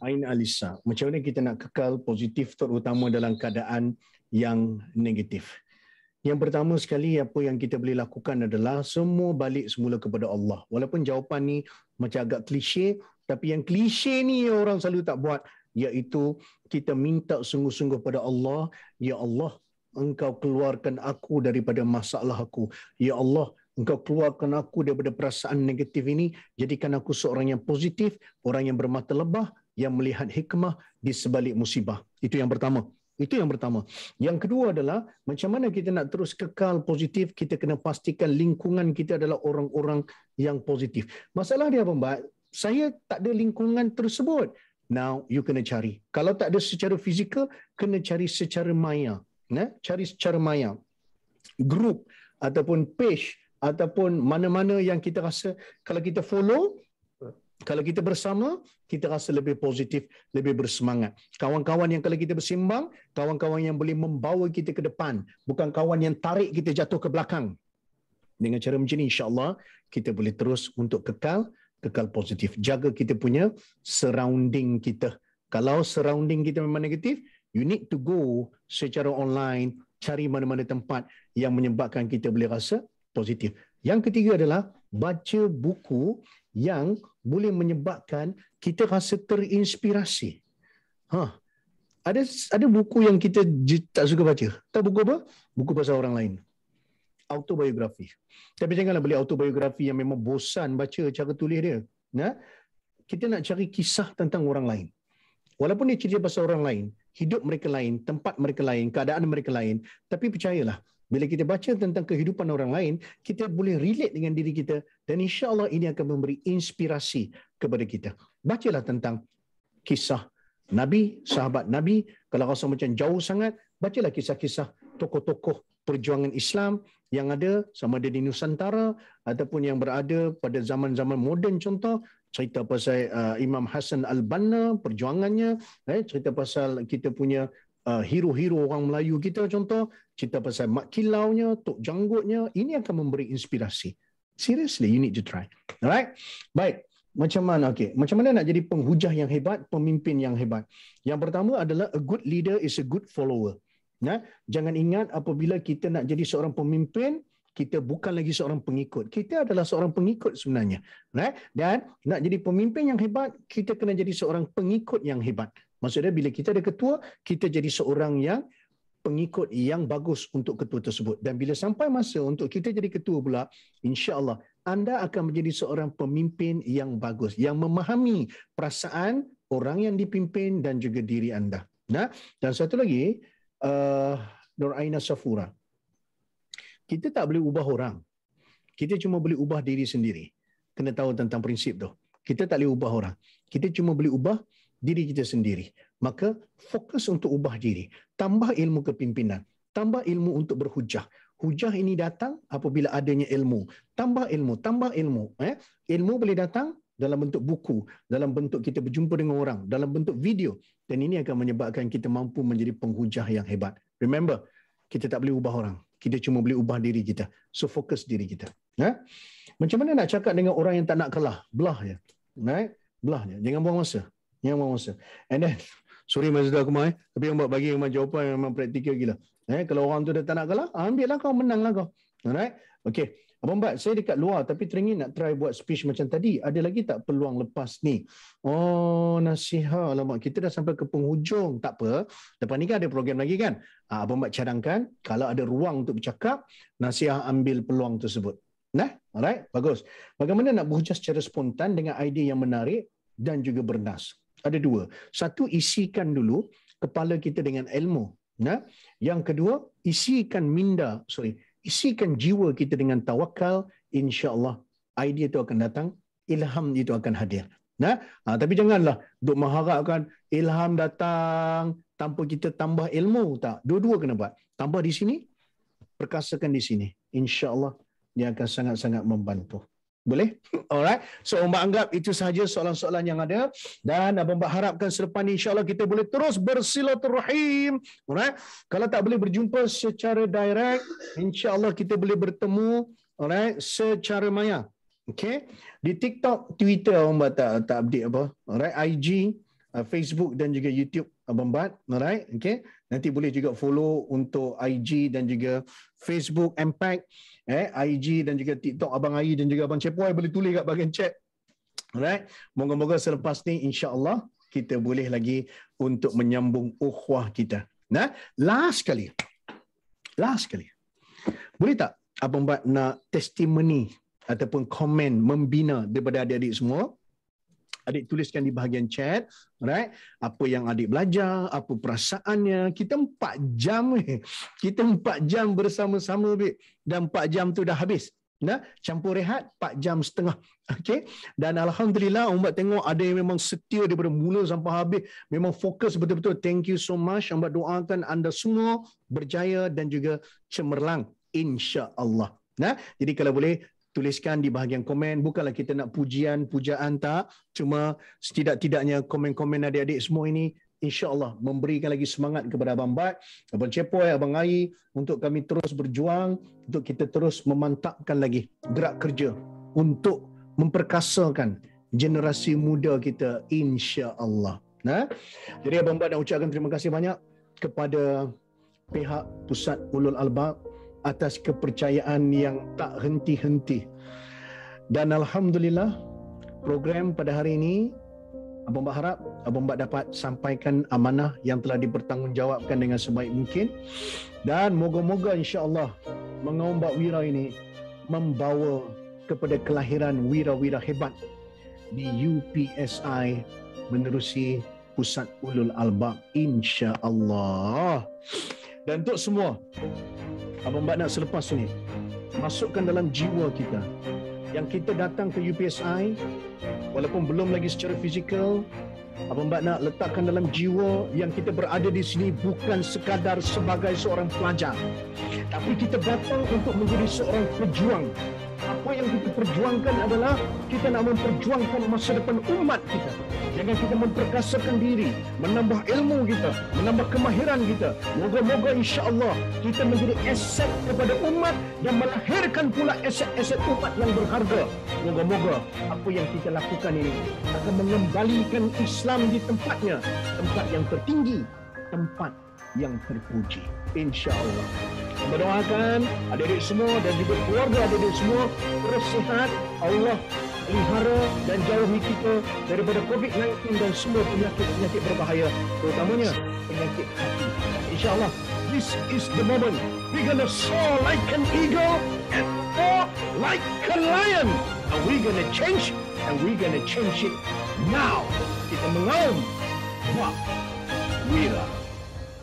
Ain Alisa, macam mana kita nak kekal positif terutama dalam keadaan yang negatif? Yang pertama sekali apa yang kita boleh lakukan adalah semua balik semula kepada Allah. Walaupun jawapan ni macam agak klise, tapi yang klise ni yang orang selalu tak buat iaitu kita minta sungguh-sungguh pada Allah, ya Allah, engkau keluarkan aku daripada masalah aku. Ya Allah, engkau keluarkan aku daripada perasaan negatif ini, jadikan aku seorang yang positif, orang yang bermata lebah, yang melihat hikmah di sebalik musibah. Itu yang pertama. Itu yang pertama. Yang kedua adalah macam mana kita nak terus kekal positif, kita kena pastikan lingkungan kita adalah orang-orang yang positif. Masalah dia apa, Mbak? Saya tak ada lingkungan tersebut. Now, you kena cari. Kalau tak ada secara fizikal, kena cari secara maya. Nah, cari secara maya. Group ataupun page ataupun mana-mana yang kita rasa kalau kita follow, kalau kita bersama, kita rasa lebih positif, lebih bersemangat. Kawan-kawan yang kalau kita bersimbang, kawan-kawan yang boleh membawa kita ke depan. Bukan kawan yang tarik kita jatuh ke belakang. Dengan cara macam ini, insyaAllah, kita boleh terus untuk kekal, kekal positif. Jaga kita punya surrounding kita. Kalau surrounding kita memang negatif, you need to go secara online, cari mana-mana tempat yang menyebabkan kita boleh rasa positif. Yang ketiga adalah baca buku yang boleh menyebabkan kita rasa terinspirasi. Ha. Huh. Ada ada buku yang kita tak suka baca. tak buku apa? Buku pasal orang lain. Autobiografi. Tapi janganlah beli autobiografi yang memang bosan baca cara tulis dia. Nah, kita nak cari kisah tentang orang lain. Walaupun dia cerita pasal orang lain, hidup mereka lain, tempat mereka lain, keadaan mereka lain, tapi percayalah, bila kita baca tentang kehidupan orang lain, kita boleh relate dengan diri kita dan insya Allah ini akan memberi inspirasi kepada kita. Bacalah tentang kisah Nabi, sahabat Nabi. Kalau rasa macam jauh sangat, bacalah kisah-kisah tokoh-tokoh perjuangan Islam yang ada sama ada di Nusantara ataupun yang berada pada zaman-zaman moden contoh cerita pasal uh, Imam Hasan Al-Banna perjuangannya eh, cerita pasal kita punya uh, hero-hero orang Melayu kita contoh cerita pasal mak kilaunya, tok janggutnya, ini akan memberi inspirasi. Seriously, you need to try. Alright? Baik. Macam mana? Okay. Macam mana nak jadi penghujah yang hebat, pemimpin yang hebat? Yang pertama adalah a good leader is a good follower. Nah, ya? jangan ingat apabila kita nak jadi seorang pemimpin, kita bukan lagi seorang pengikut. Kita adalah seorang pengikut sebenarnya. Nah, dan nak jadi pemimpin yang hebat, kita kena jadi seorang pengikut yang hebat. Maksudnya bila kita ada ketua, kita jadi seorang yang pengikut yang bagus untuk ketua tersebut. Dan bila sampai masa untuk kita jadi ketua pula, insya-Allah anda akan menjadi seorang pemimpin yang bagus yang memahami perasaan orang yang dipimpin dan juga diri anda. Nah, dan satu lagi, uh, Nur Aina Safura. Kita tak boleh ubah orang. Kita cuma boleh ubah diri sendiri. Kena tahu tentang prinsip tu. Kita tak boleh ubah orang. Kita cuma boleh ubah diri kita sendiri. Maka fokus untuk ubah diri. Tambah ilmu kepimpinan. Tambah ilmu untuk berhujah. Hujah ini datang apabila adanya ilmu. Tambah ilmu, tambah ilmu. Eh? Ilmu boleh datang dalam bentuk buku, dalam bentuk kita berjumpa dengan orang, dalam bentuk video. Dan ini akan menyebabkan kita mampu menjadi penghujah yang hebat. Remember, kita tak boleh ubah orang. Kita cuma boleh ubah diri kita. So, fokus diri kita. Eh? Macam mana nak cakap dengan orang yang tak nak kalah? Belah je. Right? Eh? Belah je. Jangan buang masa. Yang mahu masa. And then, sorry Mazda aku mai, eh? tapi yang bagi yang memang jawapan yang memang praktikal gila. Eh, kalau orang tu dah tak nak kalah, ah, ambillah kau, menanglah kau. Alright? Okay. Apa Bat, saya dekat luar tapi teringin nak try buat speech macam tadi. Ada lagi tak peluang lepas ni? Oh, nasihat. Alamak, kita dah sampai ke penghujung. Tak apa. Lepas ni kan ada program lagi kan? Apa ah, Bat cadangkan, kalau ada ruang untuk bercakap, nasihat ambil peluang tersebut. Nah, alright, bagus. Bagaimana nak berhujah secara spontan dengan idea yang menarik dan juga bernas? ada dua. Satu isikan dulu kepala kita dengan ilmu. Nah, yang kedua isikan minda, sorry, isikan jiwa kita dengan tawakal. Insya Allah idea itu akan datang, ilham itu akan hadir. Nah, ha, tapi janganlah duk mengharapkan ilham datang tanpa kita tambah ilmu tak. Dua-dua kena buat. Tambah di sini, perkasakan di sini. Insya Allah dia akan sangat-sangat membantu. Boleh? Alright. So, Abang anggap itu sahaja soalan-soalan yang ada. Dan Abang Bak harapkan selepas ini Allah kita boleh terus bersilaturahim. Alright. Kalau tak boleh berjumpa secara direct, insya Allah kita boleh bertemu alright, secara maya. Okay. Di TikTok, Twitter, Abang Bak tak, tak update apa. Alright. IG, uh, Facebook dan juga YouTube, Abang Bak. Alright. Okay. Nanti boleh juga follow untuk IG dan juga Facebook Impact. Eh, IG dan juga TikTok Abang Ayi dan juga Abang Cepoy boleh tulis kat bahagian chat. Alright. Moga-moga selepas ni insya Allah kita boleh lagi untuk menyambung ukhwah kita. Nah, last kali. Last kali. Boleh tak Abang Bat nak testimoni ataupun komen membina daripada adik-adik semua adik tuliskan di bahagian chat right apa yang adik belajar apa perasaannya kita empat jam eh. kita empat jam bersama-sama babe dan empat jam tu dah habis nah campur rehat empat jam setengah okey dan alhamdulillah umat tengok ada yang memang setia daripada mula sampai habis memang fokus betul-betul thank you so much umat doakan anda semua berjaya dan juga cemerlang insya-Allah nah jadi kalau boleh tuliskan di bahagian komen. Bukanlah kita nak pujian, pujaan tak. Cuma setidak-tidaknya komen-komen adik-adik semua ini insyaAllah memberikan lagi semangat kepada Abang Bat, Abang Cepoy, Abang Ayi untuk kami terus berjuang, untuk kita terus memantapkan lagi gerak kerja untuk memperkasakan generasi muda kita insyaAllah. Nah, jadi Abang Bat nak ucapkan terima kasih banyak kepada pihak Pusat Ulul Albab atas kepercayaan yang tak henti-henti. Dan Alhamdulillah, program pada hari ini, Abang bak harap Abang bak dapat sampaikan amanah yang telah dipertanggungjawabkan dengan sebaik mungkin. Dan moga-moga insyaAllah mengombak wira ini membawa kepada kelahiran wira-wira hebat di UPSI menerusi Pusat Ulul Albab insya-Allah. Dan untuk semua Abang Bad nak selepas ni masukkan dalam jiwa kita yang kita datang ke UPSI walaupun belum lagi secara fizikal Abang Bad nak letakkan dalam jiwa yang kita berada di sini bukan sekadar sebagai seorang pelajar tapi kita datang untuk menjadi seorang pejuang apa yang kita perjuangkan adalah kita nak memperjuangkan masa depan umat kita. Jangan kita memperkasakan diri, menambah ilmu kita, menambah kemahiran kita. Moga-moga insya Allah kita menjadi aset kepada umat dan melahirkan pula aset-aset umat yang berharga. Moga-moga apa yang kita lakukan ini akan mengembalikan Islam di tempatnya, tempat yang tertinggi, tempat yang terpuji. Insya Allah. Berdoakan adik-adik semua dan juga keluarga adik-adik semua bersihat. Allah pelihara dan jauhi kita daripada COVID-19 dan semua penyakit-penyakit berbahaya terutamanya penyakit hati. InsyaAllah, this is the moment. We're gonna soar like an eagle and fall like a lion. And we're gonna change and we're gonna change it now. Kita mengaum. Wah, wira.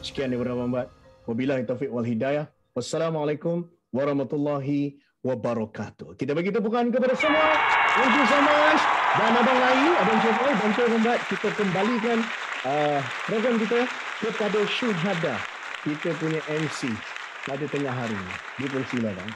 Sekian daripada Mbak. Wabilahi Taufiq wal Hidayah. Wassalamualaikum warahmatullahi wabarakatuh. Kita bagi tepukan kepada semua. Thank you so much. Dan Abang Rai, Abang Jeffrey, Abang Tuan Rombat, kita kembalikan uh, program kita kepada Syuhada. Kita punya MC pada tengah hari ini. Dia pun silakan.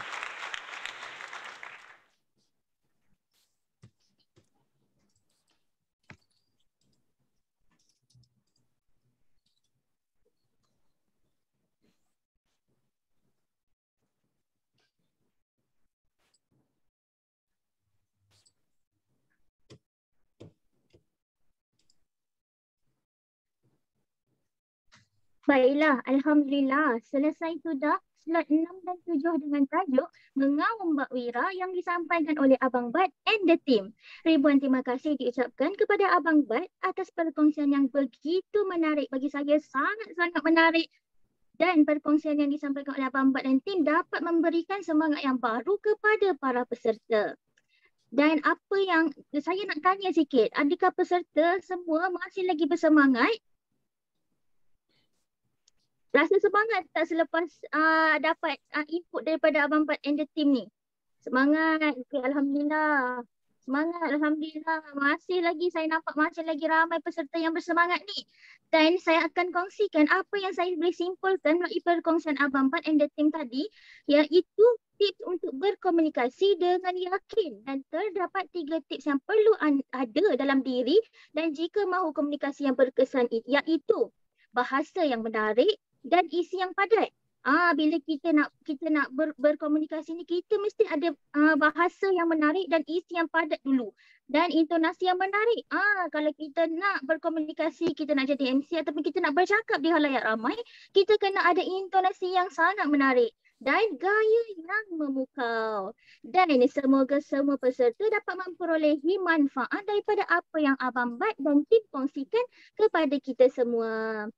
Baiklah, Alhamdulillah. Selesai sudah slot 6 dan 7 dengan tajuk Mengaum Mbak Wira yang disampaikan oleh Abang Bat and the team. Ribuan terima kasih diucapkan kepada Abang Bat atas perkongsian yang begitu menarik bagi saya sangat-sangat menarik dan perkongsian yang disampaikan oleh Abang Bat dan team dapat memberikan semangat yang baru kepada para peserta. Dan apa yang saya nak tanya sikit, adakah peserta semua masih lagi bersemangat rasa semangat tak selepas uh, dapat uh, input daripada Abang Pat and the team ni? Semangat. Okay, Alhamdulillah. Semangat. Alhamdulillah. Masih lagi saya nampak masih lagi ramai peserta yang bersemangat ni. Dan saya akan kongsikan apa yang saya boleh simpulkan melalui perkongsian Abang Pat and the team tadi iaitu tips untuk berkomunikasi dengan yakin dan terdapat tiga tips yang perlu ada dalam diri dan jika mahu komunikasi yang berkesan iaitu bahasa yang menarik, dan isi yang padat. Ah bila kita nak kita nak ber, berkomunikasi ni kita mesti ada uh, bahasa yang menarik dan isi yang padat dulu dan intonasi yang menarik. Ah kalau kita nak berkomunikasi, kita nak jadi MC ataupun kita nak bercakap di halayak ramai, kita kena ada intonasi yang sangat menarik dan gaya yang memukau. Dan ini semoga semua peserta dapat memperolehi manfaat daripada apa yang Abang Bat dan Tim kongsikan kepada kita semua.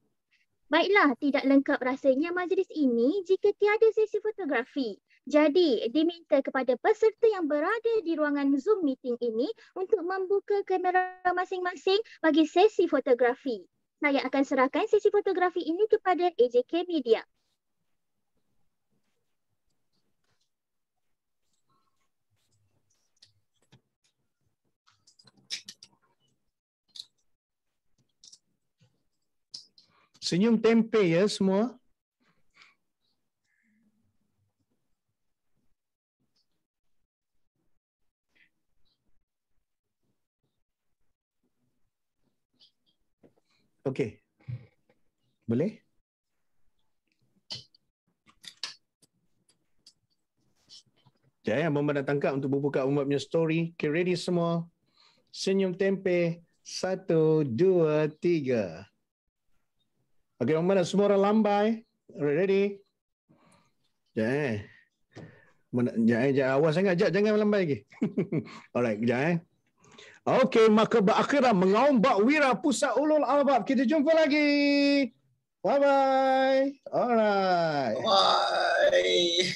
Baiklah, tidak lengkap rasanya majlis ini jika tiada sesi fotografi. Jadi, diminta kepada peserta yang berada di ruangan Zoom meeting ini untuk membuka kamera masing-masing bagi sesi fotografi. Saya akan serahkan sesi fotografi ini kepada AJK Media. Senyum tempe, ya semua. Okay. Boleh? Jaya, mama dah tangkap untuk buka umat punya story. Okay, ready semua. Senyum tempe. Satu, dua, tiga. Tiga. Okay, mana semua orang lambai? Ready? Jangan. Eh. Mana jangan eh. jangan awas sangat jap jangan lambai lagi. Alright, kejap eh. Okey, maka berakhir mengaumbak wira pusat ulul albab. Kita jumpa lagi. Bye bye. Alright. Bye.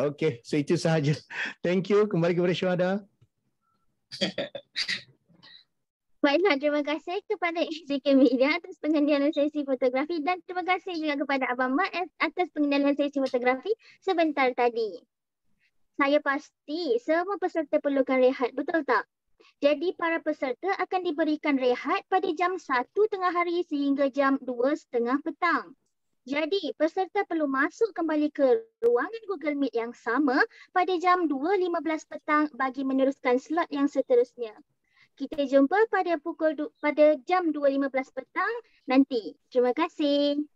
Okey, so itu sahaja. Thank you. Kembali kepada Syuhada. Baiklah, terima kasih kepada Izzy Media atas pengendalian sesi fotografi dan terima kasih juga kepada Abang Mat atas pengendalian sesi fotografi sebentar tadi. Saya pasti semua peserta perlukan rehat, betul tak? Jadi para peserta akan diberikan rehat pada jam 1 tengah hari sehingga jam 2 setengah petang. Jadi peserta perlu masuk kembali ke ruangan Google Meet yang sama pada jam 2.15 petang bagi meneruskan slot yang seterusnya kita jumpa pada pukul du- pada jam 2.15 petang nanti. Terima kasih.